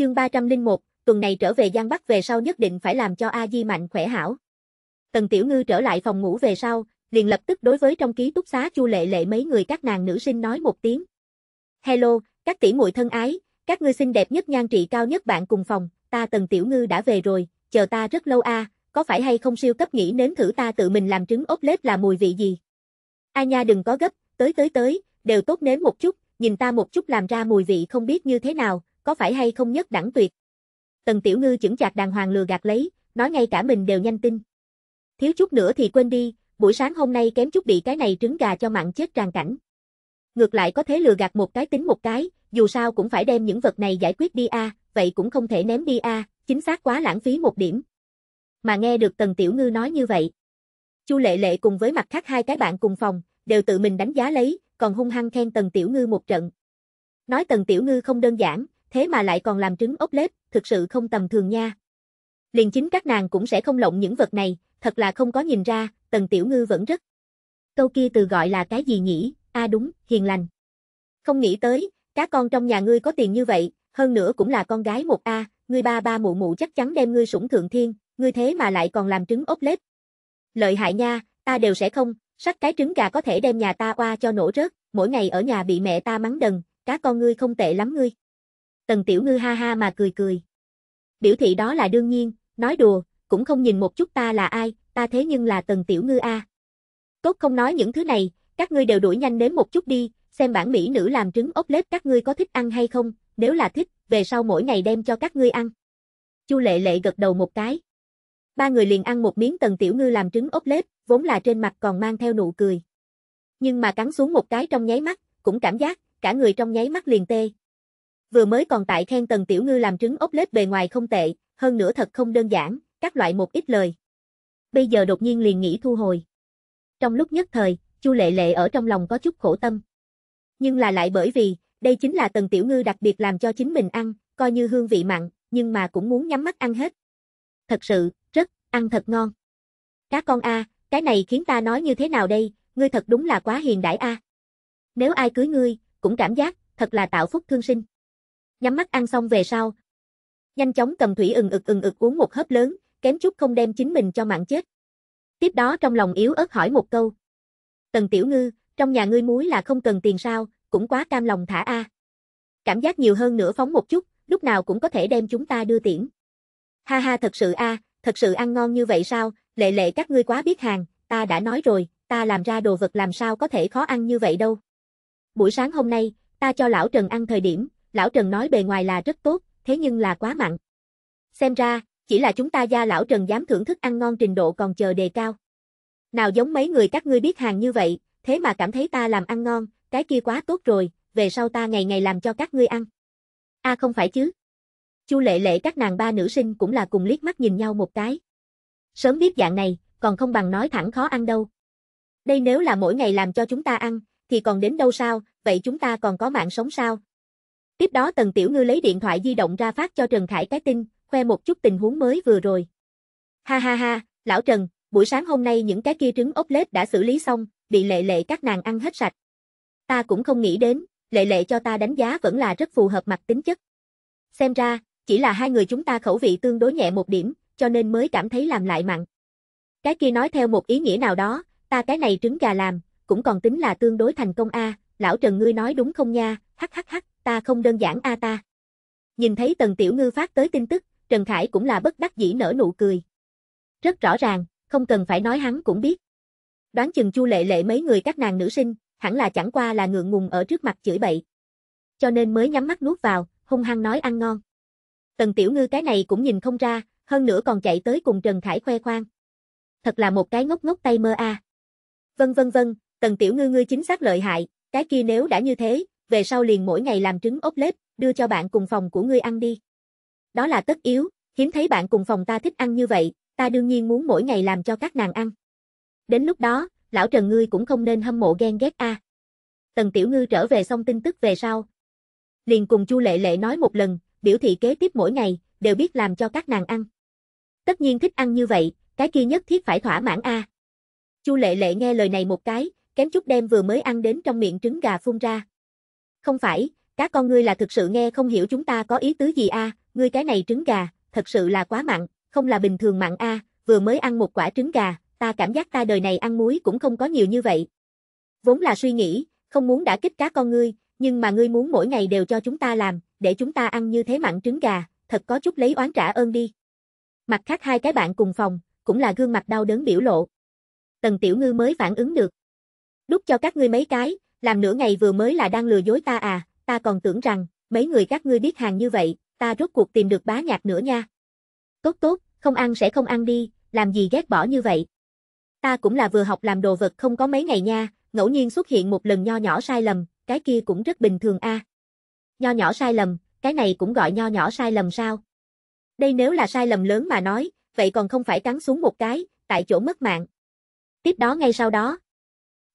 Chương 301, tuần này trở về Giang Bắc về sau nhất định phải làm cho A Di mạnh khỏe hảo. Tần Tiểu Ngư trở lại phòng ngủ về sau, liền lập tức đối với trong ký túc xá Chu Lệ Lệ mấy người các nàng nữ sinh nói một tiếng. "Hello, các tỷ muội thân ái, các ngươi xinh đẹp nhất nhan trị cao nhất bạn cùng phòng, ta Tần Tiểu Ngư đã về rồi, chờ ta rất lâu a, à, có phải hay không siêu cấp nghĩ nếm thử ta tự mình làm trứng ốp lết là mùi vị gì?" "A nha đừng có gấp, tới tới tới, đều tốt nếm một chút, nhìn ta một chút làm ra mùi vị không biết như thế nào." có phải hay không nhất đẳng tuyệt. Tần Tiểu Ngư chững chạc đàng hoàng lừa gạt lấy, nói ngay cả mình đều nhanh tin. Thiếu chút nữa thì quên đi, buổi sáng hôm nay kém chút bị cái này trứng gà cho mặn chết tràn cảnh. Ngược lại có thế lừa gạt một cái tính một cái, dù sao cũng phải đem những vật này giải quyết đi a, vậy cũng không thể ném đi a, chính xác quá lãng phí một điểm. Mà nghe được Tần Tiểu Ngư nói như vậy, Chu Lệ Lệ cùng với mặt khác hai cái bạn cùng phòng, đều tự mình đánh giá lấy, còn hung hăng khen Tần Tiểu Ngư một trận. Nói Tần Tiểu Ngư không đơn giản, thế mà lại còn làm trứng ốc lết, thực sự không tầm thường nha. Liền chính các nàng cũng sẽ không lộng những vật này, thật là không có nhìn ra, Tần Tiểu Ngư vẫn rất. Câu kia từ gọi là cái gì nhỉ, a à đúng, hiền lành. Không nghĩ tới, cá con trong nhà ngươi có tiền như vậy, hơn nữa cũng là con gái một a, ngươi ba ba mụ mụ chắc chắn đem ngươi sủng thượng thiên, ngươi thế mà lại còn làm trứng ốc lết. Lợi hại nha, ta đều sẽ không, sắc cái trứng gà có thể đem nhà ta qua cho nổ rớt, mỗi ngày ở nhà bị mẹ ta mắng đần, cá con ngươi không tệ lắm ngươi. Tần Tiểu Ngư ha ha mà cười cười. Biểu thị đó là đương nhiên, nói đùa, cũng không nhìn một chút ta là ai, ta thế nhưng là Tần Tiểu Ngư a. Cốt không nói những thứ này, các ngươi đều đuổi nhanh đến một chút đi, xem bản mỹ nữ làm trứng ốc lết các ngươi có thích ăn hay không, nếu là thích, về sau mỗi ngày đem cho các ngươi ăn. Chu Lệ Lệ gật đầu một cái. Ba người liền ăn một miếng Tần Tiểu Ngư làm trứng ốc lết, vốn là trên mặt còn mang theo nụ cười. Nhưng mà cắn xuống một cái trong nháy mắt, cũng cảm giác, cả người trong nháy mắt liền tê, Vừa mới còn tại khen Tần Tiểu Ngư làm trứng ốc lết bề ngoài không tệ, hơn nữa thật không đơn giản, các loại một ít lời. Bây giờ đột nhiên liền nghĩ thu hồi. Trong lúc nhất thời, Chu Lệ Lệ ở trong lòng có chút khổ tâm. Nhưng là lại bởi vì, đây chính là Tần Tiểu Ngư đặc biệt làm cho chính mình ăn, coi như hương vị mặn, nhưng mà cũng muốn nhắm mắt ăn hết. Thật sự, rất, ăn thật ngon. Cá con a, cái này khiến ta nói như thế nào đây, ngươi thật đúng là quá hiền đãi a. Nếu ai cưới ngươi, cũng cảm giác, thật là tạo phúc thương sinh nhắm mắt ăn xong về sau. Nhanh chóng cầm thủy ừng ực ừng ực uống một hớp lớn, kém chút không đem chính mình cho mạng chết. Tiếp đó trong lòng yếu ớt hỏi một câu. Tần Tiểu Ngư, trong nhà ngươi muối là không cần tiền sao, cũng quá cam lòng thả a. Cảm giác nhiều hơn nữa phóng một chút, lúc nào cũng có thể đem chúng ta đưa tiễn. Ha ha thật sự a, thật sự ăn ngon như vậy sao, lệ lệ các ngươi quá biết hàng, ta đã nói rồi, ta làm ra đồ vật làm sao có thể khó ăn như vậy đâu. Buổi sáng hôm nay, ta cho lão Trần ăn thời điểm, lão Trần nói bề ngoài là rất tốt, thế nhưng là quá mặn. Xem ra, chỉ là chúng ta gia lão Trần dám thưởng thức ăn ngon trình độ còn chờ đề cao. Nào giống mấy người các ngươi biết hàng như vậy, thế mà cảm thấy ta làm ăn ngon, cái kia quá tốt rồi, về sau ta ngày ngày làm cho các ngươi ăn. A à không phải chứ. Chu lệ lệ các nàng ba nữ sinh cũng là cùng liếc mắt nhìn nhau một cái. Sớm biết dạng này, còn không bằng nói thẳng khó ăn đâu. Đây nếu là mỗi ngày làm cho chúng ta ăn, thì còn đến đâu sao, vậy chúng ta còn có mạng sống sao, Tiếp đó Tần Tiểu Ngư lấy điện thoại di động ra phát cho Trần Khải cái tin, khoe một chút tình huống mới vừa rồi. Ha ha ha, lão Trần, buổi sáng hôm nay những cái kia trứng ốc lết đã xử lý xong, bị lệ lệ các nàng ăn hết sạch. Ta cũng không nghĩ đến, lệ lệ cho ta đánh giá vẫn là rất phù hợp mặt tính chất. Xem ra, chỉ là hai người chúng ta khẩu vị tương đối nhẹ một điểm, cho nên mới cảm thấy làm lại mặn. Cái kia nói theo một ý nghĩa nào đó, ta cái này trứng gà làm, cũng còn tính là tương đối thành công a, lão Trần ngươi nói đúng không nha, hắc hắc hắc ta không đơn giản a ta. Nhìn thấy Tần Tiểu Ngư phát tới tin tức, Trần Khải cũng là bất đắc dĩ nở nụ cười. Rất rõ ràng, không cần phải nói hắn cũng biết. Đoán chừng Chu Lệ Lệ mấy người các nàng nữ sinh, hẳn là chẳng qua là ngượng ngùng ở trước mặt chửi bậy. Cho nên mới nhắm mắt nuốt vào, hung hăng nói ăn ngon. Tần Tiểu Ngư cái này cũng nhìn không ra, hơn nữa còn chạy tới cùng Trần Khải khoe khoang. Thật là một cái ngốc ngốc tay mơ a. À. Vân vân vân, Tần Tiểu Ngư ngươi chính xác lợi hại, cái kia nếu đã như thế, về sau liền mỗi ngày làm trứng ốp lép, đưa cho bạn cùng phòng của ngươi ăn đi. Đó là tất yếu, hiếm thấy bạn cùng phòng ta thích ăn như vậy, ta đương nhiên muốn mỗi ngày làm cho các nàng ăn. Đến lúc đó, lão Trần ngươi cũng không nên hâm mộ ghen ghét a. À. Tần Tiểu Ngư trở về xong tin tức về sau. Liền cùng Chu Lệ Lệ nói một lần, biểu thị kế tiếp mỗi ngày, đều biết làm cho các nàng ăn. Tất nhiên thích ăn như vậy, cái kia nhất thiết phải thỏa mãn a. À. Chu Lệ Lệ nghe lời này một cái, kém chút đem vừa mới ăn đến trong miệng trứng gà phun ra, không phải, các con ngươi là thực sự nghe không hiểu chúng ta có ý tứ gì a, ngươi cái này trứng gà, thật sự là quá mặn, không là bình thường mặn a, vừa mới ăn một quả trứng gà, ta cảm giác ta đời này ăn muối cũng không có nhiều như vậy. Vốn là suy nghĩ, không muốn đã kích các con ngươi, nhưng mà ngươi muốn mỗi ngày đều cho chúng ta làm, để chúng ta ăn như thế mặn trứng gà, thật có chút lấy oán trả ơn đi. Mặt khác hai cái bạn cùng phòng, cũng là gương mặt đau đớn biểu lộ. Tần Tiểu Ngư mới phản ứng được. Đút cho các ngươi mấy cái, làm nửa ngày vừa mới là đang lừa dối ta à, ta còn tưởng rằng, mấy người các ngươi biết hàng như vậy, ta rốt cuộc tìm được bá nhạc nữa nha. Tốt tốt, không ăn sẽ không ăn đi, làm gì ghét bỏ như vậy. Ta cũng là vừa học làm đồ vật không có mấy ngày nha, ngẫu nhiên xuất hiện một lần nho nhỏ sai lầm, cái kia cũng rất bình thường a. Nho nhỏ sai lầm, cái này cũng gọi nho nhỏ sai lầm sao? Đây nếu là sai lầm lớn mà nói, vậy còn không phải cắn xuống một cái, tại chỗ mất mạng. Tiếp đó ngay sau đó,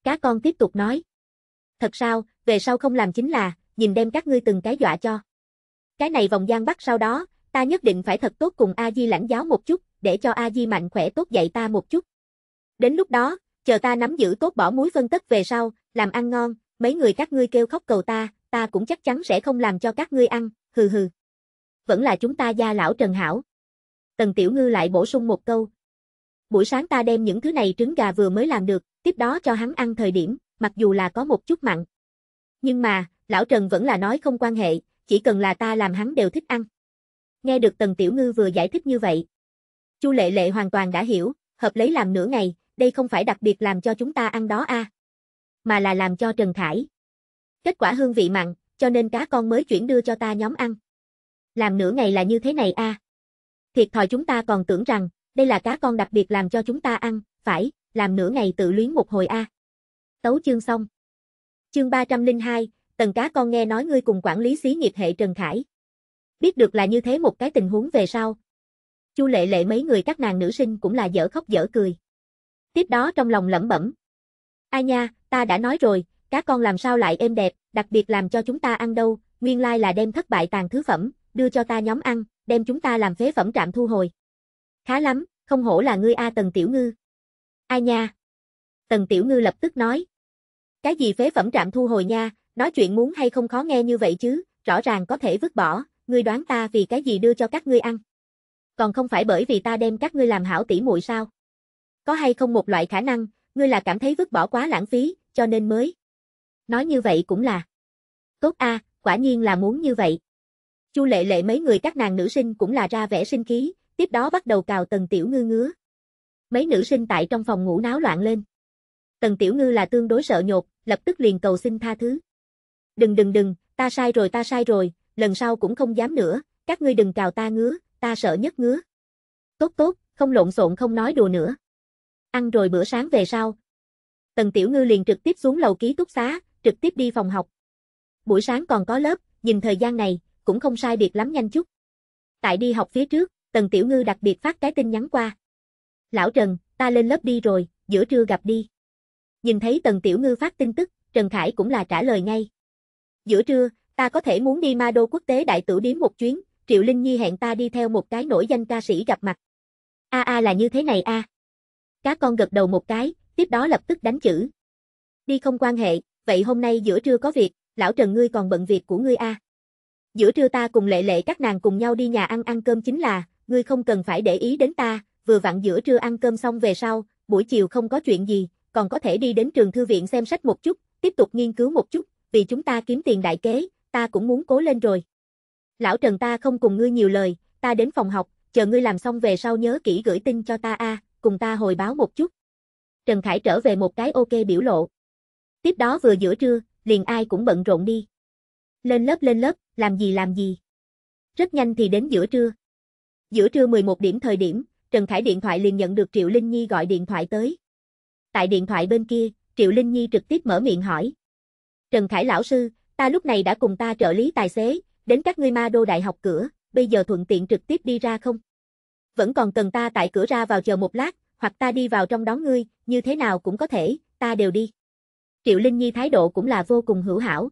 cá con tiếp tục nói thật sao, về sau không làm chính là, nhìn đem các ngươi từng cái dọa cho. Cái này vòng gian bắt sau đó, ta nhất định phải thật tốt cùng A-di lãnh giáo một chút, để cho A-di mạnh khỏe tốt dạy ta một chút. Đến lúc đó, chờ ta nắm giữ tốt bỏ muối phân tất về sau, làm ăn ngon, mấy người các ngươi kêu khóc cầu ta, ta cũng chắc chắn sẽ không làm cho các ngươi ăn, hừ hừ. Vẫn là chúng ta gia lão Trần Hảo. Tần Tiểu Ngư lại bổ sung một câu. Buổi sáng ta đem những thứ này trứng gà vừa mới làm được, tiếp đó cho hắn ăn thời điểm, mặc dù là có một chút mặn. Nhưng mà, lão Trần vẫn là nói không quan hệ, chỉ cần là ta làm hắn đều thích ăn. Nghe được Tần Tiểu Ngư vừa giải thích như vậy. Chu Lệ Lệ hoàn toàn đã hiểu, hợp lấy làm nửa ngày, đây không phải đặc biệt làm cho chúng ta ăn đó a, à. mà là làm cho Trần Khải. Kết quả hương vị mặn, cho nên cá con mới chuyển đưa cho ta nhóm ăn. Làm nửa ngày là như thế này a. À. Thiệt thòi chúng ta còn tưởng rằng, đây là cá con đặc biệt làm cho chúng ta ăn, phải, làm nửa ngày tự luyến một hồi a. À. Tấu chương xong. Chương 302, Tần Cá con nghe nói ngươi cùng quản lý xí nghiệp hệ Trần Khải. Biết được là như thế một cái tình huống về sau. Chu lệ lệ mấy người các nàng nữ sinh cũng là dở khóc dở cười. Tiếp đó trong lòng lẩm bẩm. ai nha, ta đã nói rồi, cá con làm sao lại êm đẹp, đặc biệt làm cho chúng ta ăn đâu, nguyên lai là đem thất bại tàn thứ phẩm, đưa cho ta nhóm ăn, đem chúng ta làm phế phẩm trạm thu hồi. Khá lắm, không hổ là ngươi A Tần Tiểu Ngư. ai nha. Tần Tiểu Ngư lập tức nói, cái gì phế phẩm trạm thu hồi nha, nói chuyện muốn hay không khó nghe như vậy chứ, rõ ràng có thể vứt bỏ, ngươi đoán ta vì cái gì đưa cho các ngươi ăn. Còn không phải bởi vì ta đem các ngươi làm hảo tỷ muội sao? Có hay không một loại khả năng, ngươi là cảm thấy vứt bỏ quá lãng phí, cho nên mới. Nói như vậy cũng là. Tốt a, quả nhiên là muốn như vậy. Chu Lệ Lệ mấy người các nàng nữ sinh cũng là ra vẻ sinh khí, tiếp đó bắt đầu cào Tần Tiểu Ngư ngứa. Mấy nữ sinh tại trong phòng ngủ náo loạn lên. Tần Tiểu Ngư là tương đối sợ nhột, lập tức liền cầu xin tha thứ. Đừng đừng đừng, ta sai rồi ta sai rồi, lần sau cũng không dám nữa, các ngươi đừng cào ta ngứa, ta sợ nhất ngứa. Tốt tốt, không lộn xộn không nói đùa nữa. Ăn rồi bữa sáng về sau. Tần Tiểu Ngư liền trực tiếp xuống lầu ký túc xá, trực tiếp đi phòng học. Buổi sáng còn có lớp, nhìn thời gian này, cũng không sai biệt lắm nhanh chút. Tại đi học phía trước, Tần Tiểu Ngư đặc biệt phát cái tin nhắn qua. Lão Trần, ta lên lớp đi rồi, giữa trưa gặp đi nhìn thấy Tần Tiểu Ngư phát tin tức, Trần Khải cũng là trả lời ngay. Giữa trưa, ta có thể muốn đi Ma Đô Quốc tế Đại Tử Điếm một chuyến, Triệu Linh Nhi hẹn ta đi theo một cái nổi danh ca sĩ gặp mặt. A a là như thế này a. Cá con gật đầu một cái, tiếp đó lập tức đánh chữ. Đi không quan hệ, vậy hôm nay giữa trưa có việc, lão Trần ngươi còn bận việc của ngươi a. Giữa trưa ta cùng lệ lệ các nàng cùng nhau đi nhà ăn ăn cơm chính là, ngươi không cần phải để ý đến ta, vừa vặn giữa trưa ăn cơm xong về sau, buổi chiều không có chuyện gì, còn có thể đi đến trường thư viện xem sách một chút, tiếp tục nghiên cứu một chút, vì chúng ta kiếm tiền đại kế, ta cũng muốn cố lên rồi. Lão Trần ta không cùng ngươi nhiều lời, ta đến phòng học, chờ ngươi làm xong về sau nhớ kỹ gửi tin cho ta a, cùng ta hồi báo một chút. Trần Khải trở về một cái ok biểu lộ. Tiếp đó vừa giữa trưa, liền ai cũng bận rộn đi. Lên lớp lên lớp, làm gì làm gì. Rất nhanh thì đến giữa trưa. Giữa trưa 11 điểm thời điểm, Trần Khải điện thoại liền nhận được Triệu Linh Nhi gọi điện thoại tới. Tại điện thoại bên kia, Triệu Linh Nhi trực tiếp mở miệng hỏi. Trần Khải lão sư, ta lúc này đã cùng ta trợ lý tài xế, đến các ngươi ma đô đại học cửa, bây giờ thuận tiện trực tiếp đi ra không? Vẫn còn cần ta tại cửa ra vào chờ một lát, hoặc ta đi vào trong đón ngươi, như thế nào cũng có thể, ta đều đi. Triệu Linh Nhi thái độ cũng là vô cùng hữu hảo.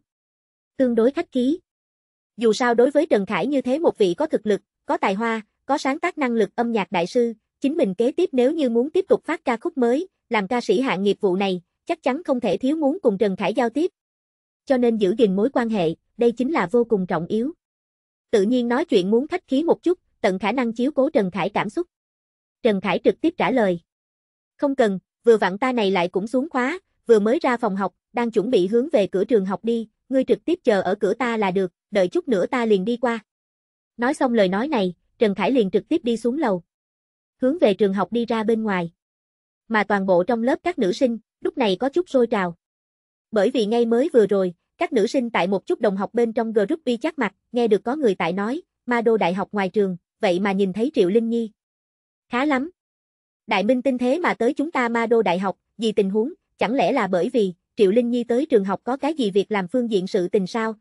Tương đối khách khí. Dù sao đối với Trần Khải như thế một vị có thực lực, có tài hoa, có sáng tác năng lực âm nhạc đại sư, chính mình kế tiếp nếu như muốn tiếp tục phát ca khúc mới, làm ca sĩ hạng nghiệp vụ này, chắc chắn không thể thiếu muốn cùng Trần Khải giao tiếp. Cho nên giữ gìn mối quan hệ, đây chính là vô cùng trọng yếu. Tự nhiên nói chuyện muốn khách khí một chút, tận khả năng chiếu cố Trần Khải cảm xúc. Trần Khải trực tiếp trả lời. Không cần, vừa vặn ta này lại cũng xuống khóa, vừa mới ra phòng học, đang chuẩn bị hướng về cửa trường học đi, ngươi trực tiếp chờ ở cửa ta là được, đợi chút nữa ta liền đi qua. Nói xong lời nói này, Trần Khải liền trực tiếp đi xuống lầu. Hướng về trường học đi ra bên ngoài mà toàn bộ trong lớp các nữ sinh, lúc này có chút sôi trào. Bởi vì ngay mới vừa rồi, các nữ sinh tại một chút đồng học bên trong group uy chắc mặt, nghe được có người tại nói, ma đô đại học ngoài trường, vậy mà nhìn thấy Triệu Linh Nhi. Khá lắm. Đại Minh tinh thế mà tới chúng ta ma đô đại học, vì tình huống, chẳng lẽ là bởi vì, Triệu Linh Nhi tới trường học có cái gì việc làm phương diện sự tình sao?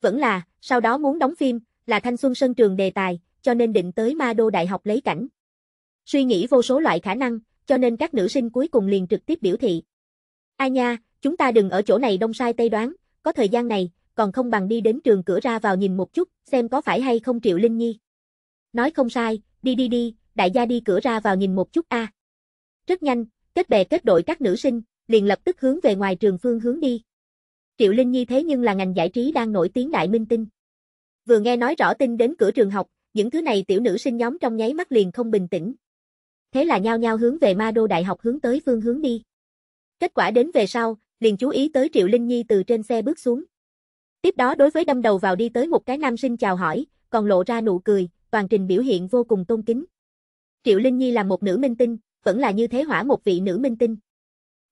Vẫn là, sau đó muốn đóng phim, là thanh xuân sân trường đề tài, cho nên định tới ma đô đại học lấy cảnh. Suy nghĩ vô số loại khả năng, cho nên các nữ sinh cuối cùng liền trực tiếp biểu thị. ai nha, chúng ta đừng ở chỗ này đông sai tây đoán, có thời gian này, còn không bằng đi đến trường cửa ra vào nhìn một chút, xem có phải hay không Triệu Linh Nhi. Nói không sai, đi đi đi, đại gia đi cửa ra vào nhìn một chút a. Rất nhanh, kết bè kết đội các nữ sinh, liền lập tức hướng về ngoài trường phương hướng đi. Triệu Linh Nhi thế nhưng là ngành giải trí đang nổi tiếng đại minh tinh. Vừa nghe nói rõ tin đến cửa trường học, những thứ này tiểu nữ sinh nhóm trong nháy mắt liền không bình tĩnh, thế là nhao nhao hướng về ma đô đại học hướng tới phương hướng đi. Kết quả đến về sau, liền chú ý tới Triệu Linh Nhi từ trên xe bước xuống. Tiếp đó đối với đâm đầu vào đi tới một cái nam sinh chào hỏi, còn lộ ra nụ cười, toàn trình biểu hiện vô cùng tôn kính. Triệu Linh Nhi là một nữ minh tinh, vẫn là như thế hỏa một vị nữ minh tinh.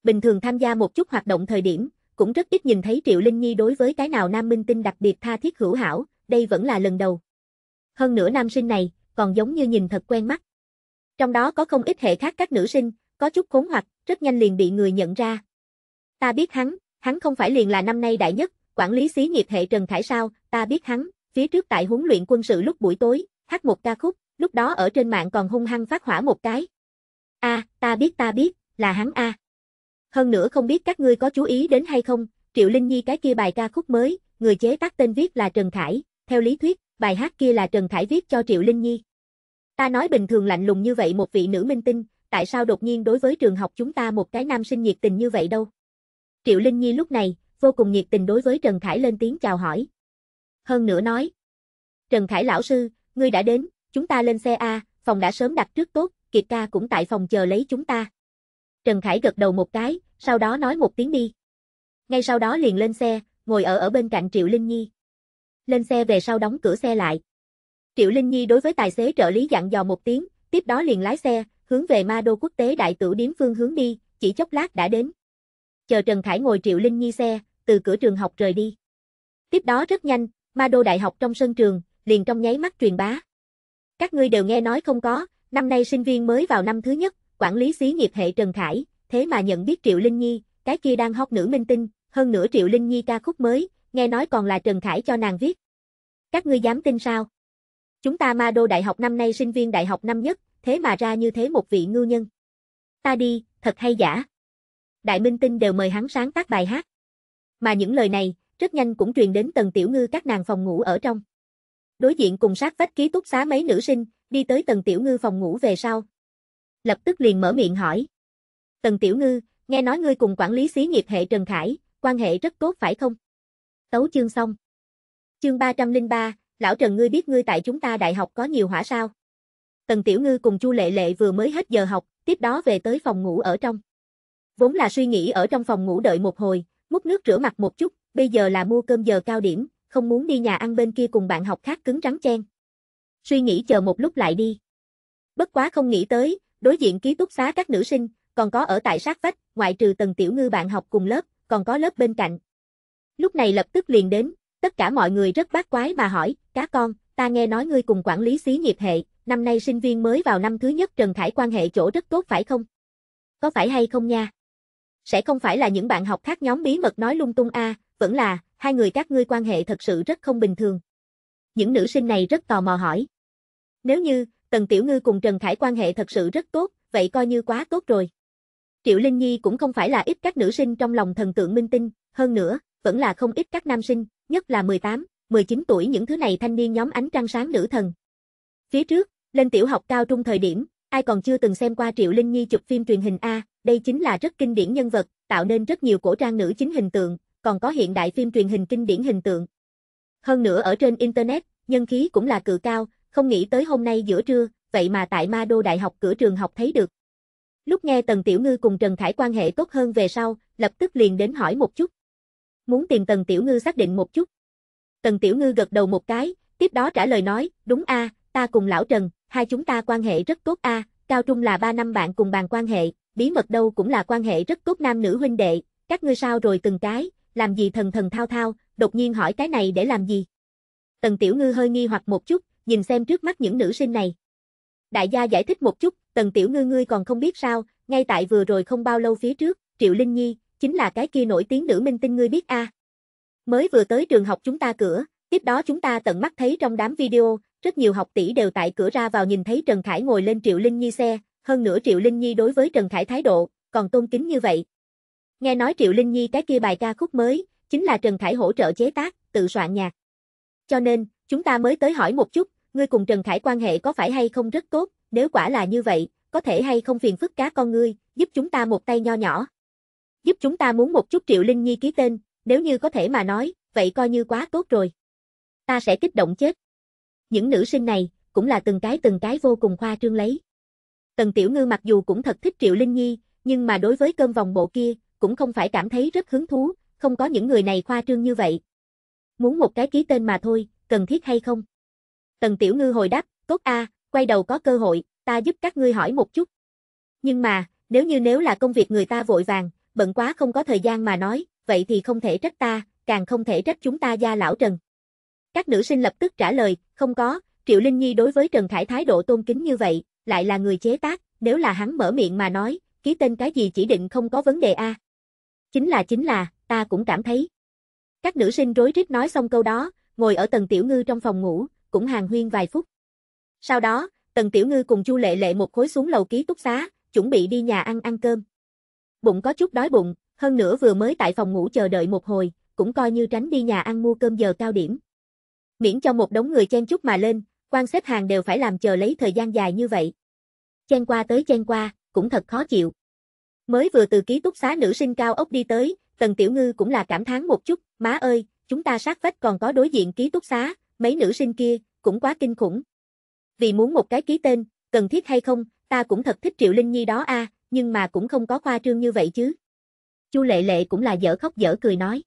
Bình thường tham gia một chút hoạt động thời điểm, cũng rất ít nhìn thấy Triệu Linh Nhi đối với cái nào nam minh tinh đặc biệt tha thiết hữu hảo, đây vẫn là lần đầu. Hơn nữa nam sinh này, còn giống như nhìn thật quen mắt trong đó có không ít hệ khác các nữ sinh, có chút khốn hoặc, rất nhanh liền bị người nhận ra. Ta biết hắn, hắn không phải liền là năm nay đại nhất, quản lý xí nghiệp hệ Trần Khải sao, ta biết hắn, phía trước tại huấn luyện quân sự lúc buổi tối, hát một ca khúc, lúc đó ở trên mạng còn hung hăng phát hỏa một cái. A, à, ta biết ta biết, là hắn a. À. Hơn nữa không biết các ngươi có chú ý đến hay không, Triệu Linh Nhi cái kia bài ca khúc mới, người chế tác tên viết là Trần Khải, theo lý thuyết, bài hát kia là Trần Khải viết cho Triệu Linh Nhi. Ta nói bình thường lạnh lùng như vậy một vị nữ minh tinh, tại sao đột nhiên đối với trường học chúng ta một cái nam sinh nhiệt tình như vậy đâu? Triệu Linh Nhi lúc này, vô cùng nhiệt tình đối với Trần Khải lên tiếng chào hỏi. Hơn nữa nói, Trần Khải lão sư, ngươi đã đến, chúng ta lên xe A, phòng đã sớm đặt trước tốt, Kiệt ca cũng tại phòng chờ lấy chúng ta. Trần Khải gật đầu một cái, sau đó nói một tiếng đi. Ngay sau đó liền lên xe, ngồi ở ở bên cạnh Triệu Linh Nhi. Lên xe về sau đóng cửa xe lại. Triệu Linh Nhi đối với tài xế trợ lý dặn dò một tiếng, tiếp đó liền lái xe, hướng về ma đô quốc tế đại tử điếm phương hướng đi, chỉ chốc lát đã đến. Chờ Trần Khải ngồi Triệu Linh Nhi xe, từ cửa trường học rời đi. Tiếp đó rất nhanh, ma đô đại học trong sân trường, liền trong nháy mắt truyền bá. Các ngươi đều nghe nói không có, năm nay sinh viên mới vào năm thứ nhất, quản lý xí nghiệp hệ Trần Khải, thế mà nhận biết Triệu Linh Nhi, cái kia đang hót nữ minh tinh, hơn nữa Triệu Linh Nhi ca khúc mới, nghe nói còn là Trần Khải cho nàng viết. Các ngươi dám tin sao? Chúng ta ma đô đại học năm nay sinh viên đại học năm nhất, thế mà ra như thế một vị ngư nhân. Ta đi, thật hay giả. Đại minh tinh đều mời hắn sáng tác bài hát. Mà những lời này, rất nhanh cũng truyền đến tần tiểu ngư các nàng phòng ngủ ở trong. Đối diện cùng sát vách ký túc xá mấy nữ sinh, đi tới tần tiểu ngư phòng ngủ về sau. Lập tức liền mở miệng hỏi. Tần tiểu ngư, nghe nói ngươi cùng quản lý xí nghiệp hệ Trần Khải, quan hệ rất tốt phải không? Tấu chương xong. Chương 303, lão Trần ngươi biết ngươi tại chúng ta đại học có nhiều hỏa sao? Tần Tiểu Ngư cùng Chu Lệ Lệ vừa mới hết giờ học, tiếp đó về tới phòng ngủ ở trong. Vốn là suy nghĩ ở trong phòng ngủ đợi một hồi, múc nước rửa mặt một chút, bây giờ là mua cơm giờ cao điểm, không muốn đi nhà ăn bên kia cùng bạn học khác cứng rắn chen. Suy nghĩ chờ một lúc lại đi. Bất quá không nghĩ tới, đối diện ký túc xá các nữ sinh, còn có ở tại sát vách, ngoại trừ Tần Tiểu Ngư bạn học cùng lớp, còn có lớp bên cạnh. Lúc này lập tức liền đến, Tất cả mọi người rất bát quái mà hỏi, cá con, ta nghe nói ngươi cùng quản lý xí nghiệp hệ, năm nay sinh viên mới vào năm thứ nhất Trần Khải quan hệ chỗ rất tốt phải không? Có phải hay không nha? Sẽ không phải là những bạn học khác nhóm bí mật nói lung tung a, à, vẫn là, hai người các ngươi quan hệ thật sự rất không bình thường. Những nữ sinh này rất tò mò hỏi. Nếu như, Tần Tiểu Ngư cùng Trần Khải quan hệ thật sự rất tốt, vậy coi như quá tốt rồi. Triệu Linh Nhi cũng không phải là ít các nữ sinh trong lòng thần tượng minh tinh, hơn nữa, vẫn là không ít các nam sinh, nhất là 18, 19 tuổi những thứ này thanh niên nhóm ánh trăng sáng nữ thần. Phía trước, lên tiểu học cao trung thời điểm, ai còn chưa từng xem qua Triệu Linh Nhi chụp phim truyền hình A, đây chính là rất kinh điển nhân vật, tạo nên rất nhiều cổ trang nữ chính hình tượng, còn có hiện đại phim truyền hình kinh điển hình tượng. Hơn nữa ở trên Internet, nhân khí cũng là cự cao, không nghĩ tới hôm nay giữa trưa, vậy mà tại Ma Đô Đại học cửa trường học thấy được. Lúc nghe Tần Tiểu Ngư cùng Trần Khải quan hệ tốt hơn về sau, lập tức liền đến hỏi một chút muốn tìm Tần Tiểu Ngư xác định một chút. Tần Tiểu Ngư gật đầu một cái, tiếp đó trả lời nói, đúng a, ta cùng lão Trần, hai chúng ta quan hệ rất tốt a, cao trung là ba năm bạn cùng bàn quan hệ, bí mật đâu cũng là quan hệ rất tốt nam nữ huynh đệ, các ngươi sao rồi từng cái, làm gì thần thần thao thao, đột nhiên hỏi cái này để làm gì. Tần Tiểu Ngư hơi nghi hoặc một chút, nhìn xem trước mắt những nữ sinh này. Đại gia giải thích một chút, Tần Tiểu Ngư ngươi còn không biết sao, ngay tại vừa rồi không bao lâu phía trước, Triệu Linh Nhi, chính là cái kia nổi tiếng nữ minh tinh ngươi biết a. À. Mới vừa tới trường học chúng ta cửa, tiếp đó chúng ta tận mắt thấy trong đám video, rất nhiều học tỷ đều tại cửa ra vào nhìn thấy Trần Khải ngồi lên Triệu Linh Nhi xe, hơn nữa Triệu Linh Nhi đối với Trần Khải thái độ, còn tôn kính như vậy. Nghe nói Triệu Linh Nhi cái kia bài ca khúc mới, chính là Trần Khải hỗ trợ chế tác, tự soạn nhạc. Cho nên, chúng ta mới tới hỏi một chút, ngươi cùng Trần Khải quan hệ có phải hay không rất tốt, nếu quả là như vậy, có thể hay không phiền phức cá con ngươi, giúp chúng ta một tay nho nhỏ giúp chúng ta muốn một chút Triệu Linh Nhi ký tên, nếu như có thể mà nói, vậy coi như quá tốt rồi. Ta sẽ kích động chết. Những nữ sinh này, cũng là từng cái từng cái vô cùng khoa trương lấy. Tần Tiểu Ngư mặc dù cũng thật thích Triệu Linh Nhi, nhưng mà đối với cơm vòng bộ kia, cũng không phải cảm thấy rất hứng thú, không có những người này khoa trương như vậy. Muốn một cái ký tên mà thôi, cần thiết hay không? Tần Tiểu Ngư hồi đáp, cốt A, quay đầu có cơ hội, ta giúp các ngươi hỏi một chút. Nhưng mà, nếu như nếu là công việc người ta vội vàng, bận quá không có thời gian mà nói, vậy thì không thể trách ta, càng không thể trách chúng ta gia lão Trần. Các nữ sinh lập tức trả lời, không có, Triệu Linh Nhi đối với Trần Khải thái độ tôn kính như vậy, lại là người chế tác, nếu là hắn mở miệng mà nói, ký tên cái gì chỉ định không có vấn đề a. Chính là chính là, ta cũng cảm thấy. Các nữ sinh rối rít nói xong câu đó, ngồi ở tầng tiểu ngư trong phòng ngủ, cũng hàng huyên vài phút. Sau đó, tầng tiểu ngư cùng Chu Lệ Lệ một khối xuống lầu ký túc xá, chuẩn bị đi nhà ăn ăn cơm bụng có chút đói bụng, hơn nữa vừa mới tại phòng ngủ chờ đợi một hồi, cũng coi như tránh đi nhà ăn mua cơm giờ cao điểm. Miễn cho một đống người chen chút mà lên, quan xếp hàng đều phải làm chờ lấy thời gian dài như vậy. Chen qua tới chen qua, cũng thật khó chịu. Mới vừa từ ký túc xá nữ sinh cao ốc đi tới, Tần Tiểu Ngư cũng là cảm thán một chút, má ơi, chúng ta sát vách còn có đối diện ký túc xá, mấy nữ sinh kia, cũng quá kinh khủng. Vì muốn một cái ký tên, cần thiết hay không, ta cũng thật thích Triệu Linh Nhi đó a, nhưng mà cũng không có khoa trương như vậy chứ. Chu Lệ Lệ cũng là dở khóc dở cười nói.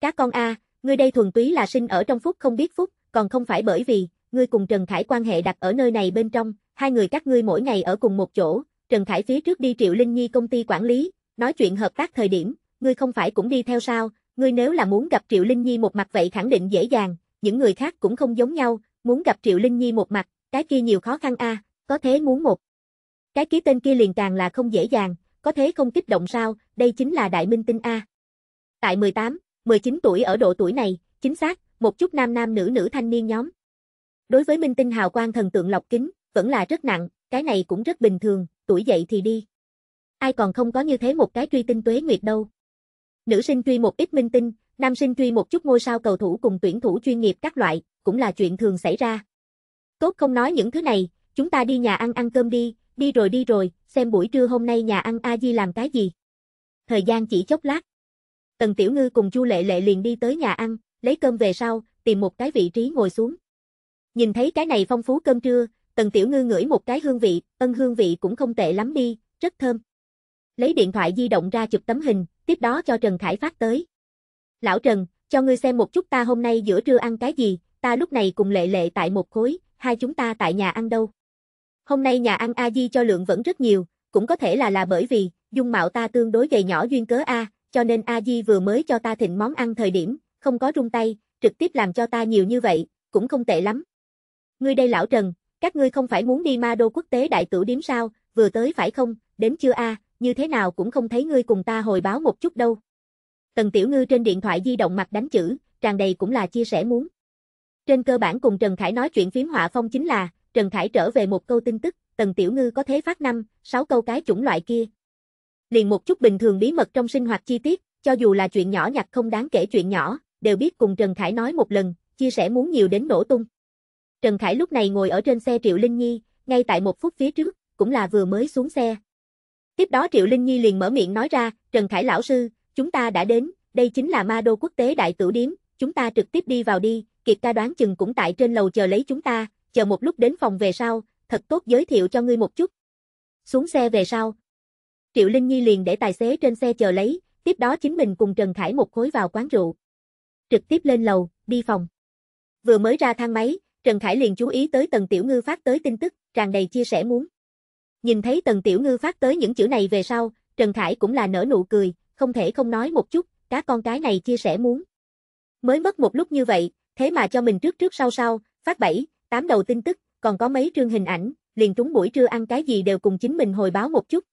Các con a, à, ngươi đây thuần túy là sinh ở trong phúc không biết phúc, còn không phải bởi vì, ngươi cùng Trần Khải quan hệ đặt ở nơi này bên trong, hai người các ngươi mỗi ngày ở cùng một chỗ, Trần Khải phía trước đi Triệu Linh Nhi công ty quản lý, nói chuyện hợp tác thời điểm, ngươi không phải cũng đi theo sao, ngươi nếu là muốn gặp Triệu Linh Nhi một mặt vậy khẳng định dễ dàng, những người khác cũng không giống nhau, muốn gặp Triệu Linh Nhi một mặt, cái kia nhiều khó khăn a, à, có thế muốn một cái ký tên kia liền càng là không dễ dàng, có thế không kích động sao, đây chính là đại minh tinh A. Tại 18, 19 tuổi ở độ tuổi này, chính xác, một chút nam nam nữ nữ thanh niên nhóm. Đối với minh tinh hào quang thần tượng lọc kính, vẫn là rất nặng, cái này cũng rất bình thường, tuổi dậy thì đi. Ai còn không có như thế một cái truy tinh tuế nguyệt đâu. Nữ sinh truy một ít minh tinh, nam sinh truy một chút ngôi sao cầu thủ cùng tuyển thủ chuyên nghiệp các loại, cũng là chuyện thường xảy ra. Tốt không nói những thứ này, chúng ta đi nhà ăn ăn cơm đi, đi rồi đi rồi, xem buổi trưa hôm nay nhà ăn A Di làm cái gì. Thời gian chỉ chốc lát. Tần Tiểu Ngư cùng Chu Lệ Lệ liền đi tới nhà ăn, lấy cơm về sau, tìm một cái vị trí ngồi xuống. Nhìn thấy cái này phong phú cơm trưa, Tần Tiểu Ngư ngửi một cái hương vị, ân hương vị cũng không tệ lắm đi, rất thơm. Lấy điện thoại di động ra chụp tấm hình, tiếp đó cho Trần Khải phát tới. Lão Trần, cho ngươi xem một chút ta hôm nay giữa trưa ăn cái gì, ta lúc này cùng Lệ Lệ tại một khối, hai chúng ta tại nhà ăn đâu. Hôm nay nhà ăn A Di cho lượng vẫn rất nhiều, cũng có thể là là bởi vì, dung mạo ta tương đối gầy nhỏ duyên cớ A, cho nên A Di vừa mới cho ta thịnh món ăn thời điểm, không có rung tay, trực tiếp làm cho ta nhiều như vậy, cũng không tệ lắm. Ngươi đây lão Trần, các ngươi không phải muốn đi ma đô quốc tế đại tử điểm sao, vừa tới phải không, đến chưa A, như thế nào cũng không thấy ngươi cùng ta hồi báo một chút đâu. Tần Tiểu Ngư trên điện thoại di động mặt đánh chữ, tràn đầy cũng là chia sẻ muốn. Trên cơ bản cùng Trần Khải nói chuyện phím họa phong chính là, Trần Khải trở về một câu tin tức, Tần Tiểu Ngư có thế phát năm, sáu câu cái chủng loại kia. Liền một chút bình thường bí mật trong sinh hoạt chi tiết, cho dù là chuyện nhỏ nhặt không đáng kể chuyện nhỏ, đều biết cùng Trần Khải nói một lần, chia sẻ muốn nhiều đến nổ tung. Trần Khải lúc này ngồi ở trên xe Triệu Linh Nhi, ngay tại một phút phía trước, cũng là vừa mới xuống xe. Tiếp đó Triệu Linh Nhi liền mở miệng nói ra, Trần Khải lão sư, chúng ta đã đến, đây chính là ma đô quốc tế đại tử điếm, chúng ta trực tiếp đi vào đi, Kiệt ca đoán chừng cũng tại trên lầu chờ lấy chúng ta, chờ một lúc đến phòng về sau, thật tốt giới thiệu cho ngươi một chút. Xuống xe về sau. Triệu Linh Nhi liền để tài xế trên xe chờ lấy, tiếp đó chính mình cùng Trần Khải một khối vào quán rượu. Trực tiếp lên lầu, đi phòng. Vừa mới ra thang máy, Trần Khải liền chú ý tới Tần Tiểu Ngư phát tới tin tức, tràn đầy chia sẻ muốn. Nhìn thấy Tần Tiểu Ngư phát tới những chữ này về sau, Trần Khải cũng là nở nụ cười, không thể không nói một chút, cá con cái này chia sẻ muốn. Mới mất một lúc như vậy, thế mà cho mình trước trước sau sau, phát bảy, tám đầu tin tức, còn có mấy trương hình ảnh, liền trúng buổi trưa ăn cái gì đều cùng chính mình hồi báo một chút.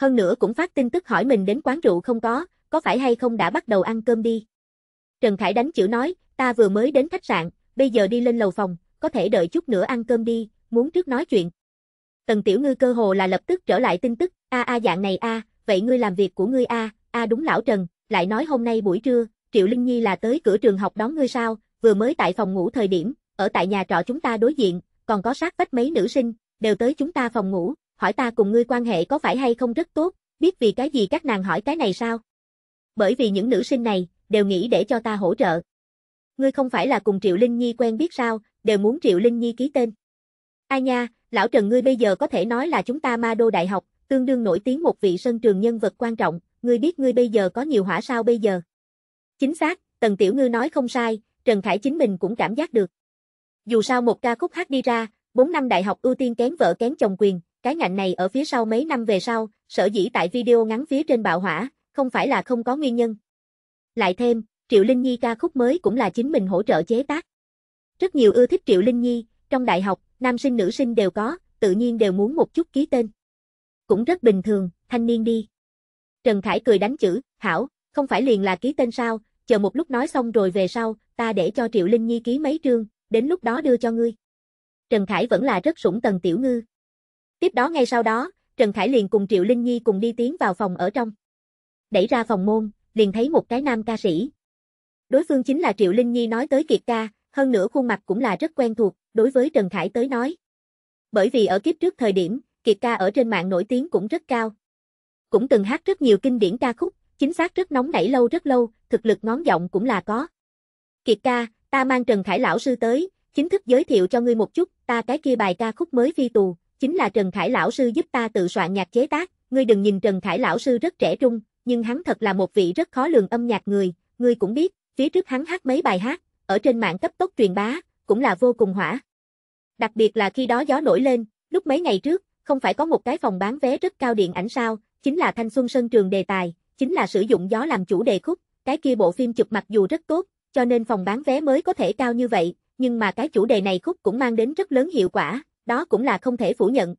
Hơn nữa cũng phát tin tức hỏi mình đến quán rượu không có, có phải hay không đã bắt đầu ăn cơm đi. Trần Khải đánh chữ nói, ta vừa mới đến khách sạn, bây giờ đi lên lầu phòng, có thể đợi chút nữa ăn cơm đi, muốn trước nói chuyện. Tần Tiểu Ngư cơ hồ là lập tức trở lại tin tức, a a dạng này a, vậy ngươi làm việc của ngươi a, a đúng lão Trần, lại nói hôm nay buổi trưa, Triệu Linh Nhi là tới cửa trường học đón ngươi sao, vừa mới tại phòng ngủ thời điểm, ở tại nhà trọ chúng ta đối diện, còn có sát vách mấy nữ sinh, đều tới chúng ta phòng ngủ, hỏi ta cùng ngươi quan hệ có phải hay không rất tốt, biết vì cái gì các nàng hỏi cái này sao? Bởi vì những nữ sinh này, đều nghĩ để cho ta hỗ trợ. Ngươi không phải là cùng Triệu Linh Nhi quen biết sao, đều muốn Triệu Linh Nhi ký tên. Ai nha, lão Trần ngươi bây giờ có thể nói là chúng ta ma đô đại học, tương đương nổi tiếng một vị sân trường nhân vật quan trọng, ngươi biết ngươi bây giờ có nhiều hỏa sao bây giờ. Chính xác, Tần Tiểu Ngư nói không sai, Trần Khải chính mình cũng cảm giác được. Dù sao một ca khúc hát đi ra, 4 năm đại học ưu tiên kén vợ kén chồng quyền, cái ngạnh này ở phía sau mấy năm về sau, sở dĩ tại video ngắn phía trên bạo hỏa, không phải là không có nguyên nhân. Lại thêm, Triệu Linh Nhi ca khúc mới cũng là chính mình hỗ trợ chế tác. Rất nhiều ưa thích Triệu Linh Nhi, trong đại học, nam sinh nữ sinh đều có, tự nhiên đều muốn một chút ký tên. Cũng rất bình thường, thanh niên đi. Trần Khải cười đánh chữ, hảo, không phải liền là ký tên sao, chờ một lúc nói xong rồi về sau, ta để cho Triệu Linh Nhi ký mấy trương, đến lúc đó đưa cho ngươi. Trần Khải vẫn là rất sủng Tần Tiểu Ngư. Tiếp đó ngay sau đó, Trần Khải liền cùng Triệu Linh Nhi cùng đi tiến vào phòng ở trong. Đẩy ra phòng môn, liền thấy một cái nam ca sĩ. Đối phương chính là Triệu Linh Nhi nói tới Kiệt ca, hơn nữa khuôn mặt cũng là rất quen thuộc, đối với Trần Khải tới nói. Bởi vì ở kiếp trước thời điểm, Kiệt ca ở trên mạng nổi tiếng cũng rất cao. Cũng từng hát rất nhiều kinh điển ca khúc, chính xác rất nóng nảy lâu rất lâu, thực lực ngón giọng cũng là có. Kiệt ca, ta mang Trần Khải lão sư tới, chính thức giới thiệu cho ngươi một chút, ta cái kia bài ca khúc mới phi tù, chính là Trần Khải lão sư giúp ta tự soạn nhạc chế tác, ngươi đừng nhìn Trần Khải lão sư rất trẻ trung, nhưng hắn thật là một vị rất khó lường âm nhạc người, ngươi cũng biết, phía trước hắn hát mấy bài hát, ở trên mạng cấp tốc truyền bá, cũng là vô cùng hỏa. Đặc biệt là khi đó gió nổi lên, lúc mấy ngày trước, không phải có một cái phòng bán vé rất cao điện ảnh sao, chính là Thanh Xuân Sân Trường đề tài, chính là sử dụng gió làm chủ đề khúc, cái kia bộ phim chụp mặc dù rất tốt, cho nên phòng bán vé mới có thể cao như vậy, nhưng mà cái chủ đề này khúc cũng mang đến rất lớn hiệu quả, đó cũng là không thể phủ nhận.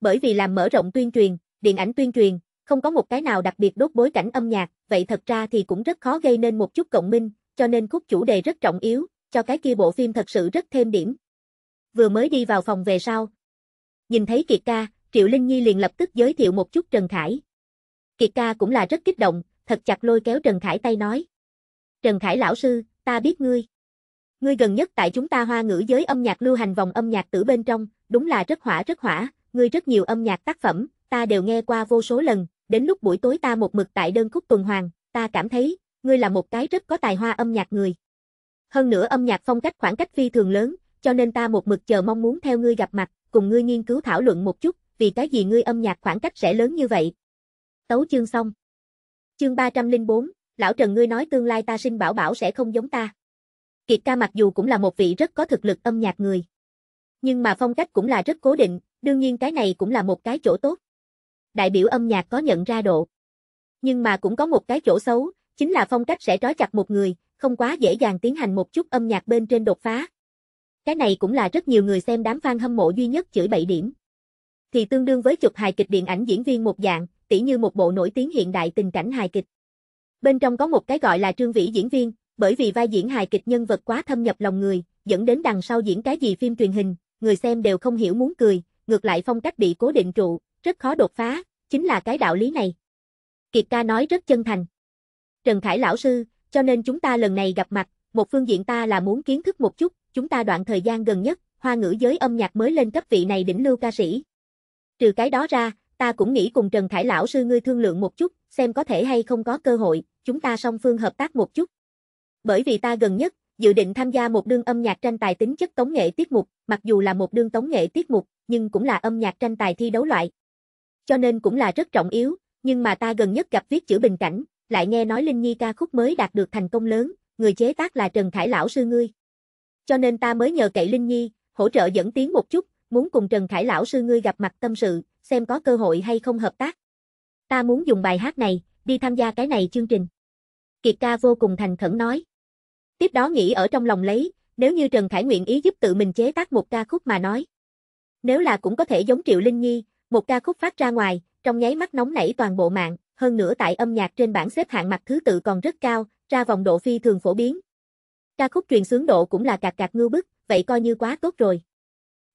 Bởi vì làm mở rộng tuyên truyền, điện ảnh tuyên truyền, không có một cái nào đặc biệt đốt bối cảnh âm nhạc, vậy thật ra thì cũng rất khó gây nên một chút cộng minh, cho nên khúc chủ đề rất trọng yếu, cho cái kia bộ phim thật sự rất thêm điểm. Vừa mới đi vào phòng về sau. Nhìn thấy Kiệt ca, Triệu Linh Nhi liền lập tức giới thiệu một chút Trần Khải. Kiệt ca cũng là rất kích động, thật chặt lôi kéo Trần Khải tay nói, Trần Khải lão sư, ta biết ngươi. Ngươi gần nhất tại chúng ta hoa ngữ giới âm nhạc lưu hành vòng âm nhạc tử bên trong, đúng là rất hỏa rất hỏa, ngươi rất nhiều âm nhạc tác phẩm, ta đều nghe qua vô số lần, đến lúc buổi tối ta một mực tại đơn khúc tuần hoàn, ta cảm thấy, ngươi là một cái rất có tài hoa âm nhạc người. Hơn nữa âm nhạc phong cách khoảng cách phi thường lớn, cho nên ta một mực chờ mong muốn theo ngươi gặp mặt, cùng ngươi nghiên cứu thảo luận một chút, vì cái gì ngươi âm nhạc khoảng cách sẽ lớn như vậy. Tấu chương xong. Chương 304, lão Trần ngươi nói tương lai ta sinh bảo bảo sẽ không giống ta. Kiệt ca mặc dù cũng là một vị rất có thực lực âm nhạc người. Nhưng mà phong cách cũng là rất cố định, đương nhiên cái này cũng là một cái chỗ tốt. Đại biểu âm nhạc có nhận ra độ. Nhưng mà cũng có một cái chỗ xấu, chính là phong cách sẽ trói chặt một người, không quá dễ dàng tiến hành một chút âm nhạc bên trên đột phá. Cái này cũng là rất nhiều người xem đám fan hâm mộ duy nhất chửi bậy điểm. Thì tương đương với chụp hài kịch điện ảnh diễn viên một dạng, tỉ như một bộ nổi tiếng hiện đại tình cảnh hài kịch. Bên trong có một cái gọi là trương vĩ diễn viên, bởi vì vai diễn hài kịch nhân vật quá thâm nhập lòng người, dẫn đến đằng sau diễn cái gì phim truyền hình, người xem đều không hiểu muốn cười, ngược lại phong cách bị cố định trụ, rất khó đột phá, chính là cái đạo lý này. Kiệt ca nói rất chân thành. Trần Khải lão sư, cho nên chúng ta lần này gặp mặt, một phương diện ta là muốn kiến thức một chút, chúng ta đoạn thời gian gần nhất, hoa ngữ giới âm nhạc mới lên cấp vị này đỉnh lưu ca sĩ. Trừ cái đó ra, ta cũng nghĩ cùng Trần Khải lão sư ngươi thương lượng một chút, xem có thể hay không có cơ hội, chúng ta song phương hợp tác một chút. Bởi vì ta gần nhất, dự định tham gia một đương âm nhạc tranh tài tính chất tống nghệ tiết mục, mặc dù là một đương tống nghệ tiết mục, nhưng cũng là âm nhạc tranh tài thi đấu loại. Cho nên cũng là rất trọng yếu, nhưng mà ta gần nhất gặp viết chữ bình cảnh, lại nghe nói Linh Nhi ca khúc mới đạt được thành công lớn, người chế tác là Trần Khải lão sư ngươi. Cho nên ta mới nhờ cậy Linh Nhi, hỗ trợ dẫn tiến một chút, muốn cùng Trần Khải lão sư ngươi gặp mặt tâm sự, xem có cơ hội hay không hợp tác. Ta muốn dùng bài hát này, đi tham gia cái này chương trình. Kiệt ca vô cùng thành khẩn nói. Tiếp đó nghĩ ở trong lòng lấy, nếu như Trần Khải nguyện ý giúp tự mình chế tác một ca khúc mà nói. Nếu là cũng có thể giống Triệu Linh Nhi, một ca khúc phát ra ngoài, trong nháy mắt nóng nảy toàn bộ mạng, hơn nữa tại âm nhạc trên bảng xếp hạng mặt thứ tự còn rất cao, ra vòng độ phi thường phổ biến. Ca khúc truyền sướng độ cũng là cạc cạc ngư bức, vậy coi như quá tốt rồi.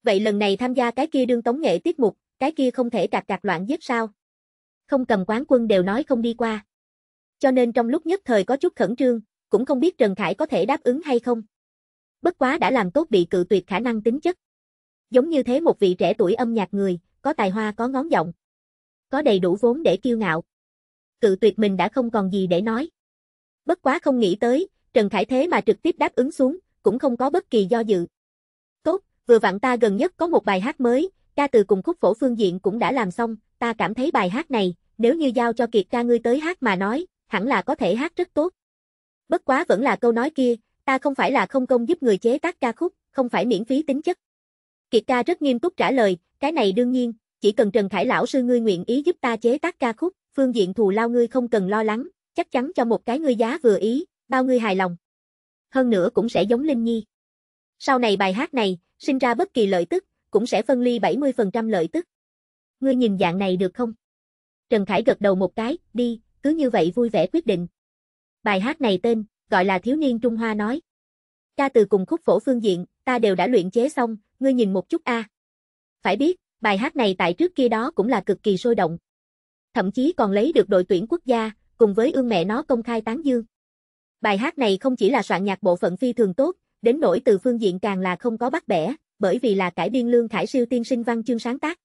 Vậy lần này tham gia cái kia đương tống nghệ tiết mục, cái kia không thể cạc cạc loạn giết sao. Không cầm quán quân đều nói không đi qua. Cho nên trong lúc nhất thời có chút khẩn trương, cũng không biết Trần Khải có thể đáp ứng hay không. Bất quá đã làm tốt bị cự tuyệt khả năng tính chất. Giống như thế một vị trẻ tuổi âm nhạc người, có tài hoa có ngón giọng. Có đầy đủ vốn để kiêu ngạo. Cự tuyệt mình đã không còn gì để nói. Bất quá không nghĩ tới, Trần Khải thế mà trực tiếp đáp ứng xuống, cũng không có bất kỳ do dự. Tốt, vừa vặn ta gần nhất có một bài hát mới, ca từ cùng khúc phổ phương diện cũng đã làm xong, ta cảm thấy bài hát này, nếu như giao cho Kiệt ca ngươi tới hát mà nói, hẳn là có thể hát rất tốt. Bất quá vẫn là câu nói kia, ta không phải là không công giúp người chế tác ca khúc, không phải miễn phí tính chất. Kiệt ca rất nghiêm túc trả lời, cái này đương nhiên, chỉ cần Trần Khải lão sư ngươi nguyện ý giúp ta chế tác ca khúc, phương diện thù lao ngươi không cần lo lắng, chắc chắn cho một cái ngươi giá vừa ý, bao ngươi hài lòng. Hơn nữa cũng sẽ giống Linh Nhi. Sau này bài hát này, sinh ra bất kỳ lợi tức, cũng sẽ phân ly 70% lợi tức. Ngươi nhìn dạng này được không? Trần Khải gật đầu một cái, đi, cứ như vậy vui vẻ quyết định. Bài hát này tên, gọi là Thiếu niên Trung Hoa nói. Ca từ cùng khúc phổ phương diện, ta đều đã luyện chế xong, ngươi nhìn một chút a. À. Phải biết, bài hát này tại trước kia đó cũng là cực kỳ sôi động. Thậm chí còn lấy được đội tuyển quốc gia, cùng với ương mẹ nó công khai tán dương. Bài hát này không chỉ là soạn nhạc bộ phận phi thường tốt, đến nỗi từ phương diện càng là không có bắt bẻ, bởi vì là cải biên lương khải siêu tiên sinh văn chương sáng tác.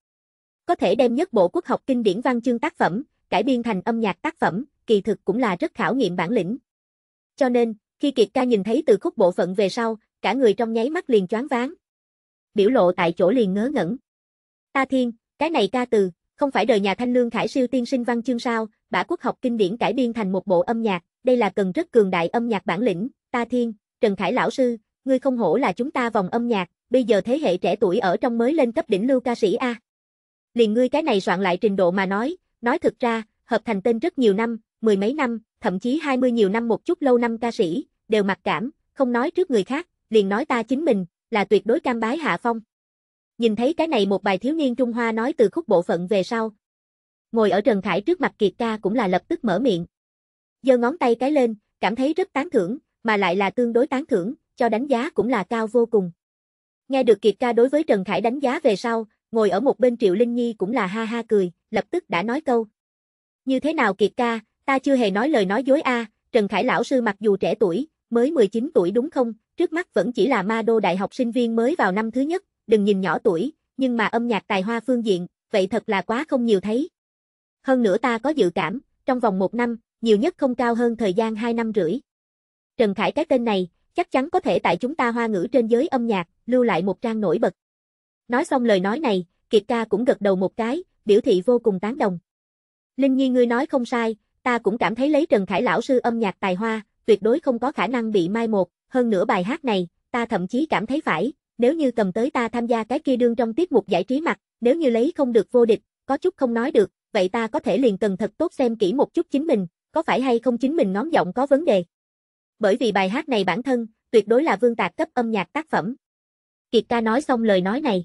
Có thể đem nhất bộ quốc học kinh điển văn chương tác phẩm, cải biên thành âm nhạc tác phẩm, kỳ thực cũng là rất khảo nghiệm bản lĩnh. Cho nên, khi Kiệt ca nhìn thấy từ khúc bộ phận về sau, cả người trong nháy mắt liền choáng váng. Biểu lộ tại chỗ liền ngớ ngẩn. Ta thiên, cái này ca từ, không phải đời nhà Thanh Lương Khải siêu tiên sinh văn chương sao, bả quốc học kinh điển cải biên thành một bộ âm nhạc, đây là cần rất cường đại âm nhạc bản lĩnh, ta thiên, Trần Khải lão sư, ngươi không hổ là chúng ta vòng âm nhạc, bây giờ thế hệ trẻ tuổi ở trong mới lên cấp đỉnh lưu ca sĩ A. Liền ngươi cái này soạn lại trình độ mà nói, nói thực ra, hợp thành tên rất nhiều năm, mười mấy năm, thậm chí hai mươi nhiều năm một chút lâu năm ca sĩ, đều mặc cảm, không nói trước người khác, liền nói ta chính mình, là tuyệt đối cam bái hạ phong. Nhìn thấy cái này một bài thiếu niên Trung Hoa nói từ khúc bộ phận về sau. Ngồi ở Trần Khải trước mặt Kiệt ca cũng là lập tức mở miệng. Giơ ngón tay cái lên, cảm thấy rất tán thưởng, mà lại là tương đối tán thưởng, cho đánh giá cũng là cao vô cùng. Nghe được Kiệt ca đối với Trần Khải đánh giá về sau, ngồi ở một bên Triệu Linh Nhi cũng là ha ha cười, lập tức đã nói câu. Như thế nào Kiệt ca, ta chưa hề nói lời nói dối a, Trần Khải lão sư mặc dù trẻ tuổi, mới 19 tuổi đúng không, trước mắt vẫn chỉ là ma đô đại học sinh viên mới vào năm thứ nhất, đừng nhìn nhỏ tuổi, nhưng mà âm nhạc tài hoa phương diện, vậy thật là quá không nhiều thấy. Hơn nữa ta có dự cảm, trong vòng một năm, nhiều nhất không cao hơn thời gian hai năm rưỡi. Trần Khải cái tên này, chắc chắn có thể tại chúng ta hoa ngữ trên giới âm nhạc, lưu lại một trang nổi bật. Nói xong lời nói này, Kiệt ca cũng gật đầu một cái, biểu thị vô cùng tán đồng. Linh Nhi ngươi nói không sai, ta cũng cảm thấy lấy Trần Khải lão sư âm nhạc tài hoa, tuyệt đối không có khả năng bị mai một, hơn nữa bài hát này, ta thậm chí cảm thấy phải, nếu như cầm tới ta tham gia cái kia đương trong tiết mục giải trí mặt, nếu như lấy không được vô địch, có chút không nói được, vậy ta có thể liền cần thật tốt xem kỹ một chút chính mình, có phải hay không chính mình ngón giọng có vấn đề bởi vì bài hát này bản thân, tuyệt đối là vương tạc cấp âm nhạc tác phẩm. Kiệt ca nói xong lời nói này.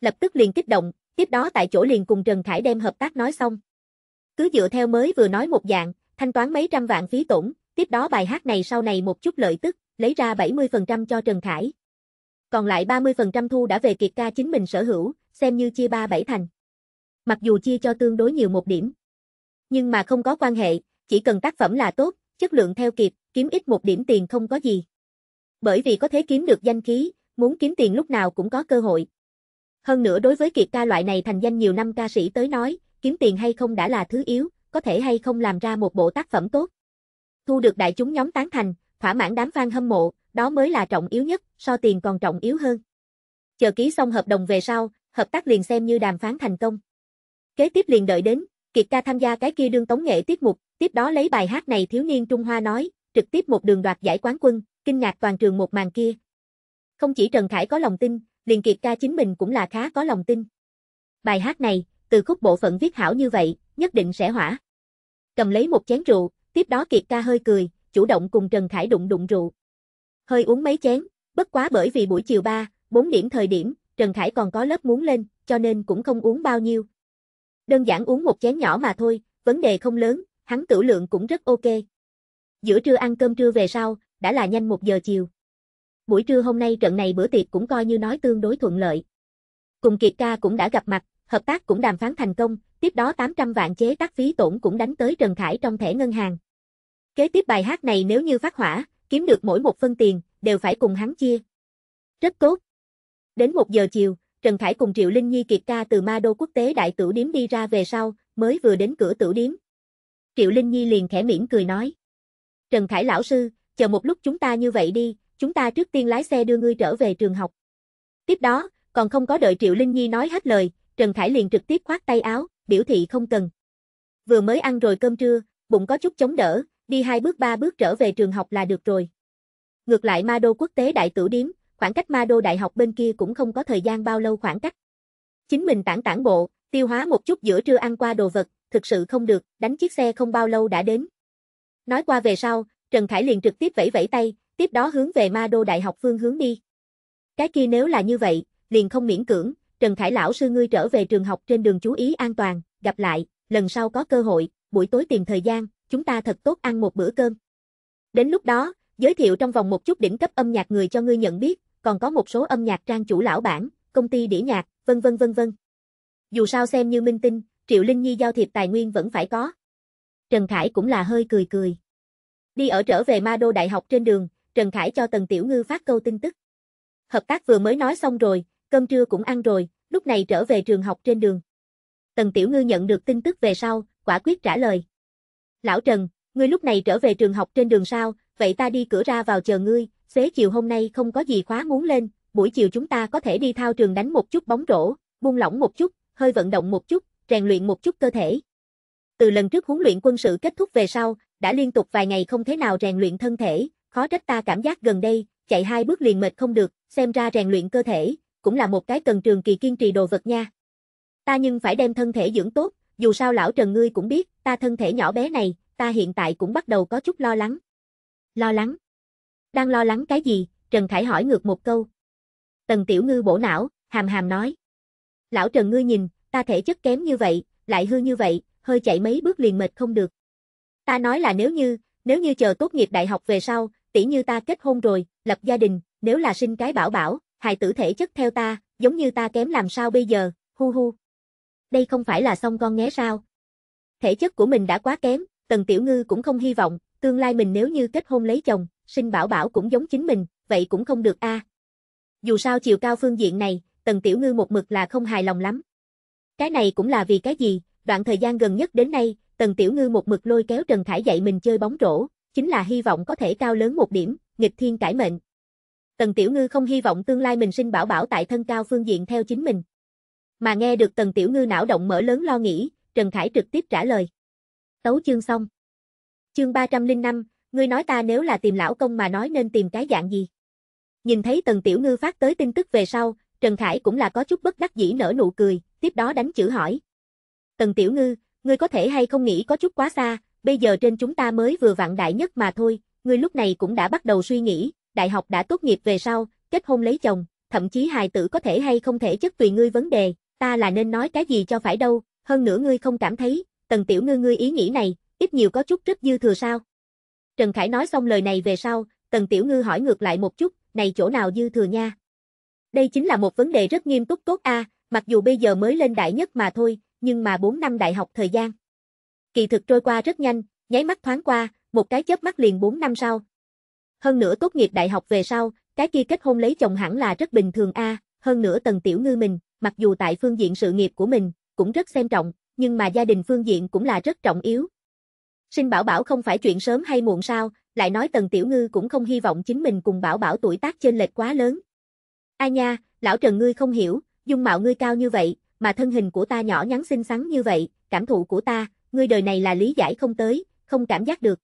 Lập tức liền kích động, tiếp đó tại chỗ liền cùng Trần Khải đem hợp tác nói xong. Cứ dựa theo mới vừa nói một dạng, thanh toán mấy trăm vạn phí tổn, tiếp đó bài hát này sau này một chút lợi tức, lấy ra 70% cho Trần Khải. Còn lại 30% thu đã về Kiệt ca chính mình sở hữu, xem như chia ba bảy thành. Mặc dù chia cho tương đối nhiều một điểm. Nhưng mà không có quan hệ, chỉ cần tác phẩm là tốt, chất lượng theo kịp, kiếm ít một điểm tiền không có gì. Bởi vì có thể kiếm được danh khí, muốn kiếm tiền lúc nào cũng có cơ hội. Hơn nữa đối với Kiệt ca loại này thành danh nhiều năm ca sĩ tới nói, kiếm tiền hay không đã là thứ yếu, có thể hay không làm ra một bộ tác phẩm tốt. Thu được đại chúng nhóm tán thành, thỏa mãn đám fan hâm mộ, đó mới là trọng yếu nhất, so tiền còn trọng yếu hơn. Chờ ký xong hợp đồng về sau, hợp tác liền xem như đàm phán thành công. Kế tiếp liền đợi đến, Kiệt ca tham gia cái kia đương tống nghệ tiết mục, tiếp đó lấy bài hát này thiếu niên Trung Hoa nói, trực tiếp một đường đoạt giải quán quân, kinh ngạc toàn trường một màn kia. Không chỉ Trần Khải có lòng tin, liền Kiệt ca chính mình cũng là khá có lòng tin. Bài hát này, từ khúc bộ phận viết hảo như vậy, nhất định sẽ hỏa. Cầm lấy một chén rượu, tiếp đó Kiệt ca hơi cười, chủ động cùng Trần Khải đụng đụng rượu. Hơi uống mấy chén, bất quá bởi vì buổi chiều 3, 4 điểm thời điểm, Trần Khải còn có lớp muốn lên, cho nên cũng không uống bao nhiêu, Đơn giản uống một chén nhỏ mà thôi, vấn đề không lớn, hắn tử lượng cũng rất ok. Giữa trưa ăn cơm trưa về sau, đã là nhanh một giờ chiều. Buổi trưa hôm nay trận này bữa tiệc cũng coi như nói tương đối thuận lợi. Cùng Kiệt ca cũng đã gặp mặt, hợp tác cũng đàm phán thành công, tiếp đó 800 vạn chế tác phí tổn cũng đánh tới Trần Khải trong thẻ ngân hàng. Kế tiếp bài hát này nếu như phát hỏa, kiếm được mỗi một phân tiền, đều phải cùng hắn chia. Rất tốt. Đến một giờ chiều, Trần Khải cùng Triệu Linh Nhi kiệt ca từ ma đô quốc tế đại tử điếm đi ra về sau, mới vừa đến cửa tử điếm. Triệu Linh Nhi liền khẽ miễn cười nói. Trần Khải lão sư, chờ một lúc chúng ta như vậy đi, chúng ta trước tiên lái xe đưa ngươi trở về trường học. Tiếp đó, còn không có đợi Triệu Linh Nhi nói hết lời, Trần Khải liền trực tiếp khoát tay áo, biểu thị không cần. Vừa mới ăn rồi cơm trưa, bụng có chút chống đỡ, đi hai bước ba bước trở về trường học là được rồi. Ngược lại ma đô quốc tế đại tử điếm, khoảng cách ma đô đại học bên kia cũng không có thời gian bao lâu khoảng cách. Chính mình tản tản bộ, tiêu hóa một chút giữa trưa ăn qua đồ vật, thực sự không được, đánh chiếc xe không bao lâu đã đến. Nói qua về sau, Trần Khải liền trực tiếp vẫy vẫy tay, tiếp đó hướng về ma đô đại học phương hướng đi. Cái kia nếu là như vậy, liền không miễn cưỡng, Trần Khải lão sư ngươi trở về trường học trên đường chú ý an toàn, gặp lại, lần sau có cơ hội, buổi tối tìm thời gian, chúng ta thật tốt ăn một bữa cơm. Đến lúc đó, giới thiệu trong vòng một chút đỉnh cấp âm nhạc người cho ngươi nhận biết, còn có một số âm nhạc trang chủ lão bản, công ty đĩa nhạc, vân vân vân vân. Dù sao xem như minh tinh, Triệu Linh Nhi giao thiệp tài nguyên vẫn phải có. Trần Khải cũng là hơi cười cười. Đi ở trở về Ma Đô Đại học trên đường, Trần Khải cho Tần Tiểu Ngư phát câu tin tức. Hợp tác vừa mới nói xong rồi, cơm trưa cũng ăn rồi, lúc này trở về trường học trên đường. Tần Tiểu Ngư nhận được tin tức về sau, quả quyết trả lời. Lão Trần, ngươi lúc này trở về trường học trên đường sao, vậy ta đi cửa ra vào chờ ngươi, xế chiều hôm nay không có gì khóa muốn lên, buổi chiều chúng ta có thể đi thao trường đánh một chút bóng rổ, buông lỏng một chút, hơi vận động một chút, rèn luyện một chút cơ thể. Từ lần trước huấn luyện quân sự kết thúc về sau, đã liên tục vài ngày không thế nào rèn luyện thân thể, khó trách ta cảm giác gần đây, chạy hai bước liền mệt không được, xem ra rèn luyện cơ thể, cũng là một cái cần trường kỳ kiên trì đồ vật nha. Ta nhưng phải đem thân thể dưỡng tốt, dù sao lão Trần ngươi cũng biết, ta thân thể nhỏ bé này, ta hiện tại cũng bắt đầu có chút lo lắng. Lo lắng. Đang lo lắng cái gì? Trần Khải hỏi ngược một câu. Tần Tiểu Ngư bổ não, hàm hàm nói. Lão Trần ngươi nhìn, ta thể chất kém như vậy, lại hư như vậy, hơi chạy mấy bước liền mệt không được. Ta nói là nếu như, nếu như chờ tốt nghiệp đại học về sau, tỉ như ta kết hôn rồi, lập gia đình, nếu là sinh cái bảo bảo, hài tử thể chất theo ta, giống như ta kém làm sao bây giờ, hu hu. Đây không phải là xong con nghé sao. Thể chất của mình đã quá kém, Tần Tiểu Ngư cũng không hy vọng, tương lai mình nếu như kết hôn lấy chồng, sinh bảo bảo cũng giống chính mình, vậy cũng không được a. À. Dù sao chiều cao phương diện này, Tần Tiểu Ngư một mực là không hài lòng lắm. Cái này cũng là vì cái gì, đoạn thời gian gần nhất đến nay, Tần Tiểu Ngư một mực lôi kéo Trần Khải dạy mình chơi bóng rổ, chính là hy vọng có thể cao lớn một điểm, nghịch thiên cải mệnh. Tần Tiểu Ngư không hy vọng tương lai mình sinh bảo bảo tại thân cao phương diện theo chính mình. Mà nghe được Tần Tiểu Ngư não động mở lớn lo nghĩ, Trần Khải trực tiếp trả lời. Tấu chương xong. Chương 305, ngươi nói ta nếu là tìm lão công mà nói nên tìm cái dạng gì? Nhìn thấy Tần Tiểu Ngư phát tới tin tức về sau, Trần Khải cũng là có chút bất đắc dĩ nở nụ cười, tiếp đó đánh chữ hỏi. Tần Tiểu Ngư, ngươi có thể hay không nghĩ có chút quá xa, bây giờ trên chúng ta mới vừa vặn đại nhất mà thôi, ngươi lúc này cũng đã bắt đầu suy nghĩ, đại học đã tốt nghiệp về sau, kết hôn lấy chồng, thậm chí hài tử có thể hay không thể chất tùy ngươi vấn đề, ta là nên nói cái gì cho phải đâu, hơn nữa ngươi không cảm thấy, Tần Tiểu Ngư ngươi ý nghĩ này, ít nhiều có chút rất dư thừa sao. Trần Khải nói xong lời này về sau, Tần Tiểu Ngư hỏi ngược lại một chút, này chỗ nào dư thừa nha? Đây chính là một vấn đề rất nghiêm túc tốt a, mặc dù bây giờ mới lên đại nhất mà thôi, nhưng mà 4 năm đại học thời gian. Kỳ thực trôi qua rất nhanh, nháy mắt thoáng qua, một cái chớp mắt liền 4 năm sau. Hơn nữa tốt nghiệp đại học về sau, cái kia kết hôn lấy chồng hẳn là rất bình thường a, hơn nữa Tần Tiểu Ngư mình, mặc dù tại phương diện sự nghiệp của mình cũng rất xem trọng, nhưng mà gia đình phương diện cũng là rất trọng yếu, Sinh bảo bảo không phải chuyện sớm hay muộn sao, lại nói Tần Tiểu Ngư cũng không hy vọng chính mình cùng bảo bảo tuổi tác chênh lệch quá lớn. a nha, lão Trần ngươi không hiểu, dung mạo ngươi cao như vậy, mà thân hình của ta nhỏ nhắn xinh xắn như vậy, cảm thụ của ta, ngươi đời này là lý giải không tới, không cảm giác được.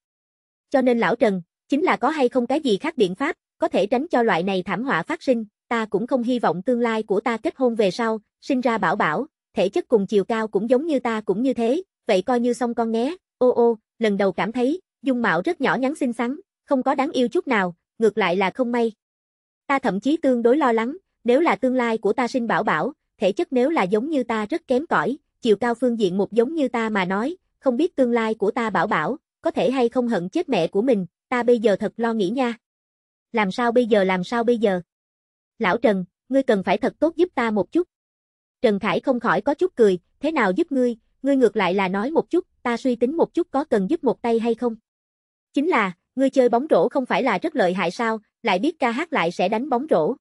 Cho nên lão Trần, chính là có hay không cái gì khác biện pháp, có thể tránh cho loại này thảm họa phát sinh, ta cũng không hy vọng tương lai của ta kết hôn về sau, sinh ra bảo bảo, thể chất cùng chiều cao cũng giống như ta cũng như thế, vậy coi như xong con nghe, ô ô, lần đầu cảm thấy, dung mạo rất nhỏ nhắn xinh xắn, không có đáng yêu chút nào, ngược lại là không may. Ta thậm chí tương đối lo lắng, nếu là tương lai của ta sinh bảo bảo, thể chất nếu là giống như ta rất kém cỏi, chiều cao phương diện một giống như ta mà nói, không biết tương lai của ta bảo bảo, có thể hay không hận chết mẹ của mình, ta bây giờ thật lo nghĩ nha. Làm sao bây giờ làm sao bây giờ? Lão Trần, ngươi cần phải thật tốt giúp ta một chút. Trần Khải không khỏi có chút cười, thế nào giúp ngươi, ngươi ngược lại là nói một chút, ta suy tính một chút có cần giúp một tay hay không. Chính là, ngươi chơi bóng rổ không phải là rất lợi hại sao, lại biết ca hát lại sẽ đánh bóng rổ.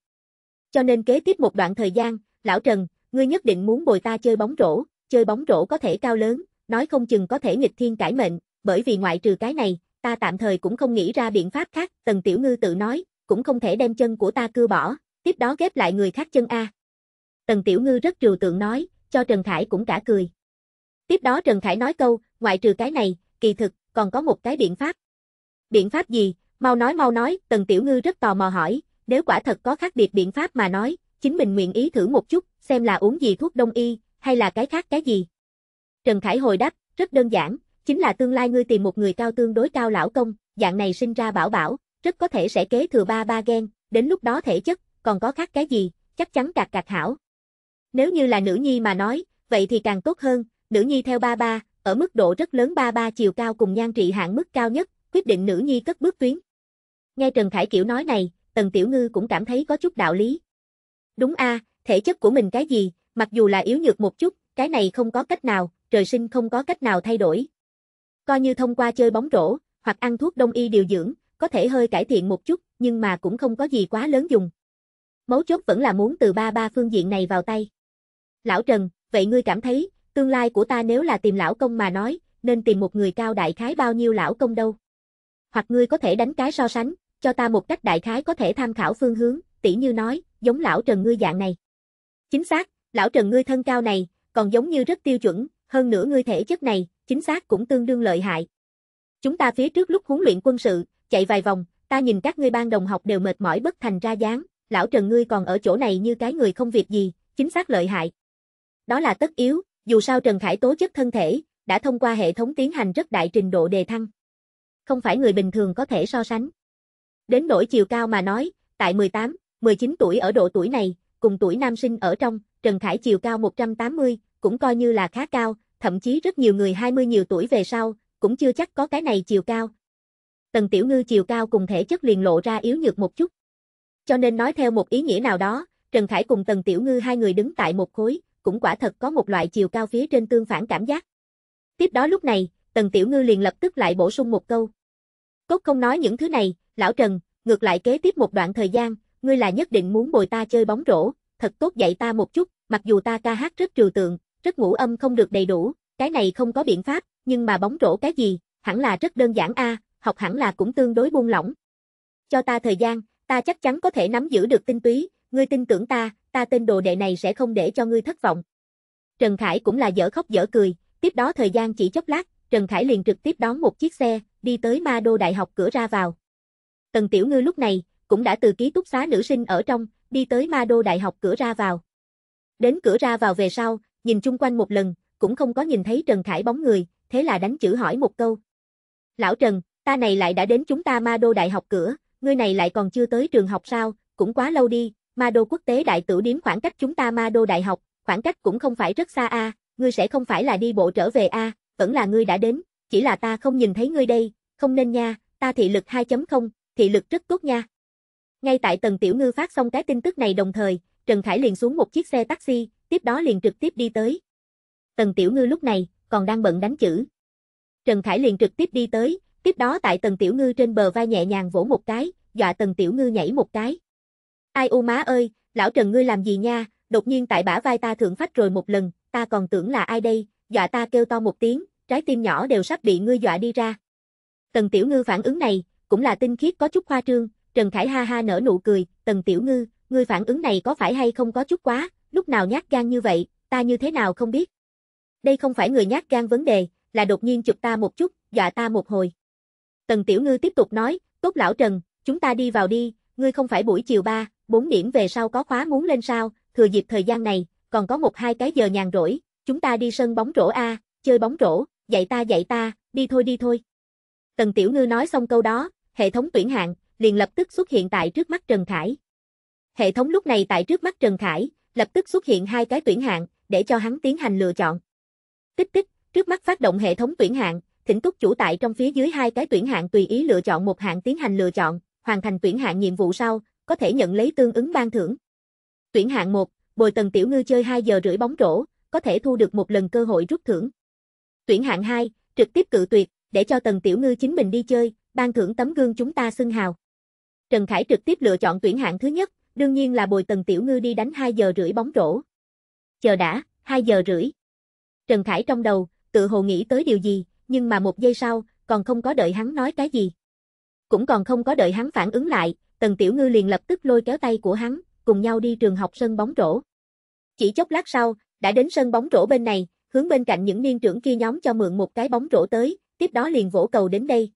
Cho nên kế tiếp một đoạn thời gian, lão Trần, ngươi nhất định muốn bồi ta chơi bóng rổ, chơi bóng rổ có thể cao lớn, nói không chừng có thể nghịch thiên cải mệnh, bởi vì ngoại trừ cái này, ta tạm thời cũng không nghĩ ra biện pháp khác, Tần Tiểu Ngư tự nói, cũng không thể đem chân của ta cưa bỏ, tiếp đó ghép lại người khác chân A. Tần Tiểu Ngư rất trừu tượng nói, cho Trần Khải cũng cả cười. Tiếp đó Trần Khải nói câu, ngoại trừ cái này, kỳ thực, còn có một cái biện pháp. Biện pháp gì? Mau nói mau nói, Tần Tiểu Ngư rất tò mò hỏi, nếu quả thật có khác biệt biện pháp mà nói, chính mình nguyện ý thử một chút, xem là uống gì thuốc đông y, hay là cái khác cái gì. Trần Khải hồi đáp, rất đơn giản, chính là tương lai ngươi tìm một người cao tương đối cao lão công, dạng này sinh ra bảo bảo, rất có thể sẽ kế thừa ba ba gen, đến lúc đó thể chất, còn có khác cái gì, chắc chắn cạc cạc hảo. Nếu như là nữ nhi mà nói, vậy thì càng tốt hơn, Nữ nhi theo ba ba, ở mức độ rất lớn ba ba chiều cao cùng nhan trị hạng mức cao nhất, quyết định nữ nhi cất bước tuyến. Nghe Trần Khải Kiểu nói này, Tần Tiểu Ngư cũng cảm thấy có chút đạo lý. Đúng a, thể chất của mình cái gì, mặc dù là yếu nhược một chút, cái này không có cách nào, trời sinh không có cách nào thay đổi. Coi như thông qua chơi bóng rổ, hoặc ăn thuốc đông y điều dưỡng, có thể hơi cải thiện một chút, nhưng mà cũng không có gì quá lớn dùng. Mấu chốt vẫn là muốn từ ba ba phương diện này vào tay. Lão Trần, vậy ngươi cảm thấy, tương lai của ta nếu là tìm lão công mà nói, nên tìm một người cao đại khái bao nhiêu lão công đâu. Hoặc ngươi có thể đánh cái so sánh, cho ta một cách đại khái có thể tham khảo phương hướng, tỷ như nói, giống lão Trần ngươi dạng này. Chính xác, lão Trần ngươi thân cao này, còn giống như rất tiêu chuẩn, hơn nữa ngươi thể chất này, chính xác cũng tương đương lợi hại. Chúng ta phía trước lúc huấn luyện quân sự, chạy vài vòng, ta nhìn các ngươi ban đồng học đều mệt mỏi bất thành ra dáng, lão Trần ngươi còn ở chỗ này như cái người không việc gì, chính xác lợi hại. Đó là tất yếu, dù sao Trần Khải tố chất thân thể, đã thông qua hệ thống tiến hành rất đại trình độ đề thăng. Không phải người bình thường có thể so sánh. Đến nỗi chiều cao mà nói, tại 18, 19 tuổi ở độ tuổi này, cùng tuổi nam sinh ở trong, Trần Khải chiều cao 180, cũng coi như là khá cao, thậm chí rất nhiều người 20 nhiều tuổi về sau, cũng chưa chắc có cái này chiều cao. Tần Tiểu Ngư chiều cao cùng thể chất liền lộ ra yếu nhược một chút. Cho nên nói theo một ý nghĩa nào đó, Trần Khải cùng Tần Tiểu Ngư hai người đứng tại một khối, cũng quả thật có một loại chiều cao phía trên tương phản cảm giác. Tiếp đó lúc này, Tần Tiểu Ngư liền lập tức lại bổ sung một câu. Cốt không nói những thứ này, lão Trần, ngược lại kế tiếp một đoạn thời gian, ngươi là nhất định muốn bồi ta chơi bóng rổ, thật tốt dạy ta một chút, mặc dù ta ca hát rất trừu tượng, rất ngũ âm không được đầy đủ, cái này không có biện pháp, nhưng mà bóng rổ cái gì, hẳn là rất đơn giản a, học hẳn là cũng tương đối buông lỏng. Cho ta thời gian, ta chắc chắn có thể nắm giữ được tinh túy, ngươi tin tưởng ta, ta tên đồ đệ này sẽ không để cho ngươi thất vọng. Trần Khải cũng là dở khóc dở cười, tiếp đó thời gian chỉ chốc lát, Trần Khải liền trực tiếp đón một chiếc xe, đi tới Ma Đô Đại học cửa ra vào. Tần Tiểu Ngư lúc này, cũng đã từ ký túc xá nữ sinh ở trong, đi tới Ma Đô Đại học cửa ra vào. Đến cửa ra vào về sau, nhìn chung quanh một lần, cũng không có nhìn thấy Trần Khải bóng người, thế là đánh chữ hỏi một câu. Lão Trần, ta này lại đã đến chúng ta Ma Đô Đại học cửa, ngươi này lại còn chưa tới trường học sao, cũng quá lâu đi, ma đô quốc tế đại tử điếm khoảng cách chúng ta ma đô đại học, khoảng cách cũng không phải rất xa a, à, ngươi sẽ không phải là đi bộ trở về a, vẫn là ngươi đã đến, chỉ là ta không nhìn thấy ngươi đây, không nên nha, ta thị lực 2.0, thị lực rất tốt nha. Ngay tại Tần Tiểu Ngư phát xong cái tin tức này đồng thời, Trần Khải liền xuống một chiếc xe taxi, tiếp đó liền trực tiếp đi tới. Tần Tiểu Ngư lúc này còn đang bận đánh chữ. Trần Khải liền trực tiếp đi tới, tiếp đó tại Tần Tiểu Ngư trên bờ vai nhẹ nhàng vỗ một cái, dọa Tần Tiểu Ngư nhảy một cái. Ai u má ơi, lão Trần ngươi làm gì nha, đột nhiên tại bả vai ta thượng phát rồi một lần, ta còn tưởng là ai đây, dọa ta kêu to một tiếng, trái tim nhỏ đều sắp bị ngươi dọa đi ra. Tần Tiểu Ngư phản ứng này, cũng là tinh khiết có chút khoa trương, Trần Khải ha ha nở nụ cười, Tần Tiểu Ngư, ngươi phản ứng này có phải hay không có chút quá, lúc nào nhát gan như vậy, ta như thế nào không biết. Đây không phải người nhát gan vấn đề, là đột nhiên chụp ta một chút, dọa ta một hồi. Tần Tiểu Ngư tiếp tục nói, tốt lão Trần, chúng ta đi vào đi, ngươi không phải buổi chiều 3, 4 điểm về sau có khóa muốn lên sao, thừa dịp thời gian này, còn có một hai cái giờ nhàn rỗi, chúng ta đi sân bóng rổ a, chơi bóng rổ, dạy ta dạy ta, đi thôi đi thôi. Tần Tiểu Ngư nói xong câu đó, hệ thống tuyển hạng liền lập tức xuất hiện tại trước mắt Trần Khải. Hệ thống lúc này tại trước mắt Trần Khải, lập tức xuất hiện hai cái tuyển hạng để cho hắn tiến hành lựa chọn. Tích tích, trước mắt phát động hệ thống tuyển hạng, thỉnh túc chủ tại trong phía dưới hai cái tuyển hạng tùy ý lựa chọn một hạng tiến hành lựa chọn, hoàn thành tuyển hạng nhiệm vụ sau, có thể nhận lấy tương ứng ban thưởng. Tuyển hạng 1, Bồi Tần Tiểu Ngư chơi 2 giờ rưỡi bóng rổ, có thể thu được một lần cơ hội rút thưởng. Tuyển hạng 2, trực tiếp cự tuyệt, để cho Tần Tiểu Ngư chính mình đi chơi, ban thưởng tấm gương chúng ta xưng hào. Trần Khải trực tiếp lựa chọn tuyển hạng thứ nhất, đương nhiên là Bồi Tần Tiểu Ngư đi đánh 2 giờ rưỡi bóng rổ. Chờ đã, 2 giờ rưỡi. Trần Khải trong đầu, tự hồ nghĩ tới điều gì, nhưng mà một giây sau, còn không có đợi hắn nói cái gì. Cũng còn không có đợi hắn phản ứng lại, Tần Tiểu Ngư liền lập tức lôi kéo tay của hắn, cùng nhau đi trường học sân bóng rổ. Chỉ chốc lát sau, đã đến sân bóng rổ bên này, hướng bên cạnh những niên trưởng kia nhóm cho mượn một cái bóng rổ tới, tiếp đó liền vỗ cầu đến đây.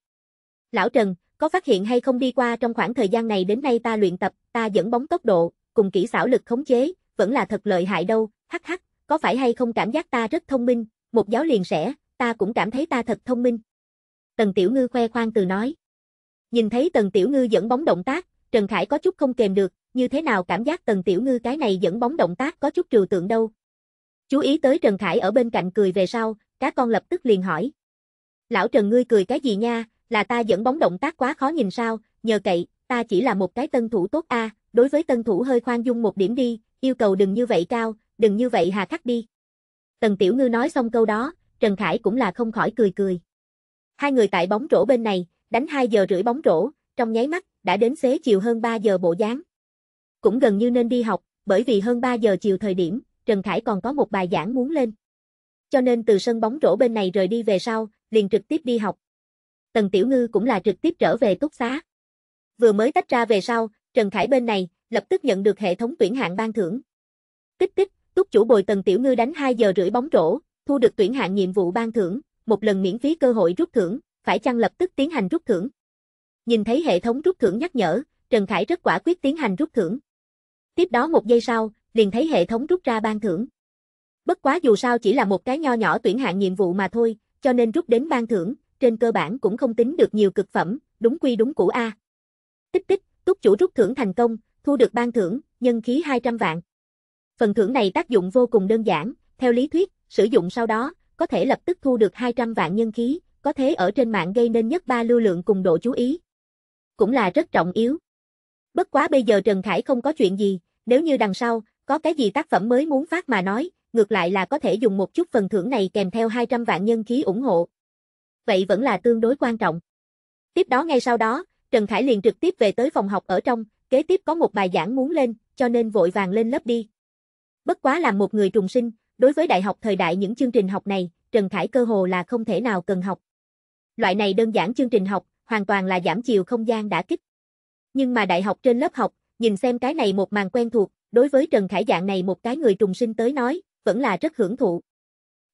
Lão Trần, có phát hiện hay không đi qua trong khoảng thời gian này đến nay ta luyện tập, ta dẫn bóng tốc độ, cùng kỹ xảo lực khống chế, vẫn là thật lợi hại đâu, hắc hắc, có phải hay không cảm giác ta rất thông minh, một giáo liền sẽ, ta cũng cảm thấy ta thật thông minh. Tần Tiểu Ngư khoe khoang từ nói. Nhìn thấy Tần Tiểu Ngư dẫn bóng động tác, Trần Khải có chút không kềm được, như thế nào cảm giác Tần Tiểu Ngư cái này dẫn bóng động tác có chút trừu tượng đâu. Chú ý tới Trần Khải ở bên cạnh cười về sau, cá con lập tức liền hỏi. Lão Trần ngươi cười cái gì nha, là ta dẫn bóng động tác quá khó nhìn sao, nhờ cậy, ta chỉ là một cái tân thủ tốt a, đối với tân thủ hơi khoan dung một điểm đi, yêu cầu đừng như vậy cao, đừng như vậy hà khắc đi. Tần Tiểu Ngư nói xong câu đó, Trần Khải cũng là không khỏi cười cười. Hai người tại bóng rổ bên này, đánh 2 giờ rưỡi bóng rổ, trong nháy mắt, đã đến xế chiều hơn 3 giờ bộ dáng. Cũng gần như nên đi học, bởi vì hơn 3 giờ chiều thời điểm, Trần Khải còn có một bài giảng muốn lên. Cho nên từ sân bóng rổ bên này rời đi về sau, liền trực tiếp đi học. Tần Tiểu Ngư cũng là trực tiếp trở về túc xá. Vừa mới tách ra về sau, Trần Khải bên này, lập tức nhận được hệ thống tuyển hạng ban thưởng. Tích tích, túc chủ bồi Tần Tiểu Ngư đánh 2 giờ rưỡi bóng rổ, thu được tuyển hạng nhiệm vụ ban thưởng, một lần miễn phí cơ hội rút thưởng, phải chăng lập tức tiến hành rút thưởng? Nhìn thấy hệ thống rút thưởng nhắc nhở, Trần Khải rất quả quyết tiến hành rút thưởng. Tiếp đó một giây sau, liền thấy hệ thống rút ra ban thưởng. Bất quá dù sao chỉ là một cái nho nhỏ tuyển hạng nhiệm vụ mà thôi, cho nên rút đến ban thưởng, trên cơ bản cũng không tính được nhiều cực phẩm, đúng quy đúng cũ A. Tích tích, túc chủ rút thưởng thành công, thu được ban thưởng, nhân khí 200 vạn. Phần thưởng này tác dụng vô cùng đơn giản, theo lý thuyết, sử dụng sau đó, có thể lập tức thu được 200 vạn nhân khí, có thế ở trên mạng gây nên nhất ba lưu lượng cùng độ chú ý. Cũng là rất trọng yếu. Bất quá bây giờ Trần Khải không có chuyện gì, nếu như đằng sau, có cái gì tác phẩm mới muốn phát mà nói, ngược lại là có thể dùng một chút phần thưởng này kèm theo 200 vạn nhân khí ủng hộ. Vậy vẫn là tương đối quan trọng. Tiếp đó ngay sau đó, Trần Khải liền trực tiếp về tới phòng học ở trong, kế tiếp có một bài giảng muốn lên, cho nên vội vàng lên lớp đi. Bất quá làm một người trùng sinh, đối với đại học thời đại những chương trình học này, Trần Khải cơ hồ là không thể nào cần học. Loại này đơn giản chương trình học, hoàn toàn là giảm chiều không gian đã kích. Nhưng mà đại học trên lớp học, nhìn xem cái này một màn quen thuộc, đối với Trần Khải dạng này một cái người trùng sinh tới nói, vẫn là rất hưởng thụ.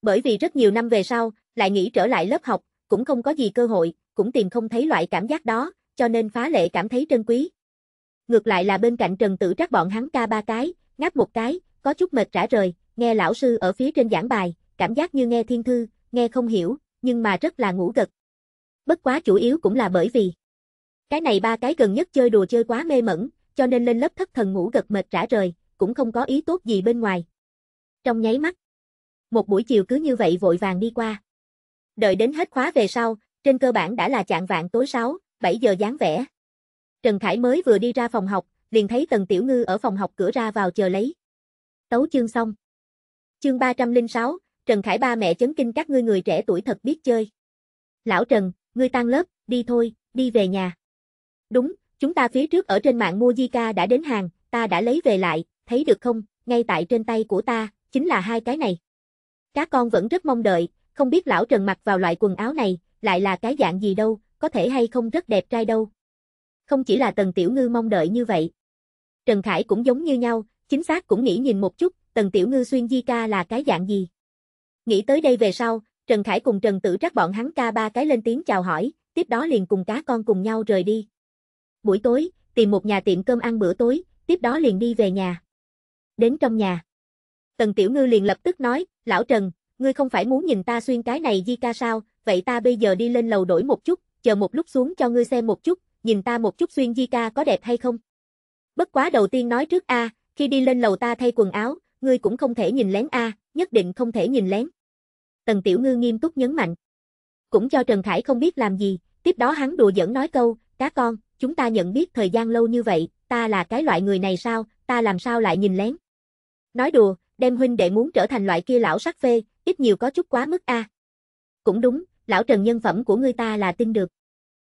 Bởi vì rất nhiều năm về sau, lại nghĩ trở lại lớp học, cũng không có gì cơ hội, cũng tìm không thấy loại cảm giác đó, cho nên phá lệ cảm thấy trân quý. Ngược lại là bên cạnh Trần Tử Trắc bọn hắn ca ba cái, ngáp một cái, có chút mệt rã rời, nghe lão sư ở phía trên giảng bài, cảm giác như nghe thiên thư, nghe không hiểu, nhưng mà rất là ngủ gật bất quá chủ yếu cũng là bởi vì cái này ba cái gần nhất chơi đùa chơi quá mê mẩn, cho nên lên lớp thất thần ngủ gật mệt rã rời, cũng không có ý tốt gì bên ngoài. Trong nháy mắt, một buổi chiều cứ như vậy vội vàng đi qua. Đợi đến hết khóa về sau, trên cơ bản đã là chạng vạn tối 6, 7 giờ dáng vẻ. Trần Khải mới vừa đi ra phòng học, liền thấy Tần Tiểu Ngư ở phòng học cửa ra vào chờ lấy. Tấu chương xong. Chương 306, Trần Khải ba mẹ chấn kinh các ngươi người trẻ tuổi thật biết chơi. Lão Trần, ngươi tan lớp, đi thôi, đi về nhà. Đúng, chúng ta phía trước ở trên mạng mua Zika đã đến hàng, ta đã lấy về lại, thấy được không, ngay tại trên tay của ta, chính là hai cái này. Các con vẫn rất mong đợi, không biết lão Trần mặc vào loại quần áo này, lại là cái dạng gì đâu, có thể hay không rất đẹp trai đâu. Không chỉ là Tần Tiểu Ngư mong đợi như vậy. Trần Khải cũng giống như nhau, chính xác cũng nghĩ nhìn một chút, Tần Tiểu Ngư xuyên di là cái dạng gì. Nghĩ tới đây về sau, Trần Khải cùng Trần Tử Trác bọn hắn ca ba cái lên tiếng chào hỏi, tiếp đó liền cùng cá con cùng nhau rời đi. Buổi tối, tìm một nhà tiệm cơm ăn bữa tối, tiếp đó liền đi về nhà. Đến trong nhà. Tần Tiểu Ngư liền lập tức nói, lão Trần, ngươi không phải muốn nhìn ta xuyên cái này di ca sao, vậy ta bây giờ đi lên lầu đổi một chút, chờ một lúc xuống cho ngươi xem một chút, nhìn ta một chút xuyên di ca có đẹp hay không. Bất quá đầu tiên nói trước a, khi đi lên lầu ta thay quần áo, ngươi cũng không thể nhìn lén a, nhất định không thể nhìn lén. Tần Tiểu Ngư nghiêm túc nhấn mạnh. Cũng cho Trần Khải không biết làm gì, tiếp đó hắn đùa giỡn nói câu, cá con, chúng ta nhận biết thời gian lâu như vậy, ta là cái loại người này sao, ta làm sao lại nhìn lén. Nói đùa, đem huynh đệ muốn trở thành loại kia lão sắc phê, ít nhiều có chút quá mức a. À. Cũng đúng, lão Trần nhân phẩm của ngươi ta là tin được.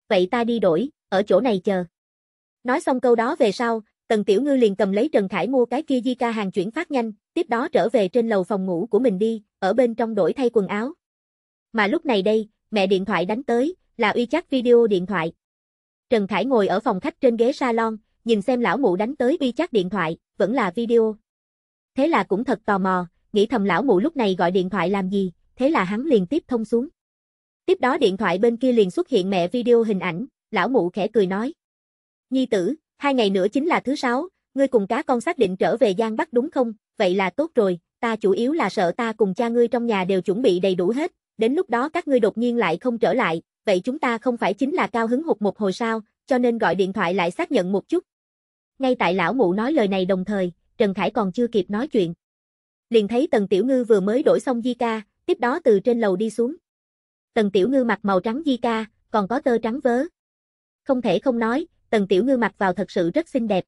Vậy ta đi đổi, ở chỗ này chờ. Nói xong câu đó về sau, Tần Tiểu Ngư liền cầm lấy Trần Khải mua cái kia di ca hàng chuyển phát nhanh, tiếp đó trở về trên lầu phòng ngủ của mình đi, ở bên trong đổi thay quần áo. Mà lúc này đây, mẹ điện thoại đánh tới, là uy chắc video điện thoại. Trần Khải ngồi ở phòng khách trên ghế salon, nhìn xem lão mụ đánh tới uy chắc điện thoại, vẫn là video. Thế là cũng thật tò mò, nghĩ thầm lão mụ lúc này gọi điện thoại làm gì, thế là hắn liền tiếp thông xuống. Tiếp đó điện thoại bên kia liền xuất hiện mẹ video hình ảnh, lão mụ khẽ cười nói. Nhi tử, Hai ngày nữa chính là thứ sáu, ngươi cùng cá con xác định trở về Giang Bắc đúng không? Vậy là tốt rồi, ta chủ yếu là sợ ta cùng cha ngươi trong nhà đều chuẩn bị đầy đủ hết, đến lúc đó các ngươi đột nhiên lại không trở lại, vậy chúng ta không phải chính là cao hứng hụt một hồi sao, cho nên gọi điện thoại lại xác nhận một chút. Ngay tại lão mụ nói lời này đồng thời, Trần Khải còn chưa kịp nói chuyện. Liền thấy Tần Tiểu Ngư vừa mới đổi xong di ca, tiếp đó từ trên lầu đi xuống. Tần Tiểu Ngư mặc màu trắng di ca, còn có tơ trắng vớ. Không thể không nói, Tần Tiểu Ngư mặc vào thật sự rất xinh đẹp.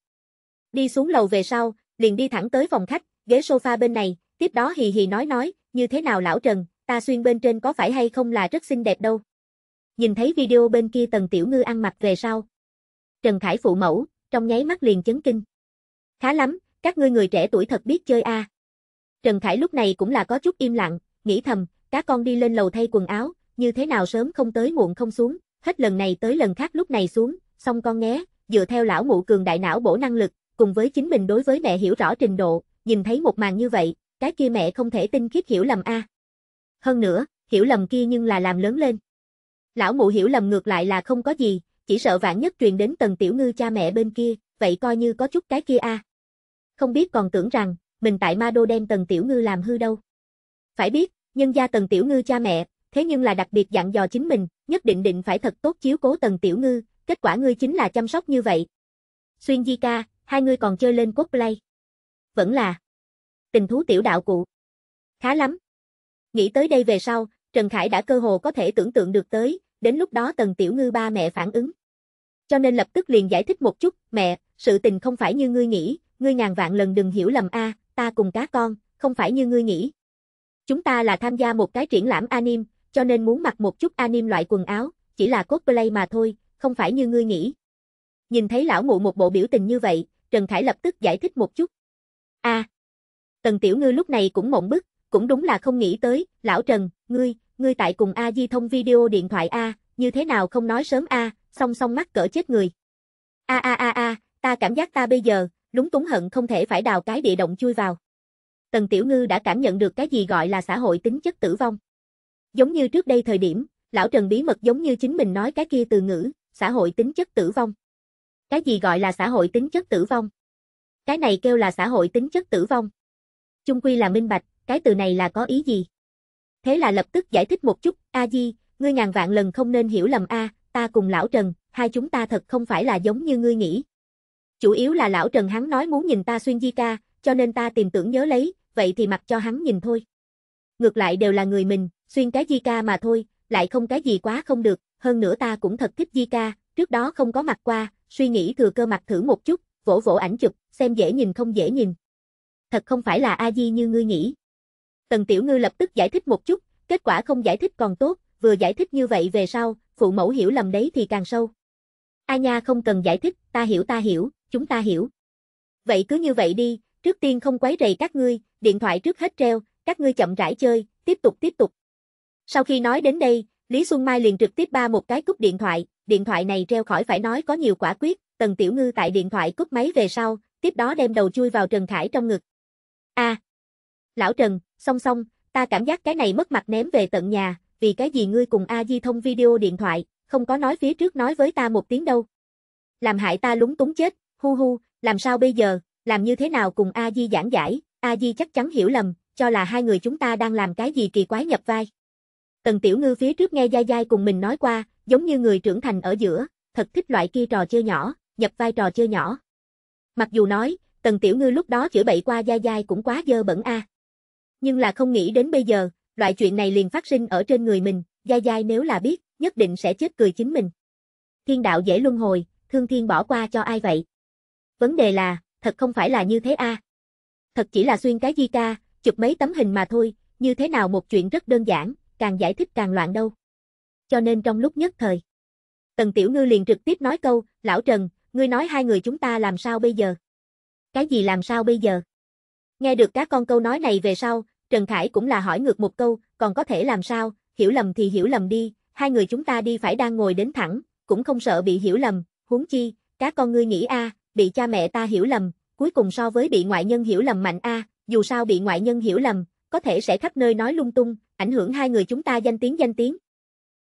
Đi xuống lầu về sau, liền đi thẳng tới phòng khách, ghế sofa bên này, tiếp đó hì hì nói nói, như thế nào lão Trần, ta xuyên bên trên có phải hay không là rất xinh đẹp đâu. Nhìn thấy video bên kia Tần Tiểu Ngư ăn mặc về sau. Trần Khải phụ mẫu, trong nháy mắt liền chấn kinh. Khá lắm, các ngươi người trẻ tuổi thật biết chơi a. À. Trần Khải lúc này cũng là có chút im lặng, nghĩ thầm, các con đi lên lầu thay quần áo, như thế nào sớm không tới muộn không xuống, hết lần này tới lần khác lúc này xuống, xong con nhé, dựa theo lão mụ cường đại não bổ năng lực, cùng với chính mình đối với mẹ hiểu rõ trình độ, nhìn thấy một màn như vậy, cái kia mẹ không thể tin khiếp hiểu lầm a. Hơn nữa, hiểu lầm kia nhưng là làm lớn lên. Lão mụ hiểu lầm ngược lại là không có gì, chỉ sợ vạn nhất truyền đến tầng tiểu ngư cha mẹ bên kia, vậy coi như có chút cái kia a. Không biết còn tưởng rằng, mình tại ma đô đem tầng tiểu ngư làm hư đâu. Phải biết, nhân gia tầng tiểu ngư cha mẹ, thế nhưng là đặc biệt dặn dò chính mình, nhất định định phải thật tốt chiếu cố tầng tiểu ngư, kết quả ngươi chính là chăm sóc như vậy. Xuyên Di ca, hai ngươi còn chơi lên play. Vẫn là tình thú tiểu đạo cụ. Khá lắm. Nghĩ tới đây về sau, Trần Khải đã cơ hồ có thể tưởng tượng được tới, đến lúc đó Tần Tiểu Ngư ba mẹ phản ứng. Cho nên lập tức liền giải thích một chút, mẹ, sự tình không phải như ngươi nghĩ, ngươi ngàn vạn lần đừng hiểu lầm a, ta cùng cá con, không phải như ngươi nghĩ. Chúng ta là tham gia một cái triển lãm anime, cho nên muốn mặc một chút anime loại quần áo, chỉ là cosplay mà thôi, không phải như ngươi nghĩ. Nhìn thấy lão mụ một bộ biểu tình như vậy, Trần Khải lập tức giải thích một chút. A. À, Tần Tiểu Ngư lúc này cũng mộng bức, cũng đúng là không nghĩ tới, lão Trần, ngươi, ngươi tại cùng A Di thông video điện thoại A, như thế nào không nói sớm A, song song mắt cỡ chết người. A a a a, ta cảm giác ta bây giờ, lúng túng hận không thể phải đào cái địa động chui vào. Tần Tiểu Ngư đã cảm nhận được cái gì gọi là xã hội tính chất tử vong. Giống như trước đây thời điểm, lão Trần bí mật giống như chính mình nói cái kia từ ngữ, xã hội tính chất tử vong. Cái gì gọi là xã hội tính chất tử vong? Cái này kêu là xã hội tính chất tử vong. Chung quy là minh bạch, cái từ này là có ý gì? Thế là lập tức giải thích một chút, A Di, ngươi ngàn vạn lần không nên hiểu lầm A, ta cùng lão Trần, hai chúng ta thật không phải là giống như ngươi nghĩ. Chủ yếu là lão Trần hắn nói muốn nhìn ta xuyên di ca, cho nên ta tìm tưởng nhớ lấy, vậy thì mặc cho hắn nhìn thôi. Ngược lại đều là người mình, xuyên cái di ca mà thôi, lại không cái gì quá không được, hơn nữa ta cũng thật thích Di ca, trước đó không có mặt qua, suy nghĩ thừa cơ mặt thử một chút, vỗ vỗ ảnh chụp, xem dễ nhìn không dễ nhìn. Thật không phải là a di như ngươi nghĩ. Tần Tiểu Ngư lập tức giải thích một chút, kết quả không giải thích còn tốt, vừa giải thích như vậy về sau, phụ mẫu hiểu lầm đấy thì càng sâu. A nha không cần giải thích, ta hiểu ta hiểu, chúng ta hiểu. Vậy cứ như vậy đi, trước tiên không quấy rầy các ngươi, điện thoại trước hết treo, các ngươi chậm rãi chơi, tiếp tục tiếp tục. Sau khi nói đến đây, Lý Xuân Mai liền trực tiếp ba một cái cúp điện thoại, điện thoại này treo khỏi phải nói có nhiều quả quyết, Tần Tiểu Ngư tại điện thoại cúp máy về sau, tiếp đó đem đầu chui vào Trần Khải trong ngực. A. lão Trần, song song, ta cảm giác cái này mất mặt ném về tận nhà, vì cái gì ngươi cùng A Di thông video điện thoại, không có nói phía trước nói với ta một tiếng đâu. Làm hại ta lúng túng chết, hu hu, làm sao bây giờ, làm như thế nào cùng A Di giảng giải, A Di chắc chắn hiểu lầm, cho là hai người chúng ta đang làm cái gì kỳ quái nhập vai. Tần Tiểu Ngư phía trước nghe Gia Giai cùng mình nói qua, giống như người trưởng thành ở giữa, thật thích loại kia trò chơi nhỏ, nhập vai trò chơi nhỏ. Mặc dù nói, Tần Tiểu Ngư lúc đó chữa bậy qua Gia Giai cũng quá dơ bẩn a. Nhưng là không nghĩ đến bây giờ, loại chuyện này liền phát sinh ở trên người mình, Gia Giai nếu là biết, nhất định sẽ chết cười chính mình. Thiên đạo dễ luân hồi, thương thiên bỏ qua cho ai vậy? Vấn đề là, thật không phải là như thế a. Thật chỉ là xuyên cái di ca, chụp mấy tấm hình mà thôi, như thế nào một chuyện rất đơn giản, càng giải thích càng loạn đâu. Cho nên trong lúc nhất thời, Tần Tiểu Ngư liền trực tiếp nói câu, lão Trần, ngươi nói hai người chúng ta làm sao bây giờ? Cái gì làm sao bây giờ? Nghe được các con câu nói này về sau, Trần Khải cũng là hỏi ngược một câu, còn có thể làm sao, hiểu lầm thì hiểu lầm đi, hai người chúng ta đi phải đang ngồi đến thẳng, cũng không sợ bị hiểu lầm, huống chi, các con ngươi nghĩ a, bị cha mẹ ta hiểu lầm, cuối cùng so với bị ngoại nhân hiểu lầm mạnh a, dù sao bị ngoại nhân hiểu lầm, có thể sẽ khắp nơi nói lung tung, ảnh hưởng hai người chúng ta danh tiếng danh tiếng.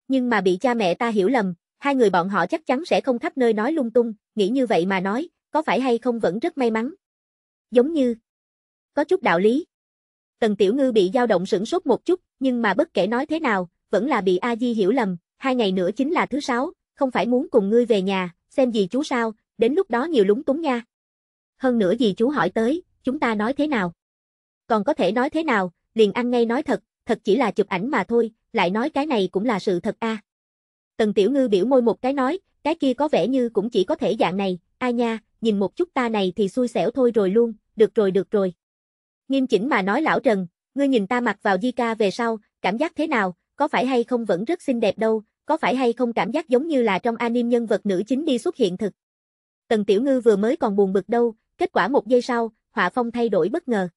Nhưng mà bị cha mẹ ta hiểu lầm, hai người bọn họ chắc chắn sẽ không khắp nơi nói lung tung, nghĩ như vậy mà nói, có phải hay không vẫn rất may mắn. Giống như, có chút đạo lý. Tần Tiểu Ngư bị dao động sửng sốt một chút, nhưng mà bất kể nói thế nào, vẫn là bị A Di hiểu lầm, hai ngày nữa chính là thứ sáu, không phải muốn cùng ngươi về nhà, xem gì chú sao, đến lúc đó nhiều lúng túng nha. Hơn nữa gì chú hỏi tới, chúng ta nói thế nào? Còn có thể nói thế nào, liền ăn ngay nói thật, thật chỉ là chụp ảnh mà thôi, lại nói cái này cũng là sự thật a. À. Tần Tiểu Ngư biểu môi một cái nói, cái kia có vẻ như cũng chỉ có thể dạng này, ai nha, nhìn một chút ta này thì xui xẻo thôi rồi luôn, được rồi được rồi. Nghiêm chỉnh mà nói lão Trần, ngươi nhìn ta mặc vào di ca về sau, cảm giác thế nào, có phải hay không vẫn rất xinh đẹp đâu, có phải hay không cảm giác giống như là trong anime nhân vật nữ chính đi xuất hiện thực. Tần Tiểu Ngư vừa mới còn buồn bực đâu, kết quả một giây sau, họa phong thay đổi bất ngờ.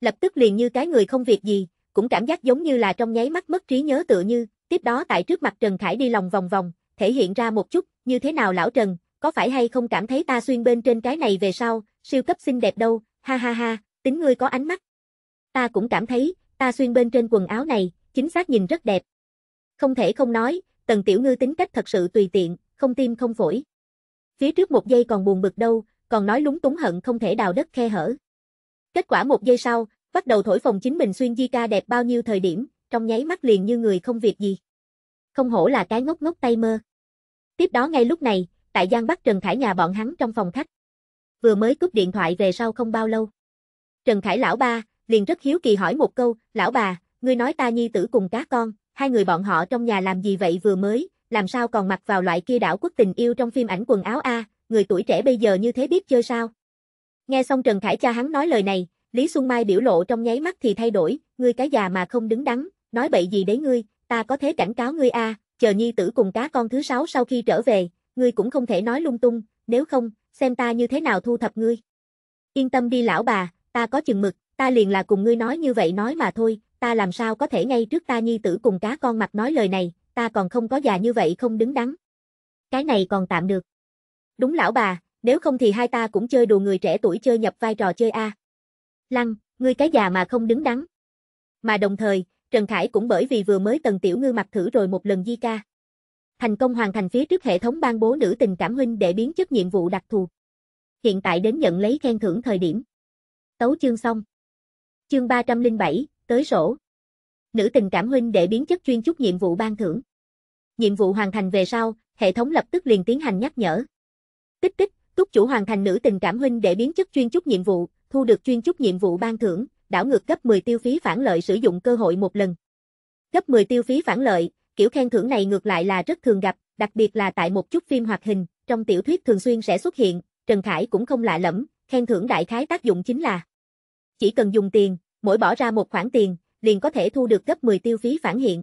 Lập tức liền như cái người không việc gì, cũng cảm giác giống như là trong nháy mắt mất trí nhớ tựa như, tiếp đó tại trước mặt Trần Khải đi lòng vòng vòng, thể hiện ra một chút, như thế nào lão Trần, có phải hay không cảm thấy ta xuyên bên trên cái này về sau, siêu cấp xinh đẹp đâu, ha ha ha, tính ngươi có ánh mắt. Ta cũng cảm thấy, ta xuyên bên trên quần áo này, chính xác nhìn rất đẹp. Không thể không nói, Tần Tiểu Ngư tính cách thật sự tùy tiện, không tim không phổi. Phía trước một giây còn buồn bực đâu, còn nói lúng túng hận không thể đào đất khe hở. Kết quả một giây sau, bắt đầu thổi phồng chính mình xuyên di ca đẹp bao nhiêu thời điểm, trong nháy mắt liền như người không việc gì. Không hổ là cái ngốc ngốc tay mơ. Tiếp đó ngay lúc này, tại Giang Bắc Trần Khải nhà bọn hắn trong phòng khách. Vừa mới cúp điện thoại về sau không bao lâu. Trần Khải lão ba, liền rất hiếu kỳ hỏi một câu, lão bà, ngươi nói ta nhi tử cùng cá con, hai người bọn họ trong nhà làm gì vậy vừa mới, làm sao còn mặc vào loại kia đảo quốc tình yêu trong phim ảnh quần áo A, người tuổi trẻ bây giờ như thế biết chơi sao. Nghe xong Trần Khải cha hắn nói lời này, Lý Xuân Mai biểu lộ trong nháy mắt thì thay đổi, ngươi cái già mà không đứng đắn, nói bậy gì đấy ngươi, ta có thế cảnh cáo ngươi a, chờ nhi tử cùng cá con thứ sáu sau khi trở về, ngươi cũng không thể nói lung tung, nếu không, xem ta như thế nào thu thập ngươi. Yên tâm đi lão bà, ta có chừng mực, ta liền là cùng ngươi nói như vậy nói mà thôi, ta làm sao có thể ngay trước ta nhi tử cùng cá con mặt nói lời này, ta còn không có già như vậy không đứng đắn. Cái này còn tạm được. Đúng lão bà, nếu không thì hai ta cũng chơi đùa người trẻ tuổi chơi nhập vai trò chơi a. À. Lăng, ngươi cái già mà không đứng đắn. Mà đồng thời, Trần Khải cũng bởi vì vừa mới Tần Tiểu Ngư mặc thử rồi một lần di ca. Thành công hoàn thành phía trước hệ thống ban bố nữ tình cảm huynh để biến chất nhiệm vụ đặc thù. Hiện tại đến nhận lấy khen thưởng thời điểm. Tấu chương xong. Chương 307, tới sổ. Nữ tình cảm huynh để biến chất chuyên chúc nhiệm vụ ban thưởng. Nhiệm vụ hoàn thành về sau, hệ thống lập tức liền tiến hành nhắc nhở. Tích tích, túc chủ hoàn thành nữ tình cảm huynh để biến chất chuyên chúc nhiệm vụ, thu được chuyên chúc nhiệm vụ ban thưởng, đảo ngược cấp 10 tiêu phí phản lợi sử dụng cơ hội một lần. Cấp 10 tiêu phí phản lợi, kiểu khen thưởng này ngược lại là rất thường gặp, đặc biệt là tại một chút phim hoạt hình, trong tiểu thuyết thường xuyên sẽ xuất hiện, Trần Khải cũng không lạ lẫm, khen thưởng đại khái tác dụng chính là chỉ cần dùng tiền, mỗi bỏ ra một khoản tiền, liền có thể thu được cấp 10 tiêu phí phản hiện.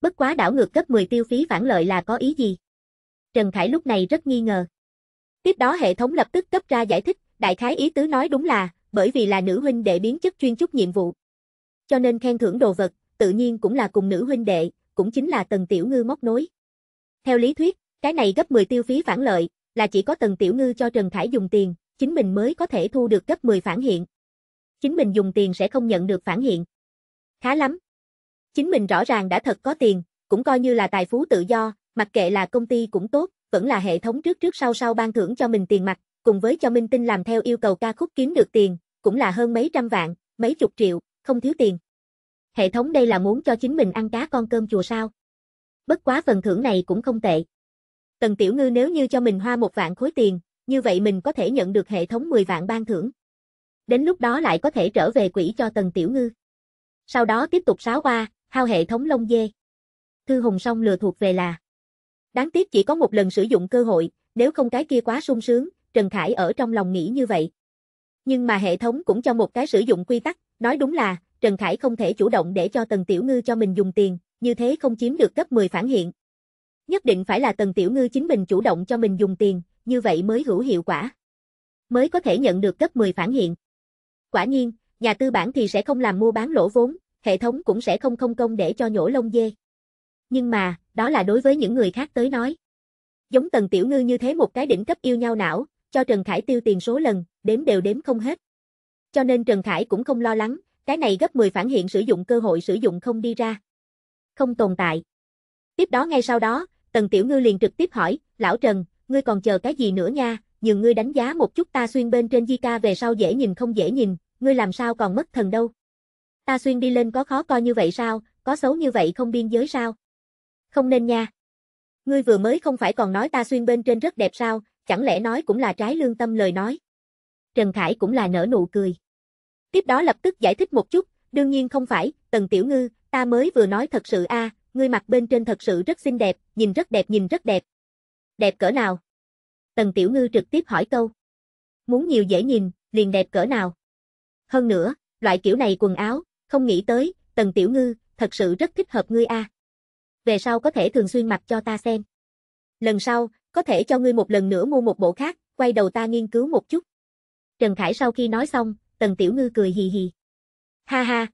Bất quá đảo ngược cấp 10 tiêu phí phản lợi là có ý gì? Trần Khải lúc này rất nghi ngờ. Tiếp đó hệ thống lập tức cấp ra giải thích, đại khái ý tứ nói đúng là, bởi vì là nữ huynh đệ biến chất chuyên chúc nhiệm vụ. Cho nên khen thưởng đồ vật, tự nhiên cũng là cùng nữ huynh đệ, cũng chính là Tần Tiểu Ngư móc nối. Theo lý thuyết, cái này gấp 10 tiêu phí phản lợi, là chỉ có Tần Tiểu Ngư cho Trần Khải dùng tiền, chính mình mới có thể thu được gấp 10 phản hiện. Chính mình dùng tiền sẽ không nhận được phản hiện. Khá lắm. Chính mình rõ ràng đã thật có tiền, cũng coi như là tài phú tự do, mặc kệ là công ty cũng tốt, vẫn là hệ thống trước trước sau sau ban thưởng cho mình tiền mặt, cùng với cho Minh Tinh làm theo yêu cầu ca khúc kiếm được tiền, cũng là hơn mấy trăm vạn, mấy chục triệu, không thiếu tiền. Hệ thống đây là muốn cho chính mình ăn cá con cơm chùa sao? Bất quá phần thưởng này cũng không tệ. Tần Tiểu Ngư nếu như cho mình hoa một vạn khối tiền, như vậy mình có thể nhận được hệ thống 10 vạn ban thưởng. Đến lúc đó lại có thể trở về quỹ cho Tần Tiểu Ngư. Sau đó tiếp tục sáo qua, hao hệ thống lông dê. Thư Hùng Song lừa thuộc về là. Đáng tiếc chỉ có một lần sử dụng cơ hội, nếu không cái kia quá sung sướng, Trần Khải ở trong lòng nghĩ như vậy. Nhưng mà hệ thống cũng cho một cái sử dụng quy tắc, nói đúng là, Trần Khải không thể chủ động để cho Tần Tiểu Ngư cho mình dùng tiền, như thế không chiếm được cấp 10 phản hiện. Nhất định phải là Tần Tiểu Ngư chính mình chủ động cho mình dùng tiền, như vậy mới hữu hiệu quả. Mới có thể nhận được cấp 10 phản hiện. Quả nhiên, nhà tư bản thì sẽ không làm mua bán lỗ vốn, hệ thống cũng sẽ không không công để cho nhổ lông dê. Nhưng mà, đó là đối với những người khác tới nói. Giống Tần Tiểu Ngư như thế một cái đỉnh cấp yêu nhau não, cho Trần Khải tiêu tiền số lần, đếm đều đếm không hết. Cho nên Trần Khải cũng không lo lắng, cái này gấp 10 phản hiện sử dụng cơ hội sử dụng không đi ra. Không tồn tại. Tiếp đó ngay sau đó, Tần Tiểu Ngư liền trực tiếp hỏi, lão Trần, ngươi còn chờ cái gì nữa nha, nhường ngươi đánh giá một chút ta xuyên bên trên di ca về sau dễ nhìn không dễ nhìn, ngươi làm sao còn mất thần đâu. Ta xuyên đi lên có khó coi như vậy sao, có xấu như vậy không biên giới sao? Không nên nha. Ngươi vừa mới không phải còn nói ta xuyên bên trên rất đẹp sao, chẳng lẽ nói cũng là trái lương tâm lời nói. Trần Khải cũng là nở nụ cười. Tiếp đó lập tức giải thích một chút, đương nhiên không phải, Tần Tiểu Ngư, ta mới vừa nói thật sự a, ngươi mặc bên trên thật sự rất xinh đẹp, nhìn rất đẹp nhìn rất đẹp. Đẹp cỡ nào? Tần Tiểu Ngư trực tiếp hỏi câu. Muốn nhiều dễ nhìn, liền đẹp cỡ nào? Hơn nữa, loại kiểu này quần áo, không nghĩ tới, Tần Tiểu Ngư, thật sự rất thích hợp ngươi a. Về sau có thể thường xuyên mặc cho ta xem. Lần sau, có thể cho ngươi một lần nữa mua một bộ khác, quay đầu ta nghiên cứu một chút. Trần Khải sau khi nói xong, Tần Tiểu Ngư cười hì hì. Ha ha!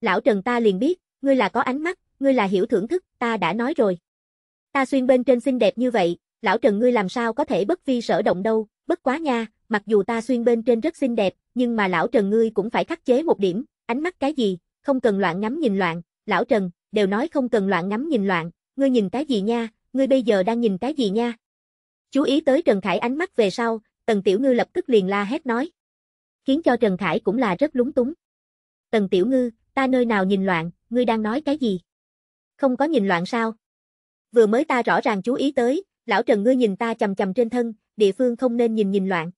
Lão Trần ta liền biết, ngươi là có ánh mắt, ngươi là hiểu thưởng thức, ta đã nói rồi. Ta xuyên bên trên xinh đẹp như vậy, lão Trần ngươi làm sao có thể bất vi sở động đâu, bất quá nha, mặc dù ta xuyên bên trên rất xinh đẹp, nhưng mà lão Trần ngươi cũng phải khắc chế một điểm, ánh mắt cái gì, không cần loạn ngắm nhìn loạn, lão Trần, đều nói không cần loạn ngắm nhìn loạn, ngươi nhìn cái gì nha, ngươi bây giờ đang nhìn cái gì nha? Chú ý tới Trần Khải ánh mắt về sau, Tần Tiểu Ngư lập tức liền la hét nói. Khiến cho Trần Khải cũng là rất lúng túng. Tần Tiểu Ngư, ta nơi nào nhìn loạn, ngươi đang nói cái gì? Không có nhìn loạn sao? Vừa mới ta rõ ràng chú ý tới, lão Trần ngươi nhìn ta chầm chầm trên thân, địa phương không nên nhìn nhìn loạn.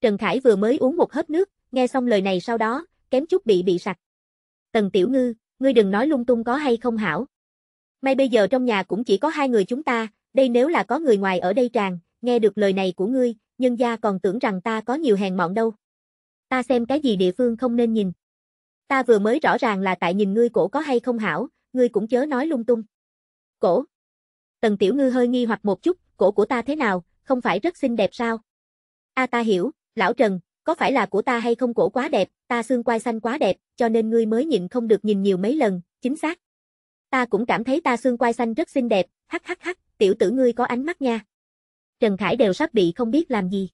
Trần Khải vừa mới uống một hớp nước, nghe xong lời này sau đó, kém chút bị bị sặc. Tần Tiểu Ngư, ngươi đừng nói lung tung có hay không hảo. May bây giờ trong nhà cũng chỉ có hai người chúng ta, đây nếu là có người ngoài ở đây tràn, nghe được lời này của ngươi, nhân gia còn tưởng rằng ta có nhiều hèn mọn đâu. Ta xem cái gì địa phương không nên nhìn. Ta vừa mới rõ ràng là tại nhìn ngươi cổ có hay không hảo, ngươi cũng chớ nói lung tung. Cổ. Tần Tiểu Ngư hơi nghi hoặc một chút, cổ của ta thế nào, không phải rất xinh đẹp sao? A ta hiểu, lão Trần, có phải là của ta hay không cổ quá đẹp, ta xương quai xanh quá đẹp, cho nên ngươi mới nhịn không được nhìn nhiều mấy lần, chính xác ta cũng cảm thấy ta xương quai xanh rất xinh đẹp, hắc hắc hắc, tiểu tử ngươi có ánh mắt nha. Trần Khải đều sắp bị không biết làm gì.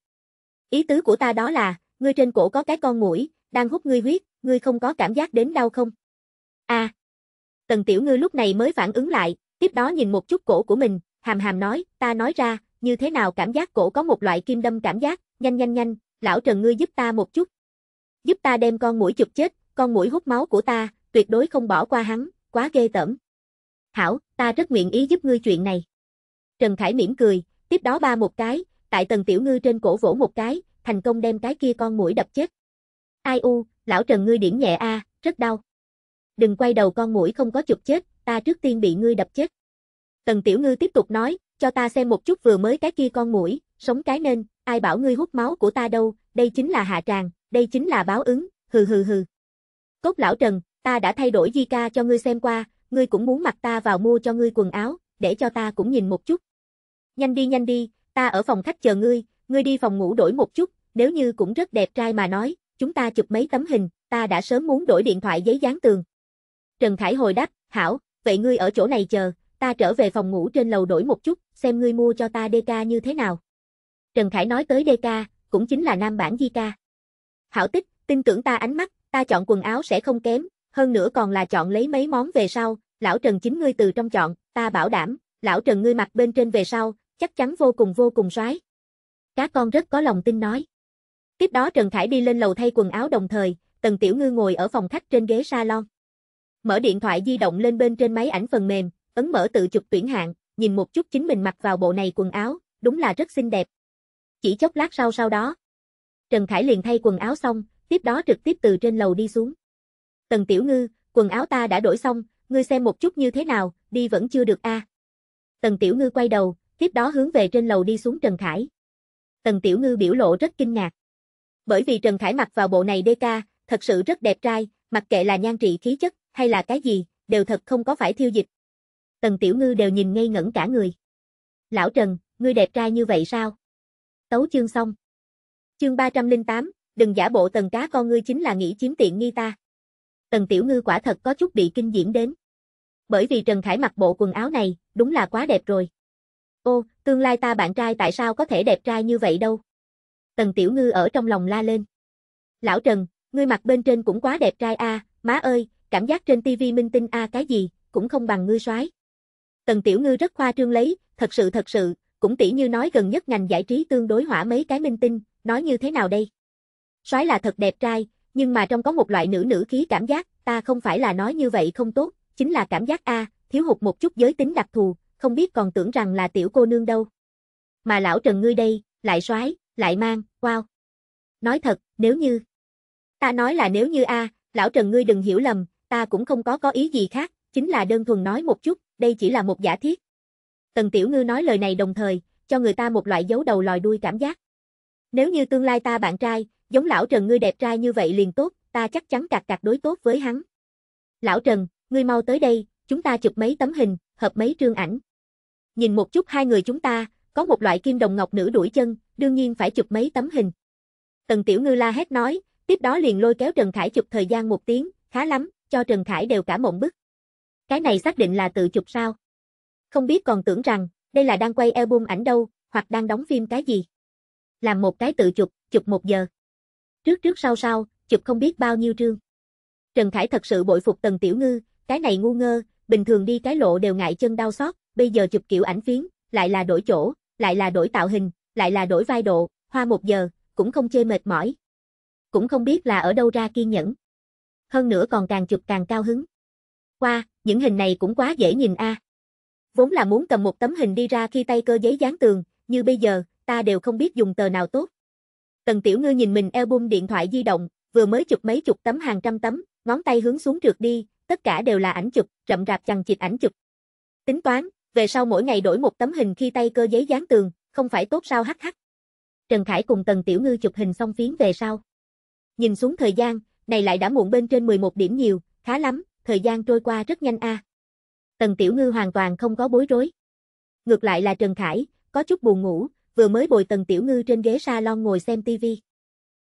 Ý tứ của ta đó là, ngươi trên cổ có cái con mũi, đang hút ngươi huyết, ngươi không có cảm giác đến đau không? À. Tần Tiểu Ngư lúc này mới phản ứng lại, tiếp đó nhìn một chút cổ của mình, hàm hàm nói, ta nói ra, như thế nào cảm giác cổ có một loại kim đâm cảm giác, nhanh nhanh nhanh, lão Trần ngươi giúp ta một chút. Giúp ta đem con mũi chụp chết, con mũi hút máu của ta, tuyệt đối không bỏ qua hắn, quá ghê tởm. Hảo, ta rất nguyện ý giúp ngươi chuyện này. Trần Khải mỉm cười, tiếp đó ba một cái, tại tần tiểu ngư trên cổ vỗ một cái, thành công đem cái kia con mũi đập chết. Ai u, lão Trần ngươi điểm nhẹ a, rất đau. Đừng quay đầu con mũi không có chụp chết, ta trước tiên bị ngươi đập chết. Tần tiểu ngư tiếp tục nói, cho ta xem một chút vừa mới cái kia con mũi, sống cái nên, ai bảo ngươi hút máu của ta đâu, đây chính là hạ tràng, đây chính là báo ứng, hừ hừ hừ. Cốt lão Trần, ta đã thay đổi di ca cho ngươi xem qua, ngươi cũng muốn mặc ta vào mua cho ngươi quần áo, để cho ta cũng nhìn một chút. Nhanh đi nhanh đi, ta ở phòng khách chờ ngươi, ngươi đi phòng ngủ đổi một chút, nếu như cũng rất đẹp trai mà nói, chúng ta chụp mấy tấm hình, ta đã sớm muốn đổi điện thoại giấy dán tường. Trần Khải hồi đáp, hảo, vậy ngươi ở chỗ này chờ, ta trở về phòng ngủ trên lầu đổi một chút, xem ngươi mua cho ta DK như thế nào. Trần Khải nói tới DK, cũng chính là nam bản di ca. Hảo tích, tin tưởng ta ánh mắt, ta chọn quần áo sẽ không kém, hơn nữa còn là chọn lấy mấy món về sau, lão Trần chính ngươi từ trong chọn, ta bảo đảm, lão Trần ngươi mặc bên trên về sau, chắc chắn vô cùng vô cùng soái. Cá con rất có lòng tin nói. Tiếp đó Trần Khải đi lên lầu thay quần áo đồng thời, Tần Tiểu Ngư ngồi ở phòng khách trên ghế salon. Mở điện thoại di động lên bên trên máy ảnh phần mềm, ấn mở tự chụp tuyển hạng, nhìn một chút chính mình mặc vào bộ này quần áo, đúng là rất xinh đẹp. Chỉ chốc lát sau sau đó, Trần Khải liền thay quần áo xong, tiếp đó trực tiếp từ trên lầu đi xuống. Tần Tiểu Ngư, quần áo ta đã đổi xong, ngươi xem một chút như thế nào, đi vẫn chưa được a. À. Tần Tiểu Ngư quay đầu, tiếp đó hướng về trên lầu đi xuống Trần Khải. Tần Tiểu Ngư biểu lộ rất kinh ngạc. Bởi vì Trần Khải mặc vào bộ này DK, thật sự rất đẹp trai, mặc kệ là nhan trị khí chất hay là cái gì, đều thật không có phải thiêu dịch. Tần Tiểu Ngư đều nhìn ngây ngẩn cả người. Lão Trần, ngươi đẹp trai như vậy sao? Tấu chương xong. Chương 308, đừng giả bộ tần cá con ngươi chính là nghĩ chiếm tiện nghi ta. Tần Tiểu Ngư quả thật có chút bị kinh diễm đến. Bởi vì Trần Khải mặc bộ quần áo này, đúng là quá đẹp rồi. Ô, tương lai ta bạn trai tại sao có thể đẹp trai như vậy đâu? Tần Tiểu Ngư ở trong lòng la lên. Lão Trần, ngươi mặc bên trên cũng quá đẹp trai a, à, má ơi, cảm giác trên tivi minh tinh a à cái gì, cũng không bằng ngươi soái. Tần Tiểu Ngư rất khoa trương lấy, thật sự thật sự, cũng tỉ như nói gần nhất ngành giải trí tương đối hỏa mấy cái minh tinh, nói như thế nào đây? Soái là thật đẹp trai, nhưng mà trong có một loại nữ nữ khí cảm giác, ta không phải là nói như vậy không tốt, chính là cảm giác A, thiếu hụt một chút giới tính đặc thù, không biết còn tưởng rằng là tiểu cô nương đâu. Mà lão Trần ngươi đây, lại soái, lại mang, wow. Nói thật, nếu như... Ta nói là nếu như A, lão Trần ngươi đừng hiểu lầm, ta cũng không có có ý gì khác, chính là đơn thuần nói một chút, đây chỉ là một giả thiết. Tần Tiểu Ngư nói lời này đồng thời, cho người ta một loại dấu đầu lòi đuôi cảm giác. Nếu như tương lai ta bạn trai, giống lão Trần ngươi đẹp trai như vậy liền tốt, ta chắc chắn cạc cạc đối tốt với hắn. Lão Trần, ngươi mau tới đây, chúng ta chụp mấy tấm hình, hợp mấy trương ảnh. Nhìn một chút hai người chúng ta, có một loại kim đồng ngọc nữ đuổi chân, đương nhiên phải chụp mấy tấm hình. Tần Tiểu Ngư la hét nói, tiếp đó liền lôi kéo Trần Khải chụp thời gian một tiếng, khá lắm, cho Trần Khải đều cả mộng bức. Cái này xác định là tự chụp sao? Không biết còn tưởng rằng, đây là đang quay album ảnh đâu, hoặc đang đóng phim cái gì. Làm một cái tự chụp, chụp một giờ trước trước sau sau, chụp không biết bao nhiêu trương. Trần Khải thật sự bội phục Tần Tiểu Ngư, cái này ngu ngơ, bình thường đi cái lộ đều ngại chân đau xót, bây giờ chụp kiểu ảnh phiến, lại là đổi chỗ, lại là đổi tạo hình, lại là đổi vai độ, hoa một giờ, cũng không chê mệt mỏi. Cũng không biết là ở đâu ra kiên nhẫn. Hơn nữa còn càng chụp càng cao hứng. Qua, những hình này cũng quá dễ nhìn a. Vốn là muốn cầm một tấm hình đi ra khi tay cơ giấy dán tường, như bây giờ, ta đều không biết dùng tờ nào tốt. Tần Tiểu Ngư nhìn mình album điện thoại di động, vừa mới chụp mấy chục tấm hàng trăm tấm, ngón tay hướng xuống trượt đi, tất cả đều là ảnh chụp, rậm rạp chằng chịt ảnh chụp. Tính toán, về sau mỗi ngày đổi một tấm hình khi tay cơ giấy dán tường, không phải tốt sao hắc hắc. Trần Khải cùng Tần Tiểu Ngư chụp hình xong phiến về sau. Nhìn xuống thời gian, này lại đã muộn bên trên 11 điểm nhiều, khá lắm, thời gian trôi qua rất nhanh a. Tần Tiểu Ngư hoàn toàn không có bối rối. Ngược lại là Trần Khải, có chút buồn ngủ, vừa mới bồi Tần Tiểu Ngư trên ghế salon ngồi xem tivi.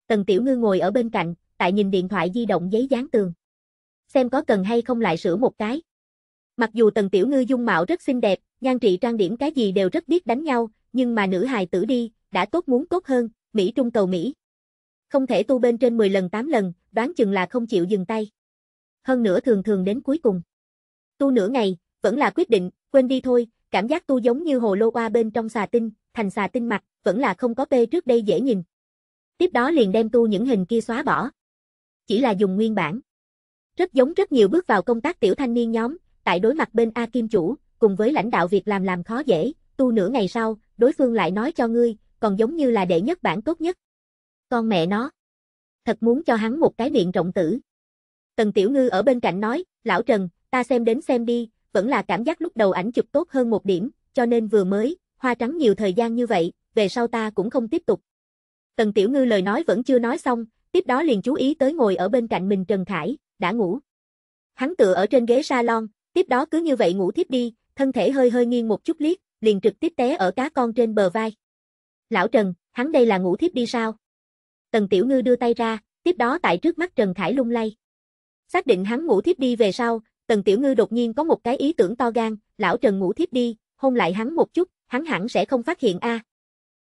Tần Tiểu Ngư ngồi ở bên cạnh, tại nhìn điện thoại di động giấy dán tường. Xem có cần hay không lại sửa một cái. Mặc dù Tần Tiểu Ngư dung mạo rất xinh đẹp, nhan trị trang điểm cái gì đều rất biết đánh nhau, nhưng mà nữ hài tử đi, đã tốt muốn tốt hơn, Mỹ trung cầu Mỹ. Không thể tu bên trên 10 lần 8 lần, đoán chừng là không chịu dừng tay. Hơn nữa thường thường đến cuối cùng. Tu nửa ngày, vẫn là quyết định, quên đi thôi, Cảm giác tu giống như hồ lô qua bên trong xà tinh, thành xà tinh mặt, vẫn là không có pê trước đây dễ nhìn. Tiếp đó liền đem tu những hình kia xóa bỏ. Chỉ là dùng nguyên bản. Rất giống rất nhiều bước vào công tác tiểu thanh niên nhóm, tại đối mặt bên A Kim Chủ, cùng với lãnh đạo việc làm làm khó dễ, tu nửa ngày sau, đối phương lại nói cho ngươi, còn giống như là đệ nhất bản tốt nhất. Con mẹ nó. Thật muốn cho hắn một cái miệng rộng tử. Tần Tiểu Ngư ở bên cạnh nói, lão Trần, ta xem đến xem đi, vẫn là cảm giác lúc đầu ảnh chụp tốt hơn một điểm, cho nên vừa mới, hoa trắng nhiều thời gian như vậy, về sau ta cũng không tiếp tục. Tần Tiểu Ngư lời nói vẫn chưa nói xong, tiếp đó liền chú ý tới ngồi ở bên cạnh mình Trần Khải, đã ngủ. Hắn tựa ở trên ghế salon, tiếp đó cứ như vậy ngủ tiếp đi, thân thể hơi hơi nghiêng một chút liếc, liền trực tiếp té ở cá con trên bờ vai. Lão Trần, hắn đây là ngủ tiếp đi sao? Tần Tiểu Ngư đưa tay ra, tiếp đó tại trước mắt Trần Khải lung lay. Xác định hắn ngủ tiếp đi về sau, Tần Tiểu Ngư đột nhiên có một cái ý tưởng to gan, lão Trần ngủ thiếp đi, hôn lại hắn một chút, hắn hẳn sẽ không phát hiện a. À.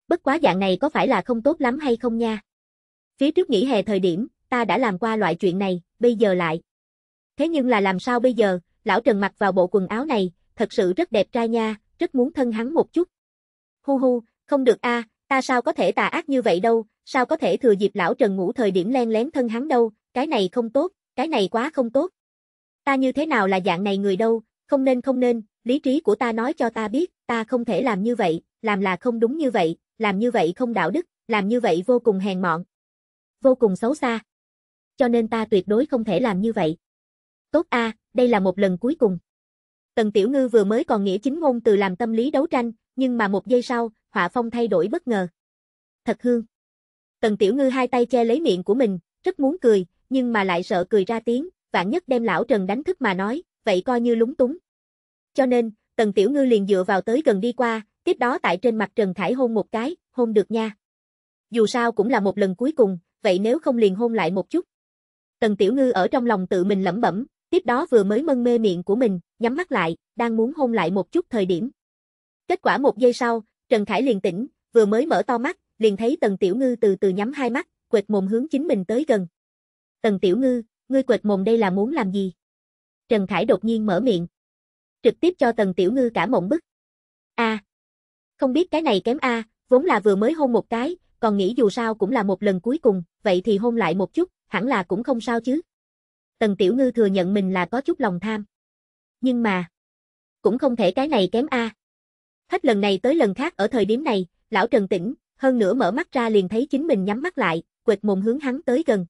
Bất quá dạng này có phải là không tốt lắm hay không nha? Phía trước nghỉ hè thời điểm, ta đã làm qua loại chuyện này, bây giờ lại. Thế nhưng là làm sao bây giờ, lão Trần mặc vào bộ quần áo này, thật sự rất đẹp trai nha, rất muốn thân hắn một chút. Hu hu, không được a, à, ta sao có thể tà ác như vậy đâu, sao có thể thừa dịp lão Trần ngủ thời điểm len lén thân hắn đâu, cái này không tốt, cái này quá không tốt. Ta như thế nào là dạng này người đâu, không nên không nên, lý trí của ta nói cho ta biết, ta không thể làm như vậy, làm là không đúng như vậy, làm như vậy không đạo đức, làm như vậy vô cùng hèn mọn, vô cùng xấu xa. Cho nên ta tuyệt đối không thể làm như vậy. Tốt a, đây là một lần cuối cùng. Tần Tiểu Ngư vừa mới còn nghĩa chính ngôn từ làm tâm lý đấu tranh, nhưng mà một giây sau, họa phong thay đổi bất ngờ. Thật hương. Tần Tiểu Ngư hai tay che lấy miệng của mình, rất muốn cười, nhưng mà lại sợ cười ra tiếng, vạn nhất đem lão Trần đánh thức mà nói, vậy coi như lúng túng. Cho nên, Tần Tiểu Ngư liền dựa vào tới gần đi qua, tiếp đó tại trên mặt Trần Khải hôn một cái, hôn được nha. Dù sao cũng là một lần cuối cùng, vậy nếu không liền hôn lại một chút. Tần Tiểu Ngư ở trong lòng tự mình lẩm bẩm, tiếp đó vừa mới mân mê miệng của mình, nhắm mắt lại, đang muốn hôn lại một chút thời điểm. Kết quả một giây sau, Trần Khải liền tỉnh, vừa mới mở to mắt, liền thấy Tần Tiểu Ngư từ từ nhắm hai mắt, quệt mồm hướng chính mình tới gần. Tần Tiểu Ngư, ngươi quệt mồm đây là muốn làm gì? Trần Khải đột nhiên mở miệng. Trực tiếp cho Tần Tiểu Ngư cả mộng bức. a Không biết cái này kém a vốn là vừa mới hôn một cái, còn nghĩ dù sao cũng là một lần cuối cùng, vậy thì hôn lại một chút, hẳn là cũng không sao chứ. Tần Tiểu Ngư thừa nhận mình là có chút lòng tham. Nhưng mà, cũng không thể cái này kém a. À. Hết lần này tới lần khác ở thời điểm này, lão Trần tỉnh, hơn nữa mở mắt ra liền thấy chính mình nhắm mắt lại, quệt mồm hướng hắn tới gần.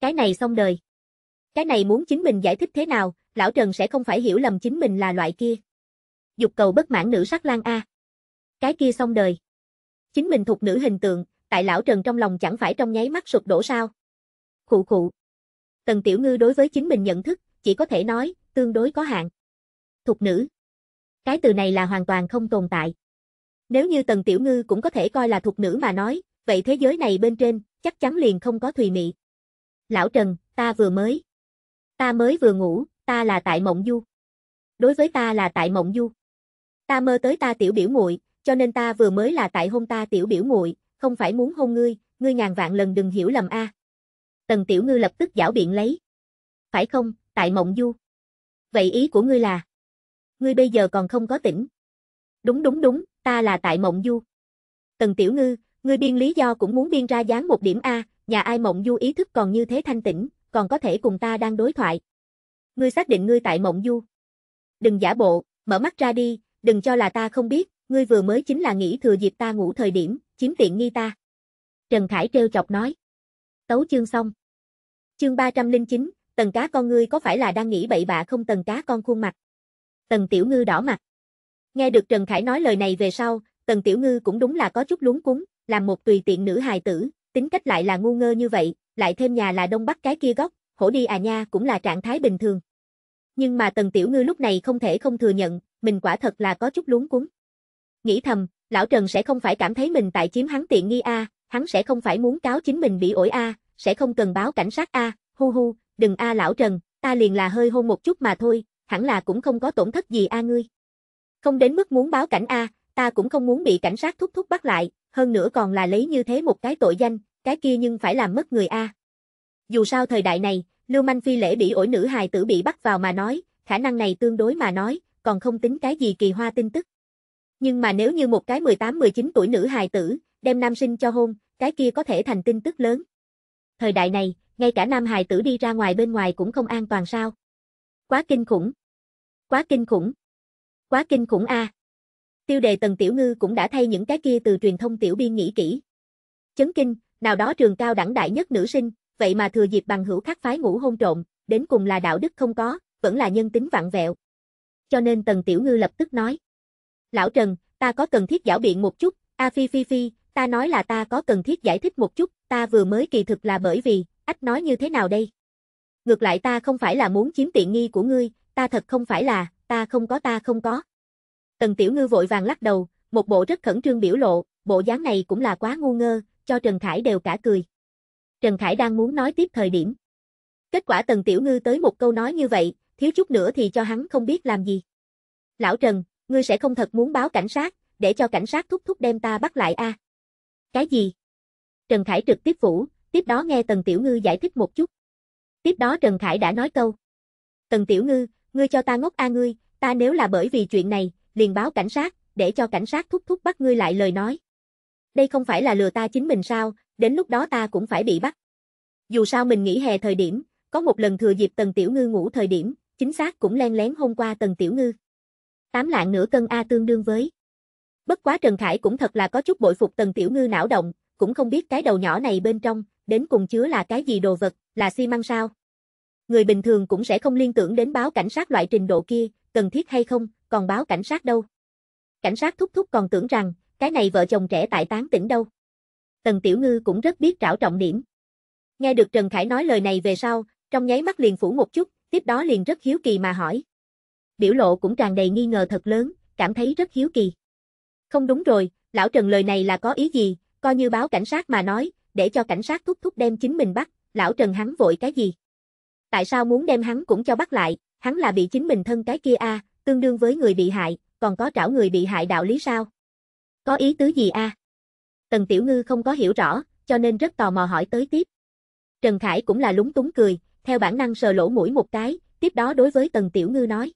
Cái này xong đời. Cái này muốn chính mình giải thích thế nào, lão Trần sẽ không phải hiểu lầm chính mình là loại kia. Dục cầu bất mãn nữ sắc lang A. Cái kia xong đời. Chính mình thuộc nữ hình tượng, tại lão Trần trong lòng chẳng phải trong nháy mắt sụp đổ sao. Khụ khụ. Tần Tiểu Ngư đối với chính mình nhận thức, chỉ có thể nói, tương đối có hạn. Thục nữ. Cái từ này là hoàn toàn không tồn tại. Nếu như Tần Tiểu Ngư cũng có thể coi là thục nữ mà nói, vậy thế giới này bên trên, chắc chắn liền không có thùy mị. Lão Trần, ta vừa mới. Ta mới vừa ngủ, ta là tại mộng du. Đối với ta là tại mộng du. Ta mơ tới ta tiểu biểu muội, cho nên ta vừa mới là tại hôn ta tiểu biểu muội, không phải muốn hôn ngươi, ngươi ngàn vạn lần đừng hiểu lầm a. Tần Tiểu Ngư lập tức giảo biện lấy. Phải không, tại mộng du. Vậy ý của ngươi là? Ngươi bây giờ còn không có tỉnh. Đúng đúng đúng, ta là tại mộng du. Tần Tiểu Ngư, ngươi biên lý do cũng muốn biên ra dáng một điểm A, nhà ai mộng du ý thức còn như thế thanh tĩnh, còn có thể cùng ta đang đối thoại. Ngươi xác định ngươi tại mộng du. Đừng giả bộ, mở mắt ra đi, đừng cho là ta không biết, ngươi vừa mới chính là nghĩ thừa dịp ta ngủ thời điểm, chiếm tiện nghi ta. Trần Khải treo chọc nói. Tấu chương xong. Chương 309, tần cá con ngươi có phải là đang nghĩ bậy bạ không tần cá con khuôn mặt. Tần Tiểu Ngư đỏ mặt. Nghe được Trần Khải nói lời này về sau, Tần Tiểu Ngư cũng đúng là có chút lúng cúng, làm một tùy tiện nữ hài tử, tính cách lại là ngu ngơ như vậy, lại thêm nhà là đông bắc cái kia góc, hổ đi à nha cũng là trạng thái bình thường. Nhưng mà Tần Tiểu Ngư lúc này không thể không thừa nhận, mình quả thật là có chút luống cuống. Nghĩ thầm, lão Trần sẽ không phải cảm thấy mình tại chiếm hắn tiện nghi a, hắn sẽ không phải muốn cáo chính mình bị ổi a, sẽ không cần báo cảnh sát a, hu hu, đừng a lão Trần, ta liền là hơi hôn một chút mà thôi, hẳn là cũng không có tổn thất gì a ngươi. Không đến mức muốn báo cảnh a, ta cũng không muốn bị cảnh sát thúc thúc bắt lại, hơn nữa còn là lấy như thế một cái tội danh, cái kia nhưng phải làm mất người A. Dù sao thời đại này, lưu manh phi lễ bị ổi nữ hài tử bị bắt vào mà nói, khả năng này tương đối mà nói, còn không tính cái gì kỳ hoa tin tức. Nhưng mà nếu như một cái 18-19 tuổi nữ hài tử, đem nam sinh cho hôn, cái kia có thể thành tin tức lớn. Thời đại này, ngay cả nam hài tử đi ra ngoài bên ngoài cũng không an toàn sao. Quá kinh khủng. Quá kinh khủng. Quá kinh khủng a. À. Tiêu đề Tần Tiểu Ngư cũng đã thay những cái kia từ truyền thông tiểu biên nghĩ kỹ. Chấn kinh, nào đó trường cao đẳng đại nhất nữ sinh, vậy mà thừa dịp bằng hữu khắc phái ngủ hôn trộm đến cùng là đạo đức không có, vẫn là nhân tính vặn vẹo. Cho nên Tần Tiểu Ngư lập tức nói. Lão Trần, ta có cần thiết giảo biện một chút, a phi phi phi, ta nói là ta có cần thiết giải thích một chút, ta vừa mới kỳ thực là bởi vì, ách nói như thế nào đây? Ngược lại ta không phải là muốn chiếm tiện nghi của ngươi, ta thật không phải là, ta không có ta không có. Tần Tiểu Ngư vội vàng lắc đầu, một bộ rất khẩn trương biểu lộ, bộ dáng này cũng là quá ngu ngơ, cho Trần Khải đều cả cười. Trần Khải đang muốn nói tiếp thời điểm. Kết quả Tần Tiểu Ngư tới một câu nói như vậy, thiếu chút nữa thì cho hắn không biết làm gì. Lão Trần, ngươi sẽ không thật muốn báo cảnh sát, để cho cảnh sát thúc thúc đem ta bắt lại a à? Cái gì? Trần Khải trực tiếp phủ, tiếp đó nghe Tần Tiểu Ngư giải thích một chút. Tiếp đó Trần Khải đã nói câu. Tần Tiểu Ngư, ngươi cho ta ngốc a ngươi, ta nếu là bởi vì chuyện này, liền báo cảnh sát, để cho cảnh sát thúc thúc bắt ngươi lại lời nói. Đây không phải là lừa ta chính mình sao, đến lúc đó ta cũng phải bị bắt. Dù sao mình nghỉ hè thời điểm, có một lần thừa dịp Tần Tiểu Ngư ngủ thời điểm, chính xác cũng len lén hôm qua Tần Tiểu Ngư. Tám lạng nửa cân A tương đương với. Bất quá Trần Khải cũng thật là có chút bội phục Tần Tiểu Ngư não động, cũng không biết cái đầu nhỏ này bên trong, đến cùng chứa là cái gì đồ vật, là xi măng sao. Người bình thường cũng sẽ không liên tưởng đến báo cảnh sát loại trình độ kia, cần thiết hay không, còn báo cảnh sát đâu. Cảnh sát thúc thúc còn tưởng rằng, cái này vợ chồng trẻ tại tán tỉnh đâu. Tần Tiểu Ngư cũng rất biết trảo trọng điểm. Nghe được Trần Khải nói lời này về sau, trong nháy mắt liền phủ một chút, tiếp đó liền rất hiếu kỳ mà hỏi. Biểu lộ cũng tràn đầy nghi ngờ thật lớn, cảm thấy rất hiếu kỳ. Không đúng rồi, lão Trần lời này là có ý gì, coi như báo cảnh sát mà nói, để cho cảnh sát thúc thúc đem chính mình bắt, lão Trần hắn vội cái gì? Tại sao muốn đem hắn cũng cho bắt lại, hắn là bị chính mình thân cái kia a, à, tương đương với người bị hại, còn có trảo người bị hại đạo lý sao? Có ý tứ gì a? À? Tần Tiểu Ngư không có hiểu rõ, cho nên rất tò mò hỏi tới tiếp. Trần Khải cũng là lúng túng cười, theo bản năng sờ lỗ mũi một cái, tiếp đó đối với Tần Tiểu Ngư nói.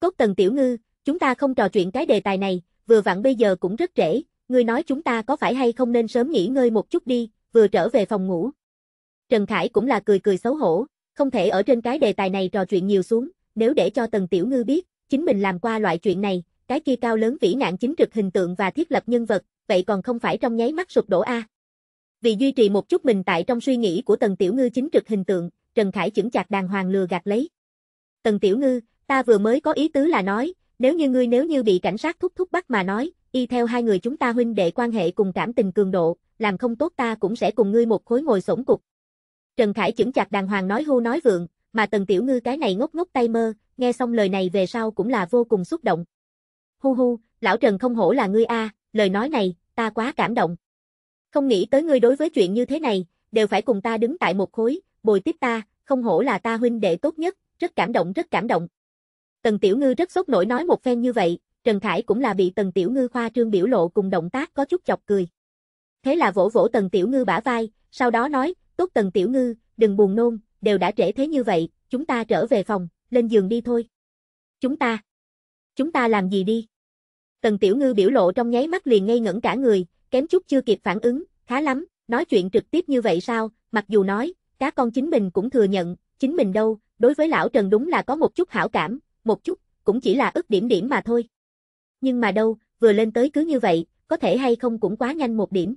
Cốt Tần Tiểu Ngư, chúng ta không trò chuyện cái đề tài này, vừa vặn bây giờ cũng rất trễ, ngươi nói chúng ta có phải hay không nên sớm nghỉ ngơi một chút đi, vừa trở về phòng ngủ. Trần Khải cũng là cười cười xấu hổ, không thể ở trên cái đề tài này trò chuyện nhiều xuống, nếu để cho Tần Tiểu Ngư biết, chính mình làm qua loại chuyện này, cái kia cao lớn vĩ nạn chính trực hình tượng và thiết lập nhân vật, vậy còn không phải trong nháy mắt sụp đổ a. Vì duy trì một chút mình tại trong suy nghĩ của Tần Tiểu Ngư chính trực hình tượng, Trần Khải chững chạc đàng hoàng lừa gạt lấy. Tần Tiểu Ngư, ta vừa mới có ý tứ là nói, nếu như ngươi nếu như bị cảnh sát thúc thúc bắt mà nói, y theo hai người chúng ta huynh đệ quan hệ cùng cảm tình cường độ, làm không tốt ta cũng sẽ cùng ngươi một khối ngồi sổng cục. Trần Khải chững chạc đàng hoàng nói hô nói vượng, mà Tần Tiểu Ngư cái này ngốc ngốc tay mơ, nghe xong lời này về sau cũng là vô cùng xúc động. Hu hu, lão Trần không hổ là ngươi a, lời nói này, ta quá cảm động. Không nghĩ tới ngươi đối với chuyện như thế này, đều phải cùng ta đứng tại một khối, bồi tiếp ta, không hổ là ta huynh đệ tốt nhất, rất cảm động rất cảm động. Tần Tiểu Ngư rất sốt nổi nói một phen như vậy, Trần Khải cũng là bị Tần Tiểu Ngư khoa trương biểu lộ cùng động tác có chút chọc cười. Thế là vỗ vỗ Tần Tiểu Ngư bả vai, sau đó nói, tốt Tần Tiểu Ngư, đừng buồn nôn, đều đã trễ thế như vậy, chúng ta trở về phòng, lên giường đi thôi. Chúng ta, chúng ta làm gì đi? Tần Tiểu Ngư biểu lộ trong nháy mắt liền ngây ngẩn cả người, kém chút chưa kịp phản ứng, khá lắm, nói chuyện trực tiếp như vậy sao, mặc dù nói, cá con chính mình cũng thừa nhận, chính mình đâu, đối với lão Trần đúng là có một chút hảo cảm, một chút, cũng chỉ là ức điểm điểm mà thôi. Nhưng mà đâu, vừa lên tới cứ như vậy, có thể hay không cũng quá nhanh một điểm.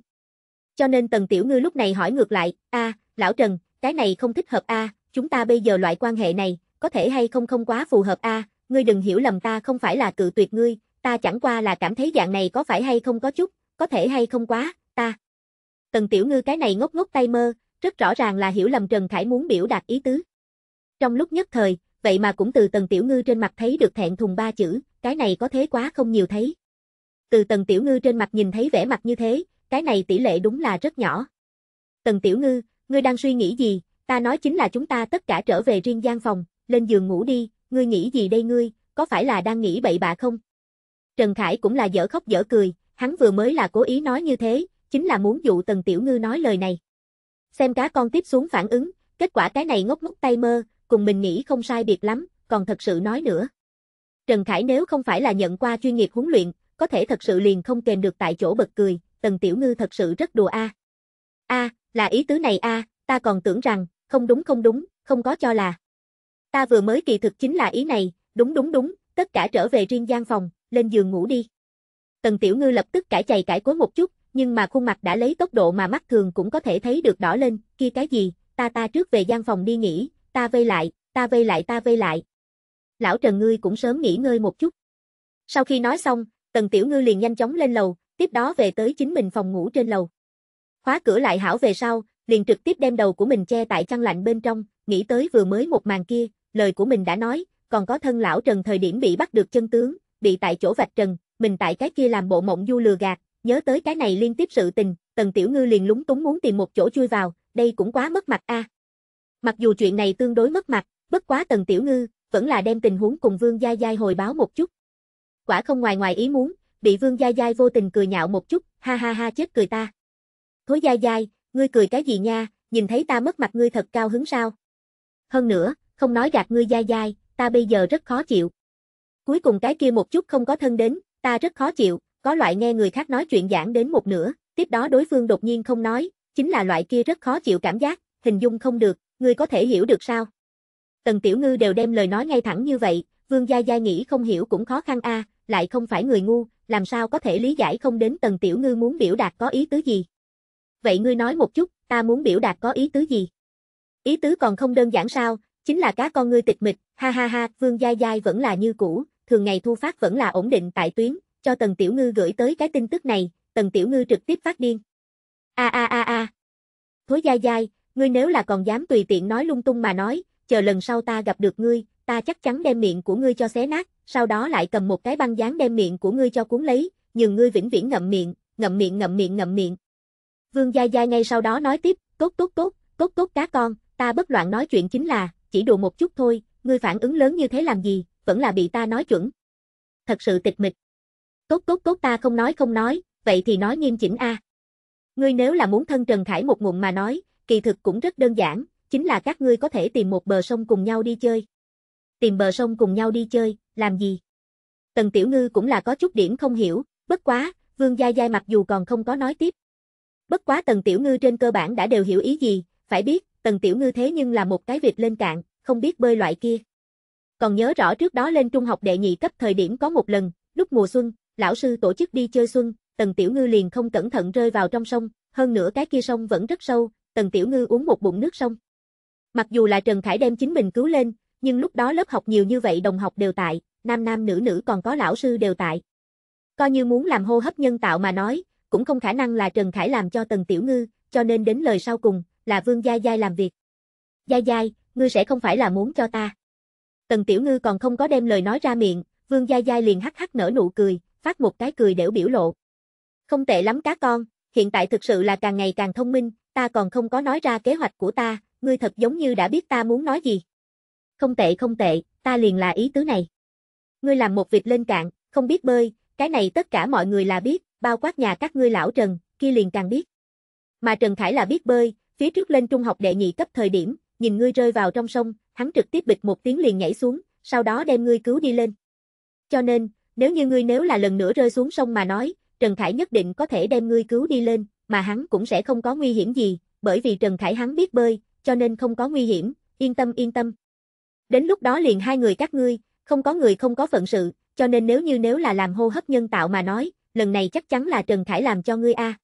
Cho nên Tần Tiểu Ngư lúc này hỏi ngược lại, a, lão Trần, cái này không thích hợp a, chúng ta bây giờ loại quan hệ này, có thể hay không không quá phù hợp a, à, ngươi đừng hiểu lầm ta không phải là cự tuyệt ngươi, ta chẳng qua là cảm thấy dạng này có phải hay không có chút, có thể hay không quá, ta. Tần Tiểu Ngư cái này ngốc ngốc tay mơ, rất rõ ràng là hiểu lầm Trần Khải muốn biểu đạt ý tứ. Trong lúc nhất thời, vậy mà cũng từ Tần Tiểu Ngư trên mặt thấy được thẹn thùng ba chữ, cái này có thế quá không nhiều thấy. Từ Tần Tiểu Ngư trên mặt nhìn thấy vẻ mặt như thế, cái này tỷ lệ đúng là rất nhỏ. Tần Tiểu Ngư, ngươi đang suy nghĩ gì, ta nói chính là chúng ta tất cả trở về riêng gian phòng, lên giường ngủ đi, ngươi nghĩ gì đây ngươi, có phải là đang nghĩ bậy bạ không? Trần Khải cũng là dở khóc dở cười, hắn vừa mới là cố ý nói như thế, chính là muốn dụ Tần Tiểu Ngư nói lời này. Xem cá con tiếp xuống phản ứng, kết quả cái này ngốc ngốc tay mơ, cùng mình nghĩ không sai biệt lắm, còn thật sự nói nữa. Trần Khải nếu không phải là nhận qua chuyên nghiệp huấn luyện, có thể thật sự liền không kềm được tại chỗ bật cười, Tần Tiểu Ngư thật sự rất đùa a. A, là ý tứ này a, ta còn tưởng rằng, không đúng không đúng, không có cho là. Ta vừa mới kỳ thực chính là ý này, đúng đúng đúng, tất cả trở về riêng gian phòng, lên giường ngủ đi. Tần Tiểu Ngư lập tức cãi chày cãi cối một chút, nhưng mà khuôn mặt đã lấy tốc độ mà mắt thường cũng có thể thấy được đỏ lên, kia cái gì, ta ta trước về gian phòng đi nghỉ, ta vây lại, ta vây lại ta vây lại. Lão Trần ngươi cũng sớm nghỉ ngơi một chút. Sau khi nói xong, Tần Tiểu Ngư liền nhanh chóng lên lầu, tiếp đó về tới chính mình phòng ngủ trên lầu. Khóa cửa lại hảo về sau, liền trực tiếp đem đầu của mình che tại chăn lạnh bên trong, nghĩ tới vừa mới một màn kia, lời của mình đã nói, còn có thân lão Trần thời điểm bị bắt được chân tướng, bị tại chỗ vạch trần, mình tại cái kia làm bộ mộng du lừa gạt, nhớ tới cái này liên tiếp sự tình, Tần Tiểu Ngư liền lúng túng muốn tìm một chỗ chui vào, đây cũng quá mất mặt a. À. Mặc dù chuyện này tương đối mất mặt, bất quá Tần Tiểu Ngư vẫn là đem tình huống cùng Vương Gia Gia hồi báo một chút. Quả không ngoài ngoài ý muốn, bị Vương Gia Gia vô tình cười nhạo một chút, ha ha ha chết cười ta. Thối Gia Gia, ngươi cười cái gì nha, nhìn thấy ta mất mặt ngươi thật cao hứng sao? Hơn nữa, không nói gạt ngươi dai dai, ta bây giờ rất khó chịu. Cuối cùng cái kia một chút không có thân đến, ta rất khó chịu, có loại nghe người khác nói chuyện giảng đến một nửa, tiếp đó đối phương đột nhiên không nói, chính là loại kia rất khó chịu cảm giác, hình dung không được, ngươi có thể hiểu được sao? Tần Tiểu Ngư đều đem lời nói ngay thẳng như vậy, Vương Gia Gia nghĩ không hiểu cũng khó khăn a, lại không phải người ngu, làm sao có thể lý giải không đến Tần Tiểu Ngư muốn biểu đạt có ý tứ gì. Vậy ngươi nói một chút, ta muốn biểu đạt có ý tứ gì? Ý tứ còn không đơn giản sao, Chính là cá con ngươi tịch mịch, ha ha ha, Vương Gia Gia vẫn là như cũ, thường ngày thu phát vẫn là ổn định tại tuyến, cho Tần Tiểu Ngư gửi tới cái tin tức này, Tần Tiểu Ngư trực tiếp phát điên. A a a a. Thối Gia Gia, ngươi nếu là còn dám tùy tiện nói lung tung mà nói, chờ lần sau ta gặp được ngươi, ta chắc chắn đem miệng của ngươi cho xé nát, sau đó lại cầm một cái băng dán đem miệng của ngươi cho cuốn lấy, nhường ngươi vĩnh viễn ngậm miệng, ngậm miệng ngậm miệng ngậm miệng. Vương Gia Gia ngay sau đó nói tiếp, tốt tốt tốt, tốt tốt cá con, ta bất loạn nói chuyện chính là, chỉ đùa một chút thôi, ngươi phản ứng lớn như thế làm gì, vẫn là bị ta nói chuẩn. Thật sự tịch mịch. Tốt tốt tốt ta không nói không nói, vậy thì nói nghiêm chỉnh a. Ngươi nếu là muốn thân Trần Khải một ngụm mà nói, kỳ thực cũng rất đơn giản, chính là các ngươi có thể tìm một bờ sông cùng nhau đi chơi. Tìm bờ sông cùng nhau đi chơi, làm gì? Tần Tiểu Ngư cũng là có chút điểm không hiểu, bất quá, Vương Gia Gia mặc dù còn không có nói tiếp. Bất quá Tần Tiểu Ngư trên cơ bản đã đều hiểu ý gì, phải biết, Tần Tiểu Ngư thế nhưng là một cái việc lên cạn, không biết bơi loại kia. Còn nhớ rõ trước đó lên trung học đệ nhị cấp thời điểm có một lần, lúc mùa xuân, lão sư tổ chức đi chơi xuân, Tần Tiểu Ngư liền không cẩn thận rơi vào trong sông, hơn nữa cái kia sông vẫn rất sâu, Tần Tiểu Ngư uống một bụng nước sông. Mặc dù là Trần Khải đem chính mình cứu lên, nhưng lúc đó lớp học nhiều như vậy đồng học đều tại, nam nam nữ nữ còn có lão sư đều tại. Coi như muốn làm hô hấp nhân tạo mà nói, cũng không khả năng là Trần Khải làm cho Tần Tiểu Ngư, cho nên đến lời sau cùng, là Vương Gia Giai làm việc. Gia Giai, ngươi sẽ không phải là muốn cho ta. Tần Tiểu Ngư còn không có đem lời nói ra miệng, Vương Gia Giai liền hắc hắc nở nụ cười, phát một cái cười đểu biểu lộ. Không tệ lắm cá con, hiện tại thực sự là càng ngày càng thông minh, ta còn không có nói ra kế hoạch của ta, ngươi thật giống như đã biết ta muốn nói gì. Không tệ không tệ, ta liền là ý tứ này. Ngươi làm một việc lên cạn, không biết bơi, cái này tất cả mọi người là biết, bao quát nhà các ngươi lão Trần, kia liền càng biết. Mà Trần Khải là biết bơi, Phía trước lên trung học đệ nhị cấp thời điểm, nhìn ngươi rơi vào trong sông, hắn trực tiếp bịch một tiếng liền nhảy xuống, sau đó đem ngươi cứu đi lên. Cho nên, nếu như ngươi nếu là lần nữa rơi xuống sông mà nói, Trần Khải nhất định có thể đem ngươi cứu đi lên, mà hắn cũng sẽ không có nguy hiểm gì, bởi vì Trần Khải hắn biết bơi, cho nên không có nguy hiểm, yên tâm yên tâm. Đến lúc đó liền hai người các ngươi, không có người không có phận sự, cho nên nếu như nếu là làm hô hấp nhân tạo mà nói, lần này chắc chắn là Trần Khải làm cho ngươi a. À.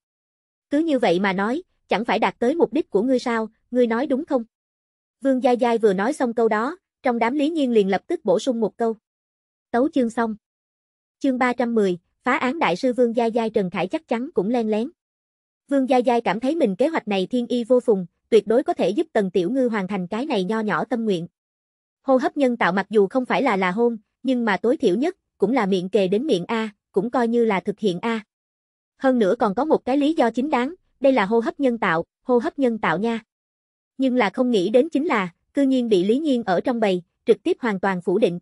Cứ như vậy mà nói, chẳng phải đạt tới mục đích của ngươi sao, ngươi nói đúng không? Vương Gia Giai vừa nói xong câu đó, trong đám lý nhiên liền lập tức bổ sung một câu. Tấu chương xong. Chương 310, phá án đại sư Vương Gia Giai Trần Khải chắc chắn cũng len lén. Vương Gia Giai cảm thấy mình kế hoạch này thiên y vô phùng, tuyệt đối có thể giúp Tần Tiểu Ngư hoàn thành cái này nho nhỏ tâm nguyện. Hô hấp nhân tạo mặc dù không phải là là hôn, nhưng mà tối thiểu nhất, cũng là miệng kề đến miệng A, cũng coi như là thực hiện A. Hơn nữa còn có một cái lý do chính đáng, đây là hô hấp nhân tạo, hô hấp nhân tạo nha. Nhưng là không nghĩ đến chính là, cư nhiên bị Lý Nhiên ở trong bầy, trực tiếp hoàn toàn phủ định.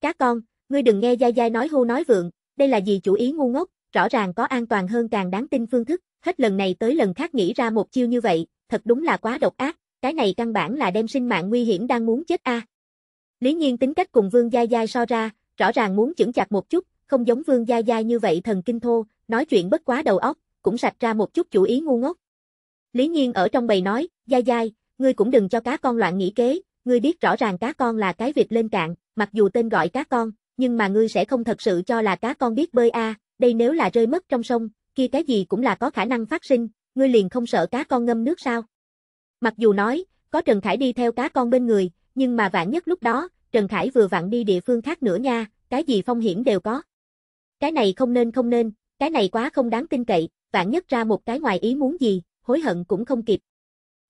Các con, ngươi đừng nghe Giai Giai nói hô nói vượng, đây là gì chủ ý ngu ngốc, rõ ràng có an toàn hơn càng đáng tin phương thức, hết lần này tới lần khác nghĩ ra một chiêu như vậy, thật đúng là quá độc ác, cái này căn bản là đem sinh mạng nguy hiểm đang muốn chết a. Lý Nhiên tính cách cùng Vương Gia Gia so ra, rõ ràng muốn chững chặt một chút, không giống Vương Gia Gia như vậy thần kinh thô, nói chuyện bất quá đầu óc, cũng sạch ra một chút chủ ý ngu ngốc. Lý Nhiên ở trong bầy nói, dai dai, ngươi cũng đừng cho cá con loạn nghĩ kế, ngươi biết rõ ràng cá con là cái việc lên cạn, mặc dù tên gọi cá con, nhưng mà ngươi sẽ không thật sự cho là cá con biết bơi a, đây nếu là rơi mất trong sông, kia cái gì cũng là có khả năng phát sinh, ngươi liền không sợ cá con ngâm nước sao? Mặc dù nói, có Trần Khải đi theo cá con bên người, nhưng mà vạn nhất lúc đó, Trần Khải vừa vặn đi địa phương khác nữa nha, cái gì phong hiểm đều có. Cái này không nên không nên, cái này quá không đáng tin cậy, vạn nhất ra một cái ngoài ý muốn gì, hối hận cũng không kịp.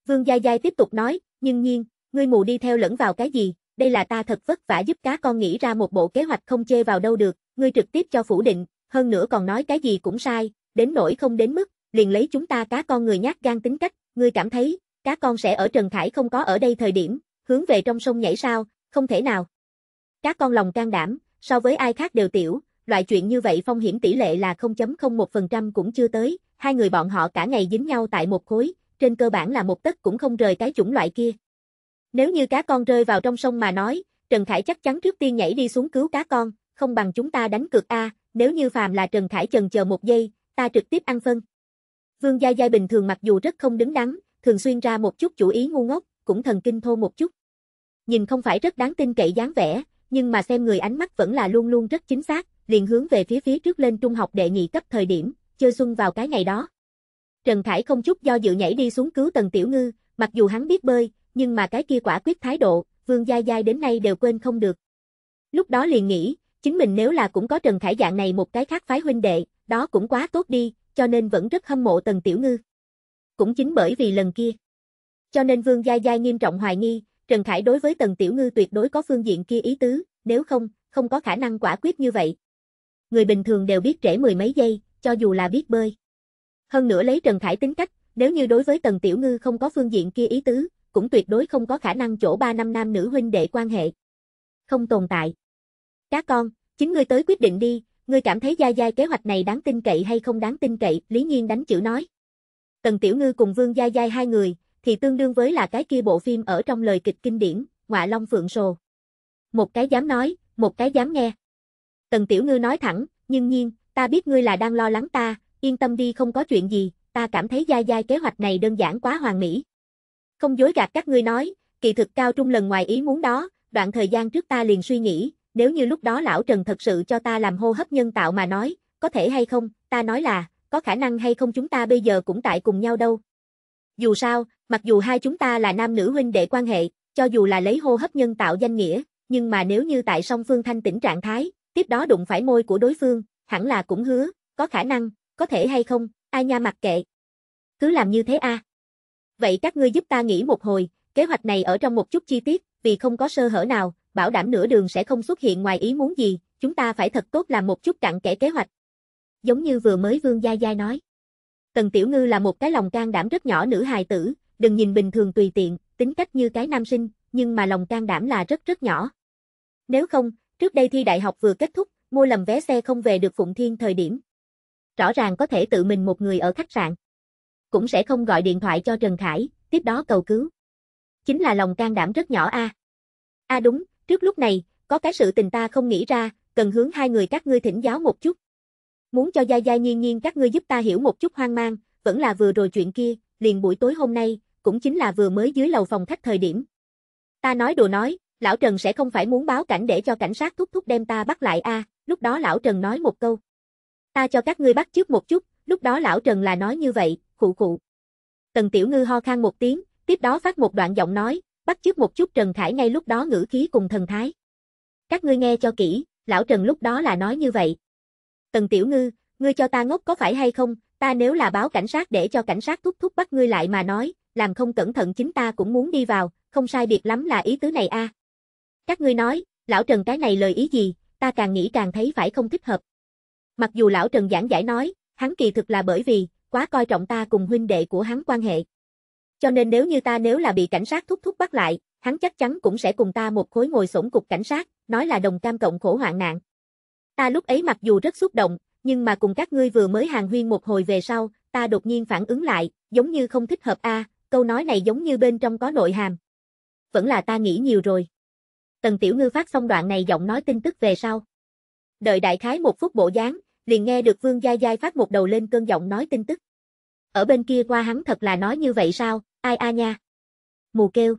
Vương Gia Giai tiếp tục nói, nhưng nhiên, ngươi mù đi theo lẫn vào cái gì, đây là ta thật vất vả giúp cá con nghĩ ra một bộ kế hoạch không chê vào đâu được, ngươi trực tiếp cho phủ định, hơn nữa còn nói cái gì cũng sai, đến nỗi không đến mức, liền lấy chúng ta cá con người nhát gan tính cách, ngươi cảm thấy, cá con sẽ ở Trần Khải không có ở đây thời điểm, hướng về trong sông nhảy sao, không thể nào. Cá con lòng can đảm, so với ai khác đều tiểu, loại chuyện như vậy phong hiểm tỷ lệ là 0.01% cũng chưa tới, hai người bọn họ cả ngày dính nhau tại một khối, trên cơ bản là một tấc cũng không rời cái chủng loại kia. Nếu như cá con rơi vào trong sông mà nói, Trần Khải chắc chắn trước tiên nhảy đi xuống cứu cá con, không bằng chúng ta đánh cược A, nếu như phàm là Trần Khải chần chờ một giây, ta trực tiếp ăn phân. Vương Gia Gia bình thường mặc dù rất không đứng đắn, thường xuyên ra một chút chủ ý ngu ngốc, cũng thần kinh thô một chút. Nhìn không phải rất đáng tin cậy dáng vẻ, nhưng mà xem người ánh mắt vẫn là luôn luôn rất chính xác, liền hướng về phía phía trước lên trung học đệ nhị cấp thời điểm, chơi xuân vào cái ngày đó. Trần Khải không chút do dự nhảy đi xuống cứu Tần Tiểu Ngư, mặc dù hắn biết bơi, nhưng mà cái kia quả quyết thái độ, Vương Gia Gia đến nay đều quên không được. Lúc đó liền nghĩ, chính mình nếu là cũng có Trần Khải dạng này một cái khác phái huynh đệ, đó cũng quá tốt đi, cho nên vẫn rất hâm mộ Tần Tiểu Ngư. Cũng chính bởi vì lần kia. Cho nên Vương Gia Gia nghiêm trọng hoài nghi, Trần Khải đối với Tần Tiểu Ngư tuyệt đối có phương diện kia ý tứ, nếu không, không có khả năng quả quyết như vậy người bình thường đều biết trễ mười mấy giây, cho dù là biết bơi. Hơn nữa lấy Trần Khải tính cách, nếu như đối với Tần Tiểu Ngư không có phương diện kia ý tứ, cũng tuyệt đối không có khả năng chỗ ba năm nam nữ huynh đệ quan hệ. Không tồn tại. Các con, chính ngươi tới quyết định đi, ngươi cảm thấy Gia Gia kế hoạch này đáng tin cậy hay không đáng tin cậy, Lý Nhiên đánh chữ nói. Tần Tiểu Ngư cùng Vương Gia Gia hai người, thì tương đương với là cái kia bộ phim ở trong lời kịch kinh điển, Ngọa Long Phượng Sồ. Một cái dám nói, một cái dám nghe. Tần Tiểu Ngư nói thẳng, nhưng nhiên, ta biết ngươi là đang lo lắng ta, yên tâm đi không có chuyện gì, ta cảm thấy gia gia kế hoạch này đơn giản quá hoàn mỹ. Không dối gạt các ngươi nói, kỳ thực cao trung lần ngoài ý muốn đó, đoạn thời gian trước ta liền suy nghĩ, nếu như lúc đó lão Trần thật sự cho ta làm hô hấp nhân tạo mà nói, có thể hay không, ta nói là, có khả năng hay không chúng ta bây giờ cũng tại cùng nhau đâu. Dù sao, mặc dù hai chúng ta là nam nữ huynh đệ quan hệ, cho dù là lấy hô hấp nhân tạo danh nghĩa, nhưng mà nếu như tại song phương thanh tỉnh trạng thái, Tiếp đó đụng phải môi của đối phương, hẳn là cũng hứa, có khả năng, có thể hay không, ai nha mặc kệ. Cứ làm như thế a. À. Vậy các ngươi giúp ta nghĩ một hồi, kế hoạch này ở trong một chút chi tiết, vì không có sơ hở nào, bảo đảm nửa đường sẽ không xuất hiện ngoài ý muốn gì, chúng ta phải thật tốt làm một chút cặn kẽ kế hoạch. Giống như vừa mới Vương Gia Gia nói. Tần Tiểu Ngư là một cái lòng can đảm rất nhỏ nữ hài tử, đừng nhìn bình thường tùy tiện, tính cách như cái nam sinh, nhưng mà lòng can đảm là rất rất nhỏ. Nếu không, Trước đây thi đại học vừa kết thúc, mua lầm vé xe không về được Phụng Thiên thời điểm. Rõ ràng có thể tự mình một người ở khách sạn. Cũng sẽ không gọi điện thoại cho Trần Khải, tiếp đó cầu cứu. Chính là lòng can đảm rất nhỏ a. A đúng, trước lúc này, có cái sự tình ta không nghĩ ra, cần hướng hai người các ngươi thỉnh giáo một chút. Muốn cho Gia Gia nhiên nhiên các ngươi giúp ta hiểu một chút hoang mang, vẫn là vừa rồi chuyện kia, liền buổi tối hôm nay, cũng chính là vừa mới dưới lầu phòng khách thời điểm. Ta nói đồ nói, Lão Trần sẽ không phải muốn báo cảnh để cho cảnh sát thúc thúc đem ta bắt lại a à, lúc đó Lão Trần nói một câu. Ta cho các ngươi bắt trước một chút, lúc đó Lão Trần là nói như vậy, khụ khụ. Tần Tiểu Ngư ho khan một tiếng, tiếp đó phát một đoạn giọng nói, bắt trước một chút Trần Khải ngay lúc đó ngữ khí cùng thần thái. Các ngươi nghe cho kỹ, Lão Trần lúc đó là nói như vậy. Tần Tiểu Ngư, ngươi cho ta ngốc có phải hay không, ta nếu là báo cảnh sát để cho cảnh sát thúc thúc bắt ngươi lại mà nói, làm không cẩn thận chính ta cũng muốn đi vào, không sai biệt lắm là ý tứ này a. À. Các ngươi nói, lão Trần cái này lời ý gì, ta càng nghĩ càng thấy phải không thích hợp. Mặc dù lão Trần giảng giải nói, hắn kỳ thực là bởi vì, quá coi trọng ta cùng huynh đệ của hắn quan hệ. Cho nên nếu như ta nếu là bị cảnh sát thúc thúc bắt lại, hắn chắc chắn cũng sẽ cùng ta một khối ngồi sổn cục cảnh sát, nói là đồng cam cộng khổ hoạn nạn. Ta lúc ấy mặc dù rất xúc động, nhưng mà cùng các ngươi vừa mới hàng huyên một hồi về sau, ta đột nhiên phản ứng lại, giống như không thích hợp a, câu nói này giống như bên trong có nội hàm. Vẫn là ta nghĩ nhiều rồi. Tần Tiểu Ngư phát xong đoạn này giọng nói tin tức về sau. Đợi đại khái một phút bộ dáng, liền nghe được Vương Gia Giai phát một đầu lên cơn giọng nói tin tức. Ở bên kia qua hắn thật là nói như vậy sao, ai a nha. Mù kêu.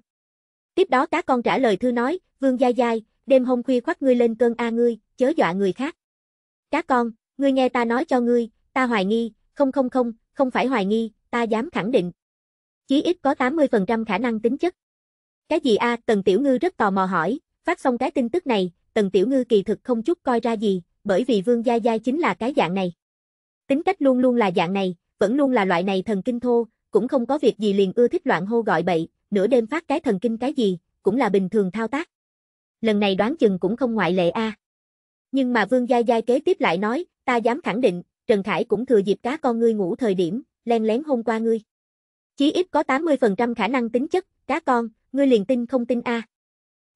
Tiếp đó cá con trả lời thư nói, Vương Gia Giai, đêm hôm khuya khoác ngươi lên cơn a ngươi, chớ dọa người khác. Cá con, ngươi nghe ta nói cho ngươi, ta hoài nghi, không không không, không phải hoài nghi, ta dám khẳng định. Chí ít có 80% khả năng tính chất. Cái gì a à, Tần Tiểu Ngư rất tò mò hỏi, Phát xong cái tin tức này, Tần Tiểu Ngư kỳ thực không chút coi ra gì, bởi vì Vương Gia Gia chính là cái dạng này. Tính cách luôn luôn là dạng này, vẫn luôn là loại này thần kinh thô, cũng không có việc gì liền ưa thích loạn hô gọi bậy, nửa đêm phát cái thần kinh cái gì, cũng là bình thường thao tác. Lần này đoán chừng cũng không ngoại lệ a. Nhưng mà Vương Gia Gia kế tiếp lại nói, ta dám khẳng định, Trần Khải cũng thừa dịp cá con ngươi ngủ thời điểm, len lén hôn qua ngươi. Chí ít có 80% khả năng tính chất, cá con, ngươi liền tin không tin a. À.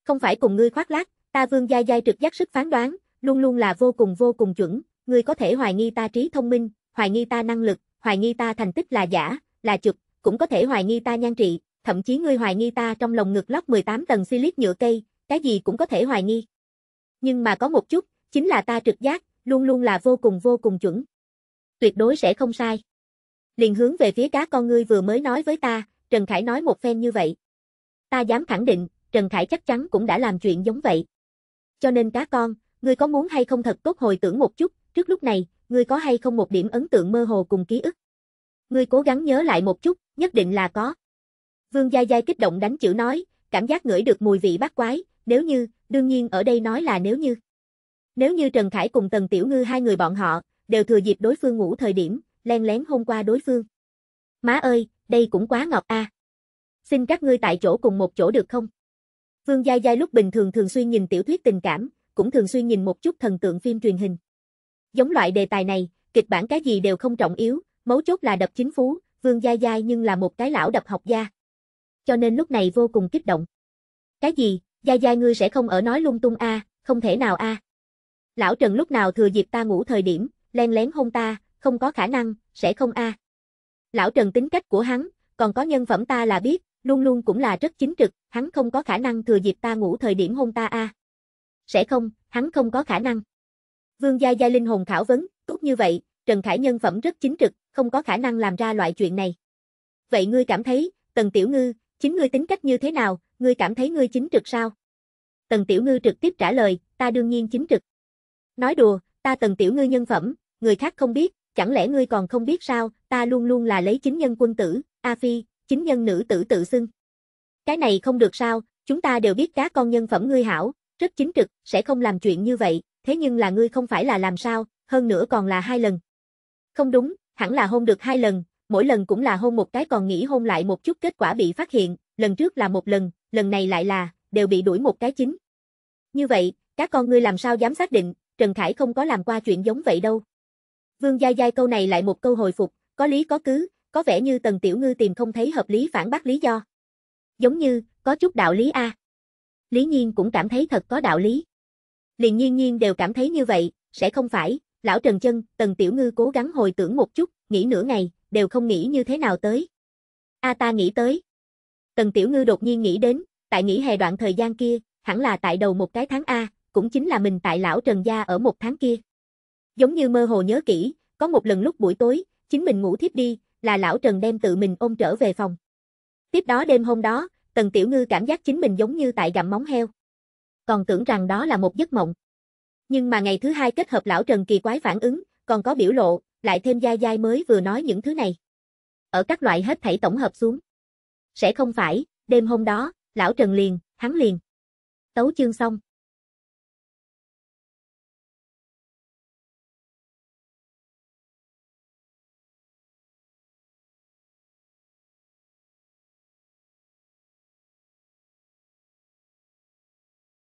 Không phải cùng ngươi khoác lác, ta Vương Gia gia trực giác sức phán đoán, luôn luôn là vô cùng vô cùng chuẩn, ngươi có thể hoài nghi ta trí thông minh, hoài nghi ta năng lực, hoài nghi ta thành tích là giả, là chụp, cũng có thể hoài nghi ta nhan trị, thậm chí ngươi hoài nghi ta trong lồng ngực lóc 18 tầng silic nhựa cây, cái gì cũng có thể hoài nghi. Nhưng mà có một chút, chính là ta trực giác, luôn luôn là vô cùng vô cùng chuẩn. Tuyệt đối sẽ không sai. Liền hướng về phía cá con ngươi vừa mới nói với ta, Trần Khải nói một phen như vậy. Ta dám khẳng định, Trần Khải chắc chắn cũng đã làm chuyện giống vậy. Cho nên cá con, ngươi có muốn hay không thật tốt hồi tưởng một chút, trước lúc này, ngươi có hay không một điểm ấn tượng mơ hồ cùng ký ức? Ngươi cố gắng nhớ lại một chút, nhất định là có. Vương Gia Gia kích động đánh chữ nói, cảm giác ngửi được mùi vị bát quái, nếu như, đương nhiên ở đây nói là nếu như. Nếu như Trần Khải cùng Tần Tiểu Ngư hai người bọn họ, đều thừa dịp đối phương ngủ thời điểm, len lén hôm qua đối phương. Má ơi, đây cũng quá ngọt a. À. Xin các ngươi tại chỗ cùng một chỗ được không? Vương Giai Giai lúc bình thường thường xuyên nhìn tiểu thuyết tình cảm, cũng thường xuyên nhìn một chút thần tượng phim truyền hình. Giống loại đề tài này, kịch bản cái gì đều không trọng yếu, mấu chốt là đập chính phú, Vương Giai Giai nhưng là một cái lão đập học gia. Cho nên lúc này vô cùng kích động. Cái gì, Giai Giai ngươi sẽ không ở nói lung tung a, à, không thể nào a. À. Lão Trần lúc nào thừa dịp ta ngủ thời điểm, len lén hôn ta, không có khả năng, sẽ không a. À. Lão Trần tính cách của hắn, còn có nhân phẩm ta là biết, luôn luôn cũng là rất chính trực, hắn không có khả năng thừa dịp ta ngủ thời điểm hôn ta a. Sẽ không, hắn không có khả năng. Vương Gia Gia linh hồn khảo vấn, tốt như vậy, Trần Khải nhân phẩm rất chính trực, không có khả năng làm ra loại chuyện này. Vậy ngươi cảm thấy, Tần Tiểu Ngư, chính ngươi tính cách như thế nào, ngươi cảm thấy ngươi chính trực sao? Tần Tiểu Ngư trực tiếp trả lời, ta đương nhiên chính trực. Nói đùa, ta Tần Tiểu Ngư nhân phẩm, người khác không biết, chẳng lẽ ngươi còn không biết sao, ta luôn luôn là lấy chính nhân quân tử, A Phi, chính nhân nữ tử tự xưng. Cái này không được sao, chúng ta đều biết cá con nhân phẩm ngươi hảo, rất chính trực, sẽ không làm chuyện như vậy, thế nhưng là ngươi không phải là làm sao, hơn nữa còn là hai lần. Không đúng, hẳn là hôn được hai lần, mỗi lần cũng là hôn một cái còn nghĩ hôn lại một chút kết quả bị phát hiện, lần trước là một lần, lần này lại là, đều bị đuổi một cái chính. Như vậy, các con ngươi làm sao dám xác định, Trần Khải không có làm qua chuyện giống vậy đâu. Vương Gia Giai câu này lại một câu hồi phục, có lý có cứ, có vẻ như Tần Tiểu Ngư tìm không thấy hợp lý phản bác lý do. Giống như, có chút đạo lý a. Lý Nhiên cũng cảm thấy thật có đạo lý. Liền Nhiên Nhiên đều cảm thấy như vậy, sẽ không phải, lão Trần Chân, Tần Tiểu Ngư cố gắng hồi tưởng một chút, nghĩ nửa ngày, đều không nghĩ như thế nào tới. A ta nghĩ tới. Tần Tiểu Ngư đột nhiên nghĩ đến, tại nghỉ hè đoạn thời gian kia, hẳn là tại đầu một cái tháng A, cũng chính là mình tại lão Trần Gia ở một tháng kia. Giống như mơ hồ nhớ kỹ, có một lần lúc buổi tối, chính mình ngủ thiếp đi, là lão Trần đem tự mình ôm trở về phòng. Tiếp đó đêm hôm đó, Tần Tiểu Ngư cảm giác chính mình giống như tại gặm móng heo. Còn tưởng rằng đó là một giấc mộng. Nhưng mà ngày thứ hai kết hợp lão Trần kỳ quái phản ứng, còn có biểu lộ, lại thêm Gia Giai mới vừa nói những thứ này. Ở các loại hết thảy tổng hợp xuống. Sẽ không phải, đêm hôm đó, lão Trần liền, hắn liền. Tấu chương xong.